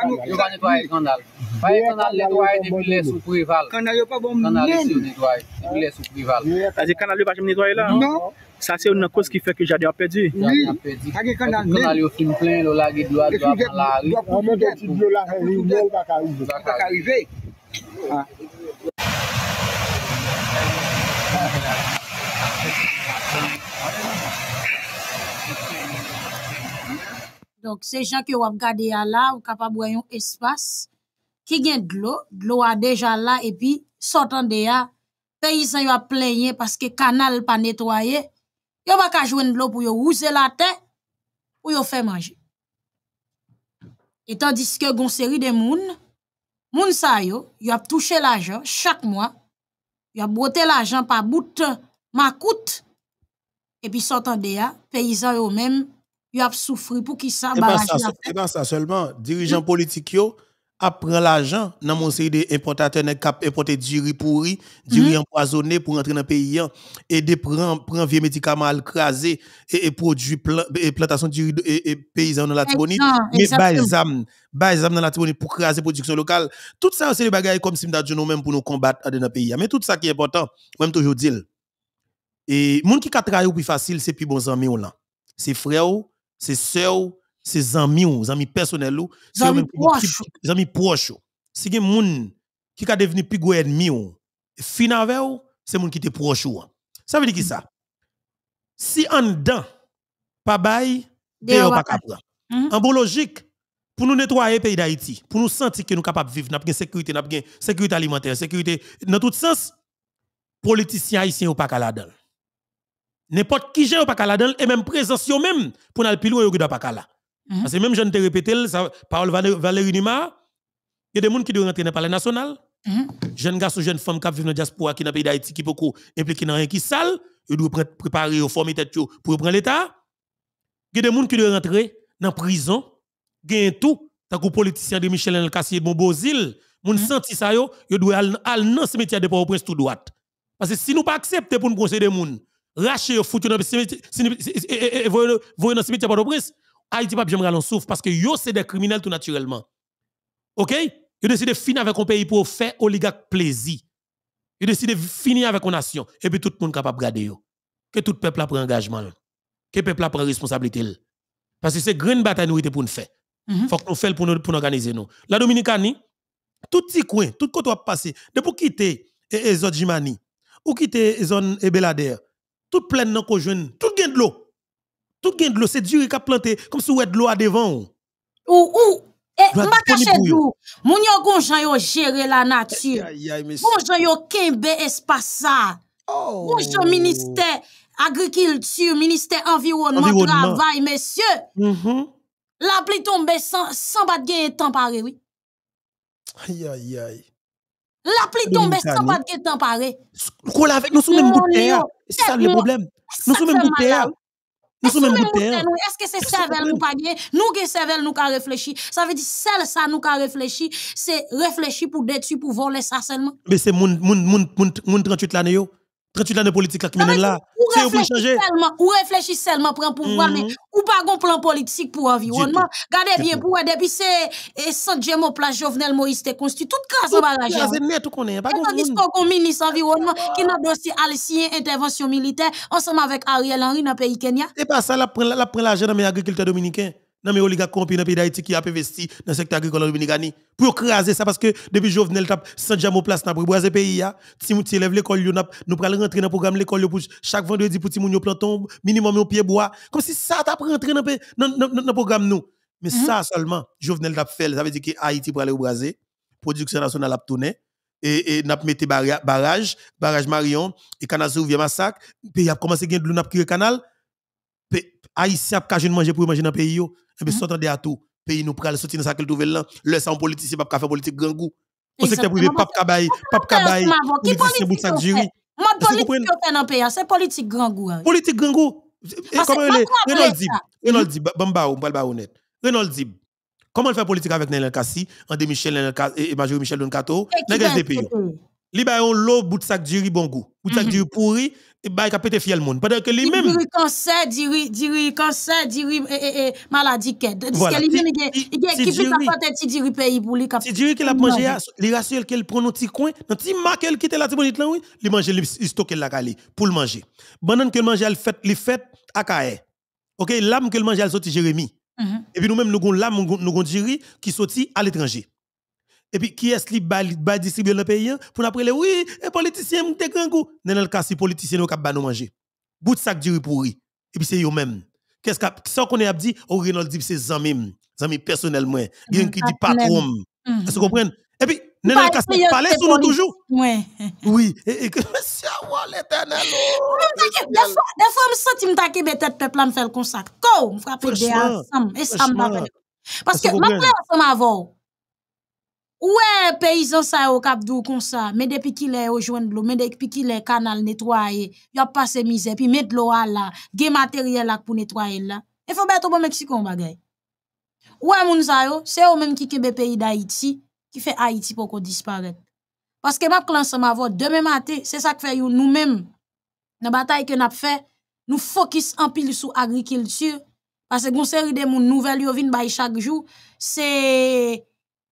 kandal Kwa yon kandal netwaye, demile soukou i val Kandal yon pa bom menen Kandal yon netwaye, demile soukou i val Adi kandal yon pa jem netwaye la Sase yon nan kouz ki fe ki jade yon pedi Kandal yon fin plen, yon lagi blwa, yon apan lal Yon lup den, yon lup den Yon baka rive Donc, ces gens qui ont gardé là, ou capable de espace qui vient de l'eau, de l'eau déjà là, et puis, sortant de là, paysan ont a plaigné parce que canal pas nettoyé, Ils va ka jouer de l'eau pour yon rouser la tête, pour yon faire manger. Et tandis que gon série de moun, moun sa a touché l'argent chaque mois, Il a broté l'argent par bout, ma coûte, et puis sortant de là, paysan mêmes même, y a souffri pour qui ça va eh ben, pas eh ben, ça seulement, dirigeant politique yo après l'argent dans mon série d'importateurs qui cap importer du riz pourri, du mhm. riz empoisonné pour entrer dans le pays et hein. de prend prendre vieux médicaments mal crasé et produit et plantation du et paysan dans la Tibonite mais les balsam dans la Tibonite pour craser production locale. Tout ça c'est des bagages comme si nous même pour nous combattre dans le pays. Hein. Mais tout ça qui est important, même toujours dire. Et monde qui travaille plus facile, c'est plus bon amis ou là. C'est frère ses sœurs, ses amis, ses amis personnels, ses amis proches. Si quelqu'un moun qui est devenu plus gros ennemi, fin c'est moun qui sont proche Ça veut dire qui mm. ça? Si en dedans, pas bail, a pas capable. Mm-hmm. En bon logique, pour nous nettoyer le pays d'Haïti, pour nous sentir que nous sommes capables de vivre, nous avons sécurité, nous avons sécurité alimentaire, sécurité dans tout sens, politiciens haïtiens ou pas là-dedans n'importe qui j'ai pas là dedans et même présence même pour n'al pilou yo pas là mhm. parce que même je ne te répète ça parole Valérie Nima il y a des gens qui doivent rentrer dans le palais national mhm. jeunes garçons jeunes femmes qui vivent dans la diaspora qui dans pays d'Haïti qui beaucoup impliqué dans rien qui sale ils doivent préparer au former tête pour prendre l'état il y a des gens qui doivent rentrer dans la prison gain tout tant que politicien de Michel El de Montbozil mon mhm. senti ça ils doivent aller dans métier de port presse tout droit parce que si nous pas accepter pour nous conseiller des gens raché au foutu eh, eh, eh, dans le cimetière port la prince Haïti pas bien en souffre parce que yo c'est des criminels tout naturellement. OK Yo décide de finir avec un pays pour faire oligarque plaisir. Yo décide de finir avec une nation et puis tout le monde capable de garder yo. Que tout le peuple a pris engagement Que le peuple a pris responsabilité Parce que c'est grande bataille nous pour nous faire. Mm-hmm. Faut que nous fassions pour nous pour organiser nous. La Dominicanie tout petit coin, tout côté va passer, de pour quitter les autres Jimani ou quitter les zones tout pleine nan ko tout gain de l'eau. Tout gain de l'eau, c'est dur qui a planté comme si ou de l'eau à devant. Ou ou et m'a caché tout. Moun yon gonjan yo gère la nature. Gonjan yo kembe espace ça. Oh. Gonjan ministère agriculture, ministère environnement, travail, messieurs. Mm-hmm. La pluie tombe sans, sans battre gain temps pareil, oui. Aïe, aïe, aïe. La pli tombe sans pas de temps paré. nous sommes même goûter. C'est ça le problème. Nous sommes même goûter. Nous sommes même goûter. Est-ce que c'est cervelle nous pagner Nous que cervelle nous a réfléchi. Ça veut dire celle ça nous a réfléchi, c'est réfléchi pour détruire pour voler ça seulement. Mais c'est mon monde 38 l'année 38 ans de politique là qui mène là. C'est pour changer. ou réfléchissez seulement pour un pouvoir, mais mhm. ou pas un plan politique pour l'environnement. Gardez bien pour depuis c'est Saint-Dieu place Jovenel Moïse te construit, toute classe. en barrage. la net tout qu'on est. Pas ministre environnement ah. qui n'a dossier Alcien intervention militaire ensemble avec Ariel Henry dans le pays Kenya. Et pas ça la prend l'argent dans les agriculteurs dominicains dans les a dans le pays d'Haïti qui a investi dans le secteur agricole de Dominicani. Pour craser ça, parce que depuis Jovenel Tap, sans jamais place, n'a pas le pays. Hein. Timouti de l'école, nous prenons rentrer dans le programme l'école pour chaque vendredi pour plantons un minimum de pied bois. Comme si ça t'a rentré dans le programme nous. Mais mhm. ça seulement, Jovenel Tap faire. ça veut dire que Haïti pour aller au brasé, production nationale a tourné. Et, et n'a mis barrage, barrage Marion, et Canazou via massacre, puis pays a commencé à gagner le canal, Haïtien a de manger pour manger dans le pays, et eh bien mhm. s'entendez à tout. Pays nous pral sortir dans sa trouver là, le sang politicien pas faire politique grand goût. Au secteur privé pas kabay, pas kabay. Qui politique bout sac jury. Mon politique fait dans pays, c'est politique grand goût. Hein. Politique grand goût. Eh, comment elle Renold Dib, Renold Dib, bamba ou pas honnete Renold Dib. Comment elle fait politique avec Nenel Kassi, André Michel et eh, Major Michel Doncato, dans quel pays Li on yon l'eau bout sac jury bon goût. Bout sac mhm. jury pourri, il qui pété fiel monde que même cancer diri diri cancer diri eh, eh, eh, maladie il il qui fait pour lui diri qu'il a mangé les rationnel qu'il prend un coin quitte il la pour le manger elle fait a fait à OK l'âme qu'elle mange, elle sorti Jérémie mhm. et puis nous mêmes nous gon l'âme nous gon diri qui sorti à l'étranger et puis qui est-ce qui va distribuer le pays hein? pour après les oui les politiciens ont des grands goût dans le cas si politiciens ont pas nous manger bout de sac du pourri et puis c'est eux mêmes qu'est-ce qu'on est dit au Renault dit c'est amis amis personnellement il y a qui dit mm, patron mm. vous mm. comprenez et puis dans le cas parler sur nous toujours oui oui et que monsieur l'éternel oh, des fois je me sens que je me tête peuple me faire comme ça quand on frappe des ensemble et ça me parce que maintenant frère ensemble avant Ouais, paysan ça au cap dou comme ça, mais depuis qu'il est au joint de l'eau, mais depuis qu'il est canal nettoyé, il a passé misé puis met de l'eau là, gain matériel là pour nettoyer là. Il faut mettre au Mexique en bagaille. Ouais, moun ça c'est au même qui kebe pays d'Haïti qui fait Haïti pour qu'on disparaisse. Parce que ma clan ça m'a demain matin, c'est ça que fait nous nous-mêmes. La bataille que n'a fait, nous focus en pile sur agriculture parce que une série de mon nouvelle yo vinn chaque jour, c'est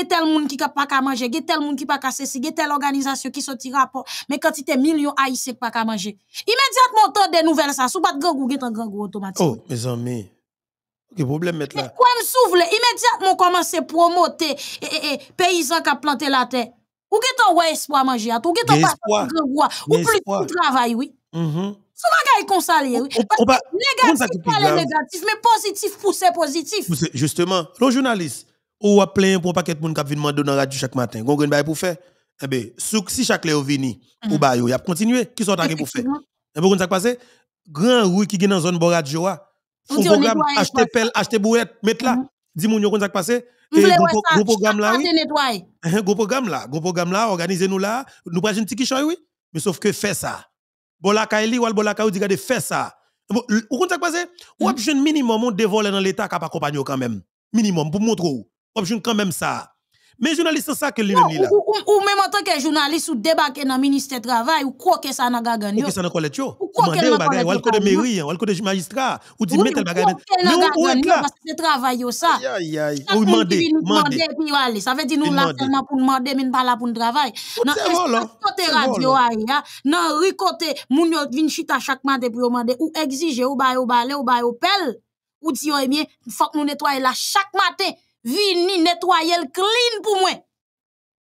a tel moun ki ka pa ka manje, a tel moun ki pa ka y a tel organisation ki sorti rapport, mais quantité million haïtien pa ka manger, Immédiatement on tant des nouvelles ça, sou pa grand gou gen tan grand gou automatique. Oh, mes amis. le problème mettre là? Quoi me souffle immédiatement commencer promouvoir et, eh, et, eh, eh, paysan qui ont planté la terre. Ou qui t'en ouais espoir manger ou tout qui t'en pas grand bois ou plus de travail oui. Ça va gagner comme ça oui. négatif pas négatif, mais positif pour pousser positif. Justement, le journaliste ou à plein pour paquet de monde qui vient demander dans radio chaque matin. Vous avez pour faire. Eh ben, si chaque Léo vini mm-hmm. ou bah yo, continuer qui sont pour faire. Et pour ça grand vous qui gagne dans zone bon radio programme acheter pelle, acheter bouette, mettre là. Mm-hmm. Dis moun yo Vous pase, eh, gros programme là oui. Eh, programme là, programme organisez nous là, nous prenons un petit kichoy oui. Mais sauf que fait ça. Bon kaeli ou bon la kaou vous gade fait ça. Ou ça pase, ou mm-hmm. a minimum on voler dans l'état qui pas accompagné quand même. Minimum pour montrer ou joun quand même ça. Mais journaliste c'est ça que lui même là. Ou, même en tant que journaliste ou débarquer dans le ministère du travail ou quoi que ça n'a pas gagné Ou que ça n'a collègue yo. Ou quoi que bagay, ou de mairie, ou de magistrat, ou dit mettre bagay. Mais ou est là que c'est travail yo ça. Ou demander, demander puis Ça veut dire nous là seulement pour demander mais pas là pour travail. Non, côté radio aïe. Non, ricoté moun yo vinn chita chaque matin pour demander ou exiger ou bailler ou bailler ou bailler ou pelle. Ou dire eh bien faut que nous nettoyer là chaque matin vini nettoyer le clean pour moi.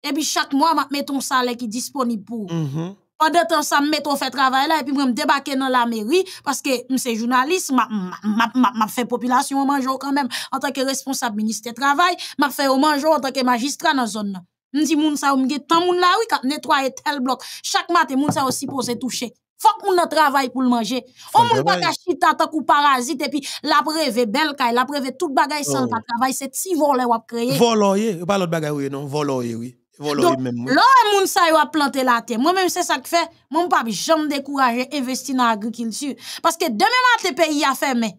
Et puis chaque mois, je mets un salaire qui est disponible pour. Mm-hmm. Pendant temps, ça me met fait travail là, et puis je me débarque dans la mairie, parce que je suis journaliste, je fais population au quand même, en tant que responsable ministère du travail, je fais au manger en tant que magistrat dans la zone. Je dis, que sa, ou tant moun oui, tel bloc. Chaque matin, moun a aussi posé toucher. Faut que moun travaille pour le manger. On moun pas ka chita tant parasite et puis la preuve belle kay, la preuve tout bagay sans pas oh. travail, c'est si volé ou ap créer. Voloye, ou pas l'autre bagaille ou non, voloye oui. Voloye même. Là moun. sa a planté la terre. Moi même c'est ça qui fait, moun pas jamais décourager investir dans agriculture parce que demain matin pays a fermé.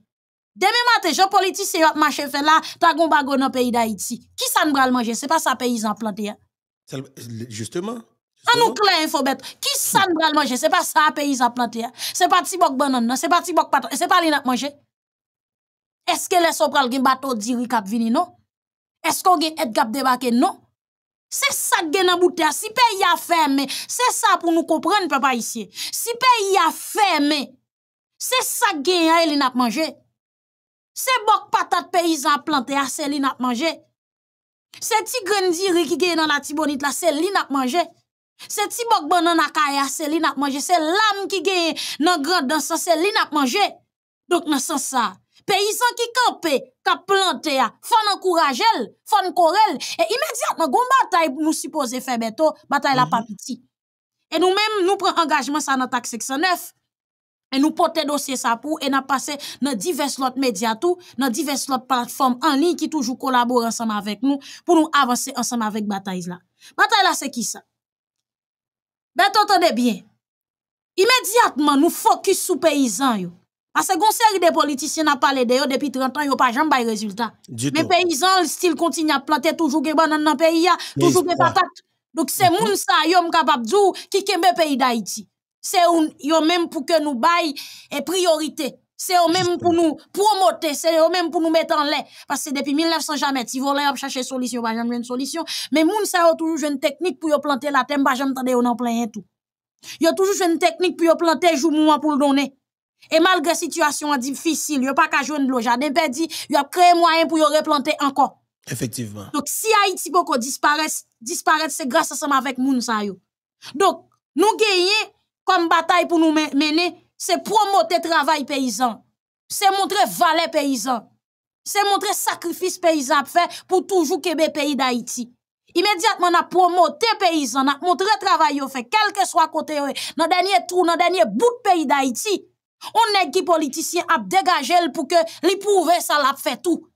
Demain matin politiques, politicien yo marché fait là, ta gon bagon dans pays d'Haïti. Qui ça ne va manger, c'est pas ça paysan planté hein. Justement. En nous clair, il Qui ça nous va manger Ce pas ça, pays a planter. C'est pas Tibok banane, ce n'est pas Tibok patron. Ce n'est pas l'inap manger. Est-ce que les sopral gen bateau diri kap vini non? Est-ce qu'on gen et kap debake non? C'est ça qui est bouté. Si pays a fermé, c'est ça pour nous comprendre, papa ici. Si pays a fermé, c'est ça qui e est gagné, il manger. C'est bok patate planter planté, c'est l'inap manger. C'est tigre diri qui gagne dans la tibonite, c'est l'inap manger cette petit bok bon nan akaya, c'est C'est l'âme qui gagne nan grand dans ça, c'est li nap mangé Donc, dans sens ça. Paysans qui campe, qui plante, fon encourager, nous korel. Et immédiatement, gon bataille nous supposé faire bientôt, bataille n'a pas mhm. petit Et nous même, nous prenons engagement ça dans taxe 609. Et nous portons dossier ça pour, et nous passons dans diverses autres médias tout, dans diverses autres plateformes en ligne qui toujours collaborent ensemble avec nous, pour nous avancer ensemble avec bataille là. Bataille là, c'est qui ça? Mais ben, attendez bien. Immédiatement, nous focus sur les paysans. Parce que une série de politiciens a parlé de eux depuis 30 ans, yo pas jamais bay résultat. résultats. Mais paysan style continuent à planter toujours des bananes dans pays toujours des patates. Donc c'est mm-hmm. moun sa yo de dire qui le pays d'Haïti. C'est yo même pour que nous bay les priorité. C'est eux-mêmes pour nous promoter, c'est eux-mêmes pour nous mettre en l'air. Parce que depuis 1900, jamais, si vous voulez chercher solution, pas bah, jamais une solution. Mais les gens a toujours une technique pour planter la terre. Vous jamais on en plein tout. Yo toujours une technique pour planter jour mois pour le donner. Et malgré situation difficile, yo pas qu'à de l'eau, jardin dit, yo a créé moyen pour yo replanter encore. Effectivement. Donc si Haïti peut disparaît disparaître c'est grâce à ça avec moun Donc nous gagnons comme bataille pour nous mener c'est promoter travail paysan. C'est montrer valet paysan. C'est montrer sacrifice paysan fait pour toujours Québec pays d'Haïti. Immédiatement, on a promoté paysan, on a montré travail fait, quel que soit côté, dans le dernier trou, dans le dernier bout de pays d'Haïti. On est qui politicien a dégagé pour que les prouve ça l'a fait tout.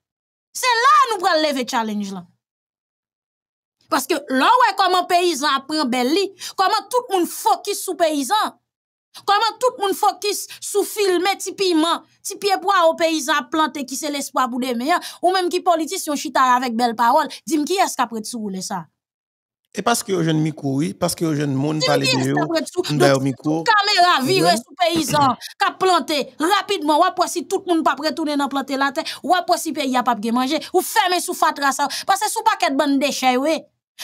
C'est là nous prenons lever challenge là. Parce que là, ouais, comment paysan apprend belle comment tout le monde focus sur paysan. Comment tout le monde focus sous filmer typiquement, typiquement pour au paysan planté qui c'est l'espoir pour demain, hein. ou même qui politicien chita avec belle parole, dis-moi qui est-ce qu'après a pris ça? Et parce que jeune micro, oui, parce que jeune monde parle de micro, caméra virée sous paysan, qui a planté rapidement, ou après si tout le monde pas prêt tourner dans planter la terre, ou après si le pays a pas manger, ou fermer sous fatra ça, parce que sous paquet de bande déchets, oui,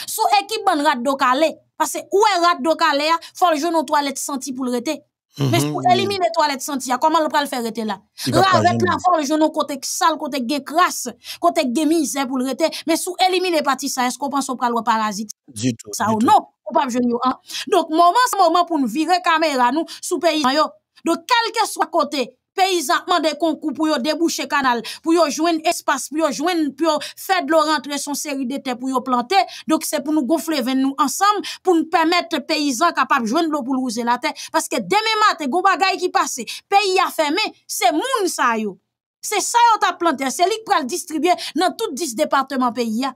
sous équipe de bande rat parce que où est rat de il faut le jouer nos toilettes senti pour le rete. Mhm. Mais pour éliminer les toilettes senti, comment le faire là? Là, avec la faut le jouer nos côté sale, côté crasse, côté gay misère pour le rete. Mais sous éliminer partie ça, est-ce qu'on pense au pral parasite? Du tout. Ça ou non? On pas hein? Donc, moment, c'est moment pour nous virer caméra, nous, sous pays. Donc, quel que soit côté, paysans paysan mande concours pour yo déboucher canal pour jouer joindre espace pour yo joindre pour faire de l'eau rentrer son série de terre pour yo planter donc c'est pour nous gonfler venir nous ensemble pour nous permettre paysans, paysan capable joindre l'eau pour faire la terre parce que demain matin les bagaille qui passent, pays à fermé c'est moun sa yo c'est ça yo t'a planté c'est lui qui pral distribuer dans tous 10 départements pays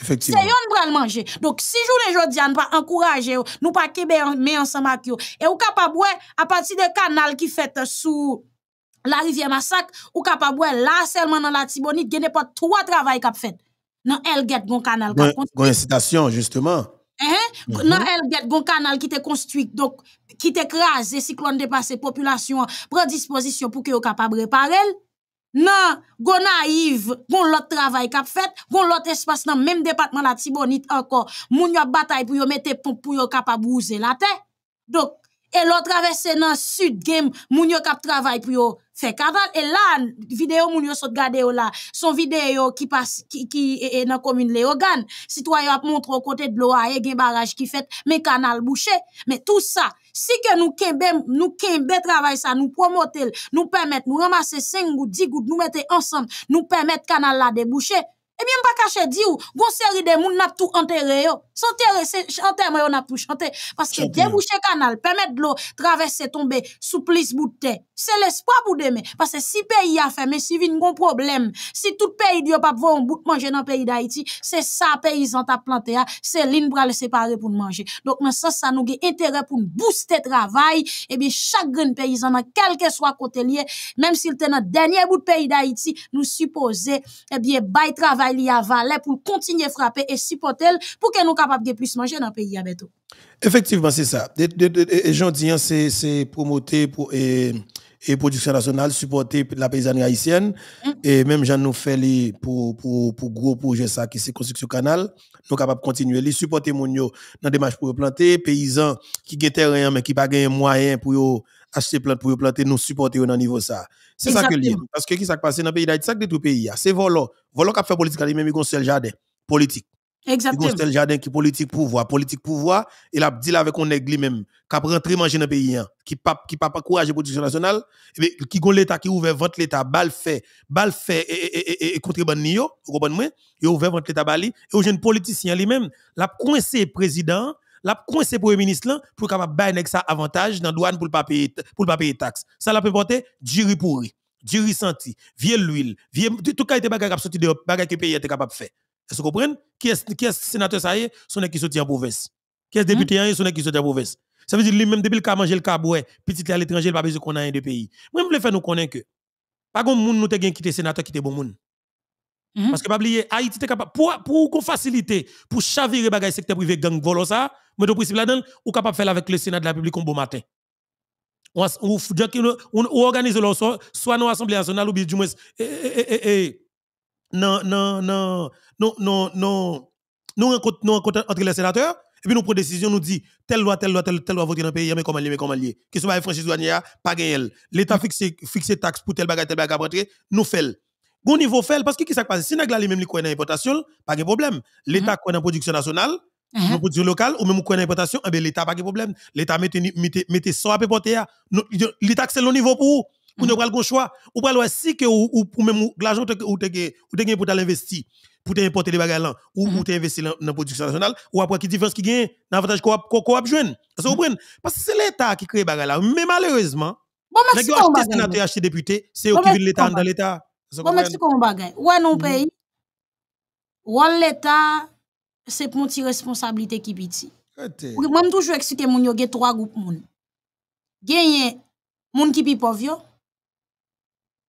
effectivement c'est yon pral manger. Donc, si vous avez dit, nous pas encourager, nous pas qu'ils en, mais ensemble avec yon. Et ou capable, à partir des canal qui fait sous la rivière Massac, ou capable là seulement dans la Tibonite, vous pas trois travail qui fait. Dans Elguet, gon canal gon construit. incitation justement. Eh, eh? Mhm. Dans Elguet, gon canal qui te construit donc qui te crase, cyclone dépassé population, prend disposition pour que capable réparer. non gon naïve gon lot travail qu'a fait gon lot espace nan même département la Tibonite encore. moun yo bataille pour yo mette pompe pour yo capable la terre. Donc, E lo travese nan sud gen moun yo kap travay pou yo fe kadal. E la, video moun yo sot gade yo la, son video ki e, e, nan komine le yo gan. Sitwayo ap montre o kote dlo a ye gen baraj ki fet men kanal boucher. Men tout sa, si gen nou ken be travay sa, nou promote l, nou pemet, nou ramase 5 gout, 10 gout, nou mette ansan, nou pemet kanal la de boucher. Et eh bien, pas caché di ou, bon série de moun n'a tout enterré yo. Son terre, c'est enterré, mais on a tout chanté. Parce que déboucher canal, permettre de l'eau traverser, tomber sous plus bout C'est l'espoir pour demain. Parce que si pays a fait, mais si vin gon problème, si tout pays dit pas voir un manger dans pays d'Haïti, c'est ça paysan t'a planter. Hein. c'est l'in pour le séparer pour manger. Donc, dans sens, ça nous a intérêt pour booster travail. Et eh bien, chaque paysan, dans quel que soit côté lié, même s'il était dans dernier bout de pays d'Haïti, nous supposons eh bien, travail il y a valeur pour continuer à frapper et supporter pour que nous capables de plus manger dans le pays à bientôt. Effectivement, c'est ça. De, de, disent hein, que c'est promoter pour, et, production nationale, supporter la paysannerie haïtienne. Mm. Et même Jean nous fait pour, pour, gros projet ça qui c'est construction canal. Nous capables de continuer les supporter gens dans des démarche pour planter. Paysans qui ont rien, mais qui n'ont pas gagné moyen pour acheter plantes pour planter, nous supporter au niveau ça. C'est ça que lié. Parce que qui s'est passé dans le pays c'est ça que tout le pays, c'est Volo. Volo qui a fait politique, il a un seul jardin politique. Exactement. Il y a jardin qui politique pouvoir, politique pouvoir, il a dit avec un nègre même, qui a rentré manger dans le pays, qui hein, n'a qui pas la production nationale, qui a l'État qui ouvre, vente l'État, bal fait, bal fait, et contribue nio, vous comprenez, il ouvert, vente l'État, bali, et aux jeunes politiciens lui-même, l'a coincé président, l'a pour le ministre là pour capable bailler avec ça avantage dans douane pour pas payer pour pas payer taxe. Ça l'a peut porter du pourri, du riz senti, vieille l'huile, vieille tout était bagage qui sorti de bagage que pays était capable de faire. Est-ce que vous comprenez qui est qui est sénateur ça y est, son qui sorti en province. Qui est hein? député hein, son qui sorti en province. Ça veut dire lui-même depuis le cas manger le cabouet, petit à l'étranger, il pas besoin qu'on a un de pays. Moi je voulais faire nous connaître que pas grand monde nous te quitté quitter sénateur qui était bon monde. Hein? Parce que pas oublier, Haïti est capable, pour, pour qu'on facilite, pour chavirer bagay secteur privé gang volo ça, mais le principe là-dedans, ou capable de faire avec le Sénat de la République un beau matin. On organise ou soit dans l'Assemblée nationale ou bien du moins non, non, non, non, non, non, nous rencontrons entre les sénateurs et puis nous prenons décision, nous dit telle loi, telle loi, telle, telle loi voter dans le pays, mais comment lier, mais comment lier. Qui se va franchise douanière, pas gagné. L'État mm-hmm. fixe, fixe taxe pour telle bagage, telle bagage rentrer, nous fait. Bon niveau fait, parce que qu'est-ce qui s'est passé? Si nous avons même a coins importation pas de problème. L'État a mm-hmm. dans production nationale, mon mhm. produit local ou même mon importation, eh l'État pas de problème. L'État mette mette ça à peu hein. L'État c'est le niveau pour vous. Vous n'avez pas le choix. Vous pouvez si que ou pour même l'argent que vous avez pour investir pour importer des bagages là, ou mhm. pour investir dans la production nationale, ou après qui différence qui gagne, l'avantage qu'on a joué. Mhm. Parce que c'est l'État qui crée les bagages là. Mais malheureusement, Bon, merci pour acheter sénateur, acheté député, c'est eux qui l'État dans l'État. Bon, merci pour un bagage. Ou un pays, ou l'État sep moun ti responsabilite ki biti. Moun toujou eksite moun yo ge 3 goup moun. Genye moun ki pipov yo,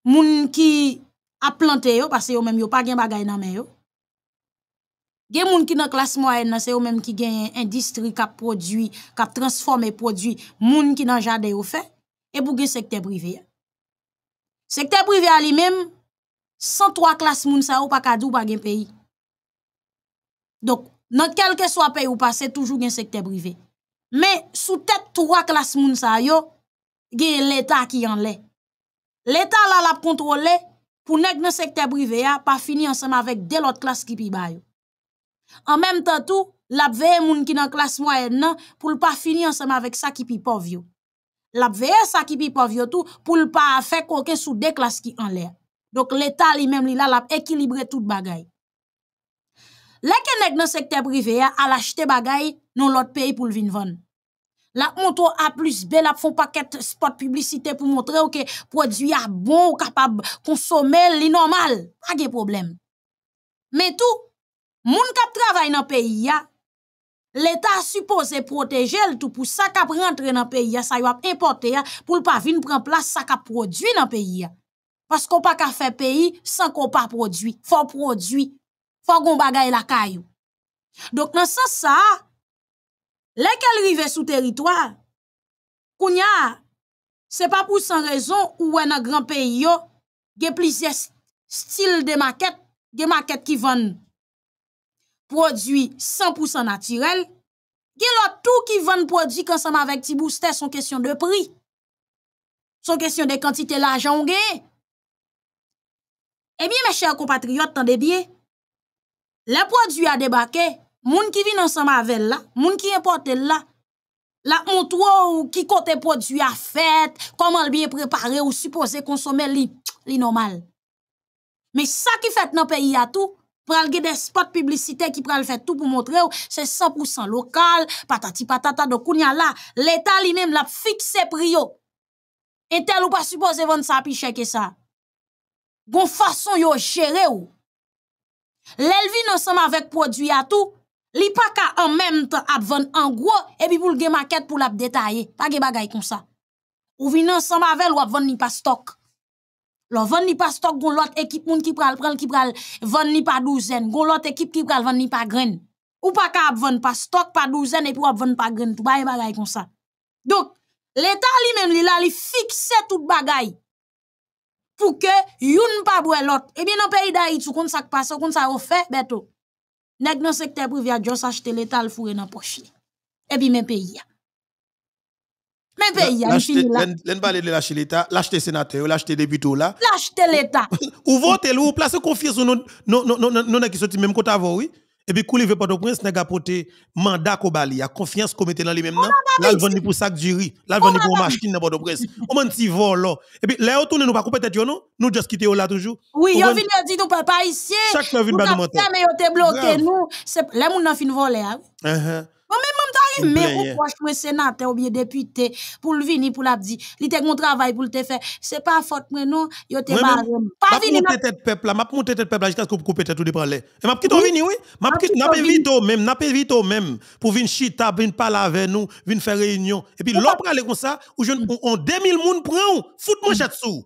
moun ki aplante yo, pase yo menm yo pa gen bagay nan men yo. Genye moun ki nan klas moun yo, se yo menm ki genye industry ka prodwi, ka transforme prodwi, moun ki nan jade yo fe, e bou gen sekte privye. Sekte privye li menm, 103 klas moun sa yo pa kadou bagen peyi. Donc, dans quel que soit pays où passez, toujours un secteur privé. Mais sous tête trois classes il y a l'État qui en est. L'État la la pour nèg secteur privé pas finir ensemble avec deux autres classes qui sont ba En même temps tout, la qui moun dans la classe moyenne pour ne pas finir ensemble avec ça qui pi pauvre y La des ça qui pi pauvres pour ne pas faire aucun sous deux classes qui en l'air. Donc l'État lui même la équilibré équilibre tout monde. Leke nèg dans secteur privé a acheté achete bagay non l'autre pays pou l'vin vendre. La montre A plus B, la fon paquet spot publicité pou montrer ou produit produit bon ou kapab consommer li normal. Pa ge Mais tout tout, moun kap travay nan le ya, l'État suppose protéger tout tout pou sa kap rentre nan pays, ya, sa yo a importe ya, pou l pa vin pren place sa kap produit nan pays. ya. qu'on pa ka fe pays sans qu'on pa produit faut produit. fagon bagay lakay yo. Dok nan san sa, lekel rive sou teritoal, kounya, se pa pou san rezon, ou wè nan gran peyi yo, ge plizye stil de maket, ge maket ki ven prodwi 100% naturel, ge lotou ki ven prodwi konsanm avèk ti boostè, son kesyon de pri. Son kesyon de kantite la jan wè. E bie me chèr komatriot, tan de bie, Les produits a débarqué. moun qui vient ensemble avec là, moun qui importe là, la montre ou ki côté produit a fait comment le bien préparé ou supposé consommer, li, li normal. Mais ça qui fait dans pays a tout, pral gè des spots qui qui pral tout tout pour montrer, ou, 100% local, patati patata de kounya là l'État li même la fikse priyo. Entel ou pas vendre vendre sa pi ça. ça. façon façon. yo jere ou. Lèl vi nan sama vek prodwi atou, li pa ka an memte ap ven an gou, epi pou lge maket pou l ap detaye, pa ge bagay kon sa. Ou vi nan sama vek l wap ven ni pa stok. Lò ven ni pa stok goun lot ekip moun ki pral prel ki pral ven ni pa douzen, goun lot ekip ki pral ven ni pa gren. Ou pa ka ap ven pa stok pa douzen epi wap ven pa gren, tou baye bagay kon sa. Dok, l etan li men li la li fikse tout bagay. pour que youn pas l'autre. Et eh bien, dans le pays d'Haïti, comme ça passe, comme ça fait, bête. Nèg secteur privé a juste acheté l'état le fourré dans poche. Et puis, mes pays. Mes pays, L'en lâcher l'état, l'acheter sénateur, l'acheter député là. L'acheter l'état. Ou votez ou placez confiance nous, nous, qui même oui. Et eh puis, coulé Port-au-Prince, n'a apporté mandat qu'on bali, a confiance qu'on mettait dans les mêmes noms. Oh là, il vendu pour sac du riz. Là, il vendu pour oh machine dans Port-au-Prince. On m'a dit, voilà. Et puis, là, on tourne, nous pas peut-être, non? Nous, juste quitter oh, là toujours. Oui, on vient dire, nous, papa, ici. Chaque fois, il vient nous mentir. Mais on te bloqué, nous. Là, on a fini voler même mais ou quoi, sénateur ou bien député, pour le venir, pour l'abdi, il te travail pour le faire. C'est pas faute, mais non, Je ne Pas tête peuple là, m'a peuple jusqu'à ce que tout là. Et m'a venir, oui. M'a ne n'a pas vite même, n'a pas vite même, pour venir chita, venir parler avec nous, venir faire réunion. Et puis, l'autre, le comme ça, où 2000 prend, fout chat sous.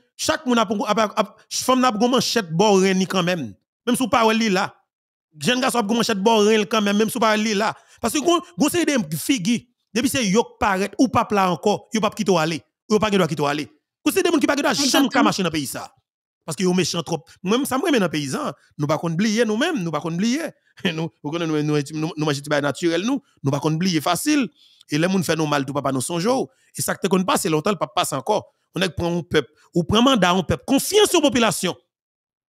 Chaque moun a pou femme n'a pas manchette borré quand même. Même si pas li là. Jeune garçon a manchette borré quand même même si pa li là. Parce que gon c'est des figi depuis c'est yok paraît ou pa là encore, yo pas quitter aller. Yo pas doit quitter aller. Gon c'est des moun ki pa pas doit jamais ka marcher dans pays ça. Parce que yo méchant trop. Même ça me remet dans paysan nous pa konn oublier nous-mêmes, nous pa konn oublier. Nous nous nous nous manger naturel nous, nous pa konn oublier facile. Et les moun fait nous mal tout papa nous sonjo. Et ça que te konn pas c'est longtemps le papa passe encore. On prend un peuple, ou prend mandat un peuple, confiance aux populations.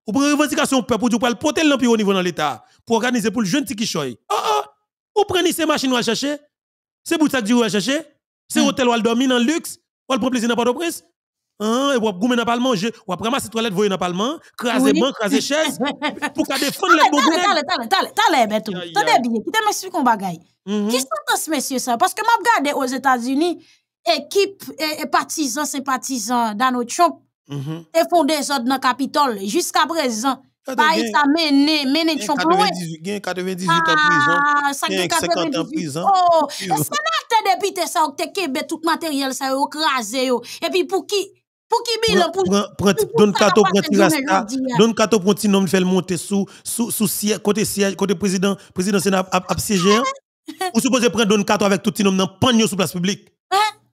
Ou prend revendication au peuple, ou pour le porter l'empire au niveau dans l'État, pour organiser pour le jeune qui choy. oh! oh! ou prenez ces machines à chercher, ces boutiques du à chercher, ces hmm. hôtels où elle dormit dans le luxe, ou elle prend plaisir dans Port-au-Prince. Hein, et ou goûter dans le Parlement, ou après ramasser toilettes, voyer dans le Parlement, craser qu'il craser chaise, pour qu'à défendre les bons T'as t'as t'as t'as t'as bien, mhm. qui l'air, t'as l'air, t'as Qui t'as ce monsieur ça? Parce que m'a regardé aux États-Unis, équipe et, partisans, sympathisants dans notre mm-hmm. et font des ordres dans le Capitole. Jusqu'à présent, bah, a mené, mené Il y a 98 en prison, ah, prison. Oh, ça, te tout matériel, ça, yo Et puis pour qui, pour qui bilan, pour... Don Cato Don Kato pour monter sous, sous, côté siège, côté président, président Sénat, hein. Ou supposé prendre Don avec tout nom dans sur place publique. Hein?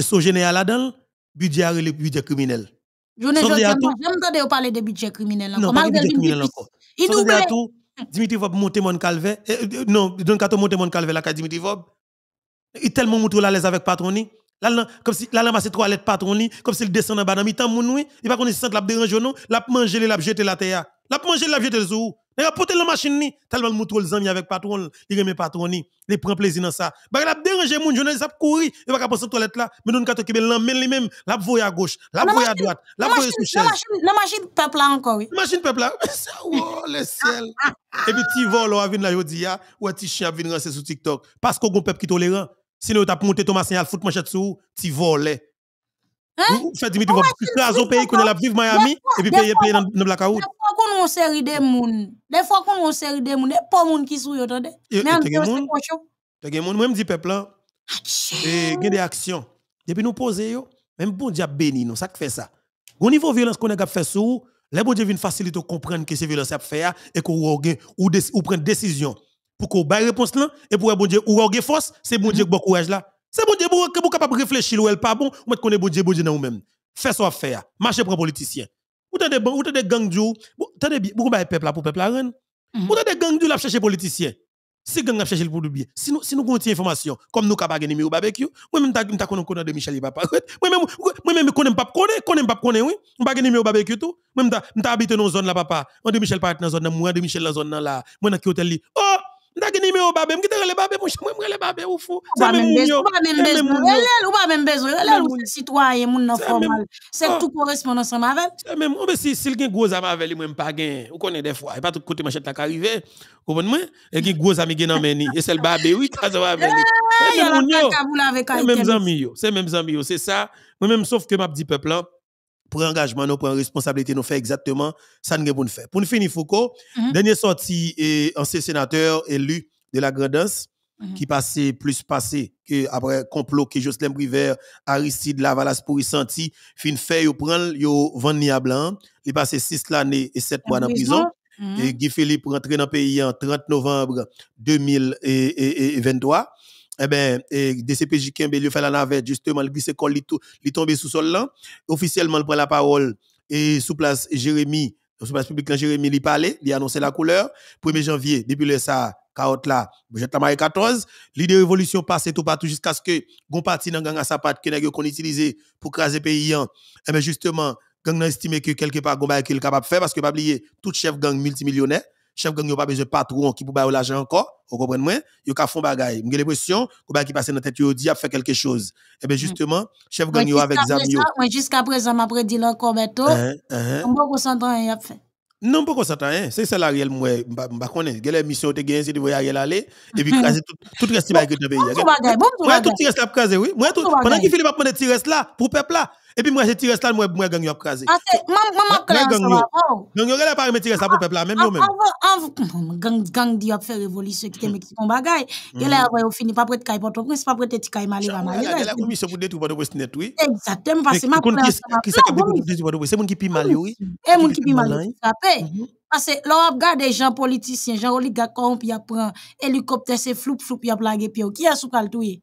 son général là-dedans, budget le budget criminel. Je ne jamais parler de budget criminel encore. le budget criminel encore. Il nous tout, Dimitri Vob monter mon calvé. Eh, eh, eh, non, donc Don on monter mon calvé la Quand Dimitri Vob. Il tellement montre la l'aise avec patroni. Là comme si là là c'est trois lettres patroni, comme s'il descend en bas dans mi-temps moun oui, il pas connaître centre la déranger non, la manger, la jeter la terre n'a pas mangé la jeter le zoo. N'a la machine ni tellement le moutou les amis avec patron, il remet patron ni, il prend plaisir dans ça. Bah il a dérangé mon journaliste a courir, il va pas aux toilette là, mais nous qu'à ben, l'emmène lui-même, la voyer à gauche, la voyer à droite, la voyer sous chaise. La machine peuple là encore. oui machine peuple là. Oh le ciel. Ah, ah, ah. Et puis tu vol on vient là jodi a, ou tu chien vient lancer sur TikTok parce qu'on peuple qui tolérant. Sinon t'as monté Thomas Signal foot manchette sous, tu volais. Eh. Hein? Fait Dimitri, vous craser au pays qu'on a la vivre Miami et puis payer payer dans blackout qu'on a une série de monde. Des fois qu'on a une série de monde, pas monde qui sont attendez. Mais en tout cas, c'est quoi monde même dit peuple là. Hein. Et il des actions. Depuis nous poser yo, même bon Dieu béni nous, ça fait ça. Au niveau violence qu'on a fait sur, les bon Dieu viennent faciliter comprendre que c'est violence à faire et qu'on organ ou ou prendre décision pour qu'on bail réponse là et pour bon Dieu ou organ force, c'est bon Dieu mm-hmm. bon courage là. C'est bon Dieu que vous capable réfléchir ou elle pas bon, mettre connait bon Dieu bon Dieu dans même. Fais ça faire. Marcher pour politicien. Ou t'as des ou t'as des t'as des beaucoup de peuple là pour peuple là renne? Mhm. Ou t'as des gangs là chercher politiciens. Si gang chercher pour le Si nous si nous des information comme nous capable gagner au barbecue, moi même t'a connu connu de Michel Papa. Moi même moi même connais pas connais, connais pas connais oui. On pas gagner au barbecue tout. Moi même t'a habité dans zone là papa. On de Michel part dans zone moi de Michel dans zone là. Moi dans qui hôtel Oh Mta gen nime ou ki mkite rele babe, mwen rele babe ou fou. Ou ba men bezou relel, ou ba men bezou relel, ou sitwaye moun nan formal. Se tout koresponde san mavel. Se men, ou be si sil gen gwoza mavel, mwen pa gen, ou konen defwa, e pa tout kote machet tak arrive, ou bon mwen, e gen gwoza mi gen nan meni, e sel babe, oui, yi kaza waveli. Se men moun yo, se men mzami yo, se men mzami yo, se sa, mwen men msof ke map di peplan, pour engagement, nous prend responsabilité, nous faisons exactement ça nous devons faire. Pour nous finir, Foucault, mhm. dernier sorti et ancien sénateur élu de la Grandance, mhm. qui passait plus passé que après complot que Jocelyn Briver, Aristide Lavalas pour sentir, fin fait, il prend, yo ni blanc, il passé six l'année et sept mois en prison. Mhm. Et Guy Philippe rentre dans le pays en 30 novembre 2023 eh ben, et DCPJ Kembe, lui fait la navette, justement, le glissé col, il tombé sous sol là. Officiellement, il prend la parole et sous place Jérémy, sous place publique, quand Jérémy, lui parlait, il annoncé la couleur. 1er janvier, début de ça, carotte là, jette la marée 14. L'idée révolution passe tout partout jusqu'à ce que, gon parti dans gang à sa patte, que qu'on utilisé pour craser pays, hein. eh ben, justement, gang n'a estimé que quelque part, gon est capable capable faire parce que pas oublier, tout chef gang multimillionnaire, chef gang yo pas besoin patron qui peut l'argent encore vous comprenez moi yo ka bagaille l'impression qui dans tête yo quelque chose et eh bien, mm. justement chef gang avec jusqu'à présent m'a prédit encore ne uh-huh, uh-huh. on pas non pas c'est ça la réelle m'pa quelle mission te gagner c'est de et puis tout tout reste pays tout pendant qu'il reste là pour peuple là et puis moi, je tire ça, moi, moi, gang, yo, crasé. Ah, c'est, maman, crasé. Gang, yo. Gang, oh. tirer ça pour peuple là, même moi même. Gang, gang, dit, a fait révolution, qui te met son bagay. Et là, mm. ouais, on finit pas près de Kaye Port-au-Prince, pas près de Tikaye Malé, Malé. Elle a commission pour détruire port au de net, oui. Exactement, parce que ma Qui c'est qui pour détruire port au C'est mon qui pis mal, oui. Et eh, mon qui pis mal, hein. frappé. Mm-hmm. Parce que là, on regarde des gens politiciens, gens oligarques corrompus, ils prend hélicoptère, c'est floup, floup, a blaguent, puis qui est sous caltouille?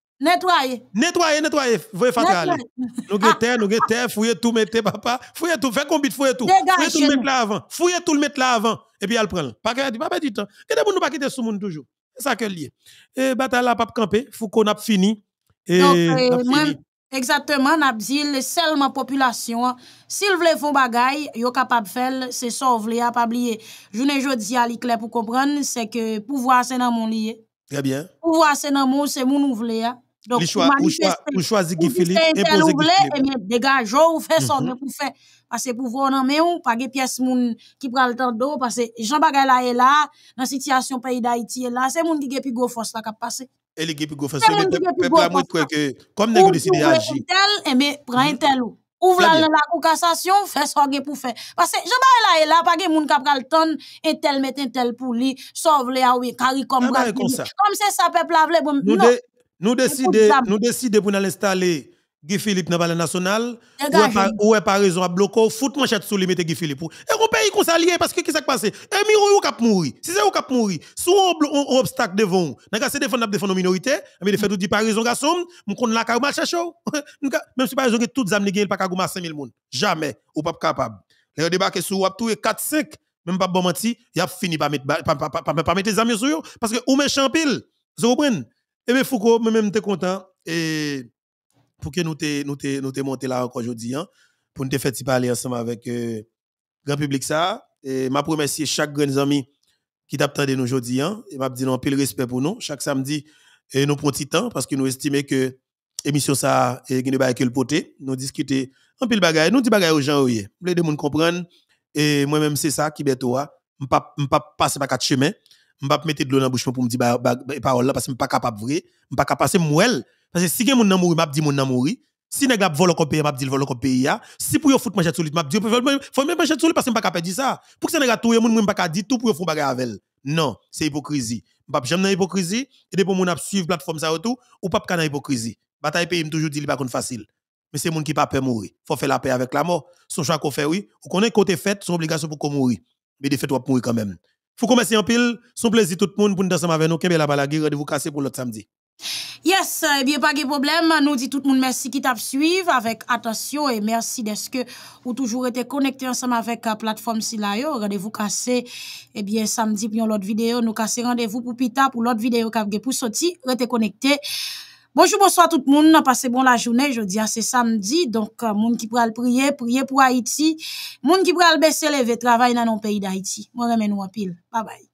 Nettoyer. Nettoyer, nettoyer. Voyez fatale. Nous ah. guetter, nous guetter, fouiller tout, mettez papa. Fouiller tout, fais combien de tout. Fouiller tout, le mettre là avant. Fouiller tout, le mettre là avant. Et puis elle prend. Pas qu'elle dit, papa, dit temps. Et d'abord, nous pas quitter sous monde toujours. C'est ça que lié. Et bataille là, pas camper. Faut qu'on a fini. Et euh, exactement, n'a dit seulement population. S'il veut font bagay, yo capable faire, c'est ça, vous voulez pas oublier. Journée jodi à l'éclair pour comprendre, c'est que pouvoir c'est dans mon lié. Très bien. Pouvoir c'est dans mon, c'est mon ouvrier. Donc, choix, ou, choix, ou choisi Guy Philippe, eh, imposer Guy Philippe. Et eh bien, dégagez ou faites ça, mm-hmm. mais pour faire, parce que vous, non, mais ou, pas de pièce moun qui prend le temps d'eau, parce que Jean Bagala est là, dans la situation pays d'Haïti est là, c'est moun qui gè plus gros force là qui a passé. Et les gè plus gros force, c'est le peuple à moi que, comme nous décidé d'agir. Et eh bien, prend un mm-hmm. tel ou. Ouvre la la concassation kassasyon, fè so ge pou fè. Pase, jè ba e la e la, pa ge moun kap kal ton, et tel met un tel pou li, sauve les, a ah we, kari kom comme Kom se sa pep la vle, non. Nous décidons nous décider pour nous installer Guy Philippe dans le national. Ou est par raison à bloquer, fout manchette sous limite Guy Philippe. Et vous paye qu'on s'allie parce que qu'est-ce qui passe? passé? miro ou cap mourir. Si c'est ou cap mourir, sous on obstacle devant vous. N'a c'est défendre la minorité, mais fait tout dit pas raison garçon, mon compte la mal chacho. Même si pas raison que toutes âmes n'égale pas carma 5000 monde. Jamais ou pas capable. Les débarquer sous wap tout 4 5 même pas bon menti, il a fini par mettre par mettre les amis sur parce que ou méchant pile. Vous comprenez? mais eh bien, Foucault, moi-même, suis content. Et pour que nous te, nous là encore aujourd'hui, hein, pour nous te faire parler ensemble avec le euh, grand public ça. Et remercier chaque grand ami qui t'attendait nous aujourd'hui. Hein, et m'a dire non, pile respect pour nous. Chaque samedi, et nous prenons temps parce que nous estimons que l'émission ça, et nous pas que le poté. Nous discutons un pile bagaille. Nous disons aux gens, oui. Les deux monde comprennent. Et moi-même, c'est ça qui toi. je ne passer pas quatre chemins ne pas mettre de l'eau dans la bouche pour me dire parole là parce que je suis pas capable de vrai, je ne pas capable de mourir Parce que si quelqu'un m'a mouru, je dit mon mouru. Si nèg ap vole pays, m'a dit vole pays Si pour yo fout manger sous lui, m'a dit faut même manchette sous lui parce que m'pa capable dire ça. Pour que nèg a touye moun, pas capable dire tout pour yo font bagarre avec Non, c'est hypocrisie. M'pa jamais e dans hypocrisie et pour mon ap suivre plateforme ça tout ou pas dans hypocrisie. Bataille pays toujours dit il pas facile. Mais c'est moun qui pas peur mourir. Faut faire la paix avec la mort. Son choix qu'on fait oui, ou connaît côté fait, son obligation pour qu'on mourir. Mais de fait ou mourir quand même faut commencer en pile. Son plaisir tout le monde pour nous ensemble avec nous. que la balague, rendez-vous cassé pour l'autre samedi. Yes, euh, eh bien, pas de problème. Nous dit tout le monde merci qui t'a suivi avec attention et merci d'être que vous toujours été connecté ensemble avec la euh, plateforme Silayo. Rendez-vous cassé, eh bien, samedi, pour l'autre vidéo. Nous cassé rendez-vous pour Pita, pour l'autre vidéo qui pour sortir. Restez connecté. Bonjou, bonsoit tout moun, passe bon la jounè, jodi a ah, se samdi, donk euh, moun ki pral priye, priye pou Haiti, moun ki pral beseleve, travay nan nou peyi d'Haiti. Mwen remen wapil, babay.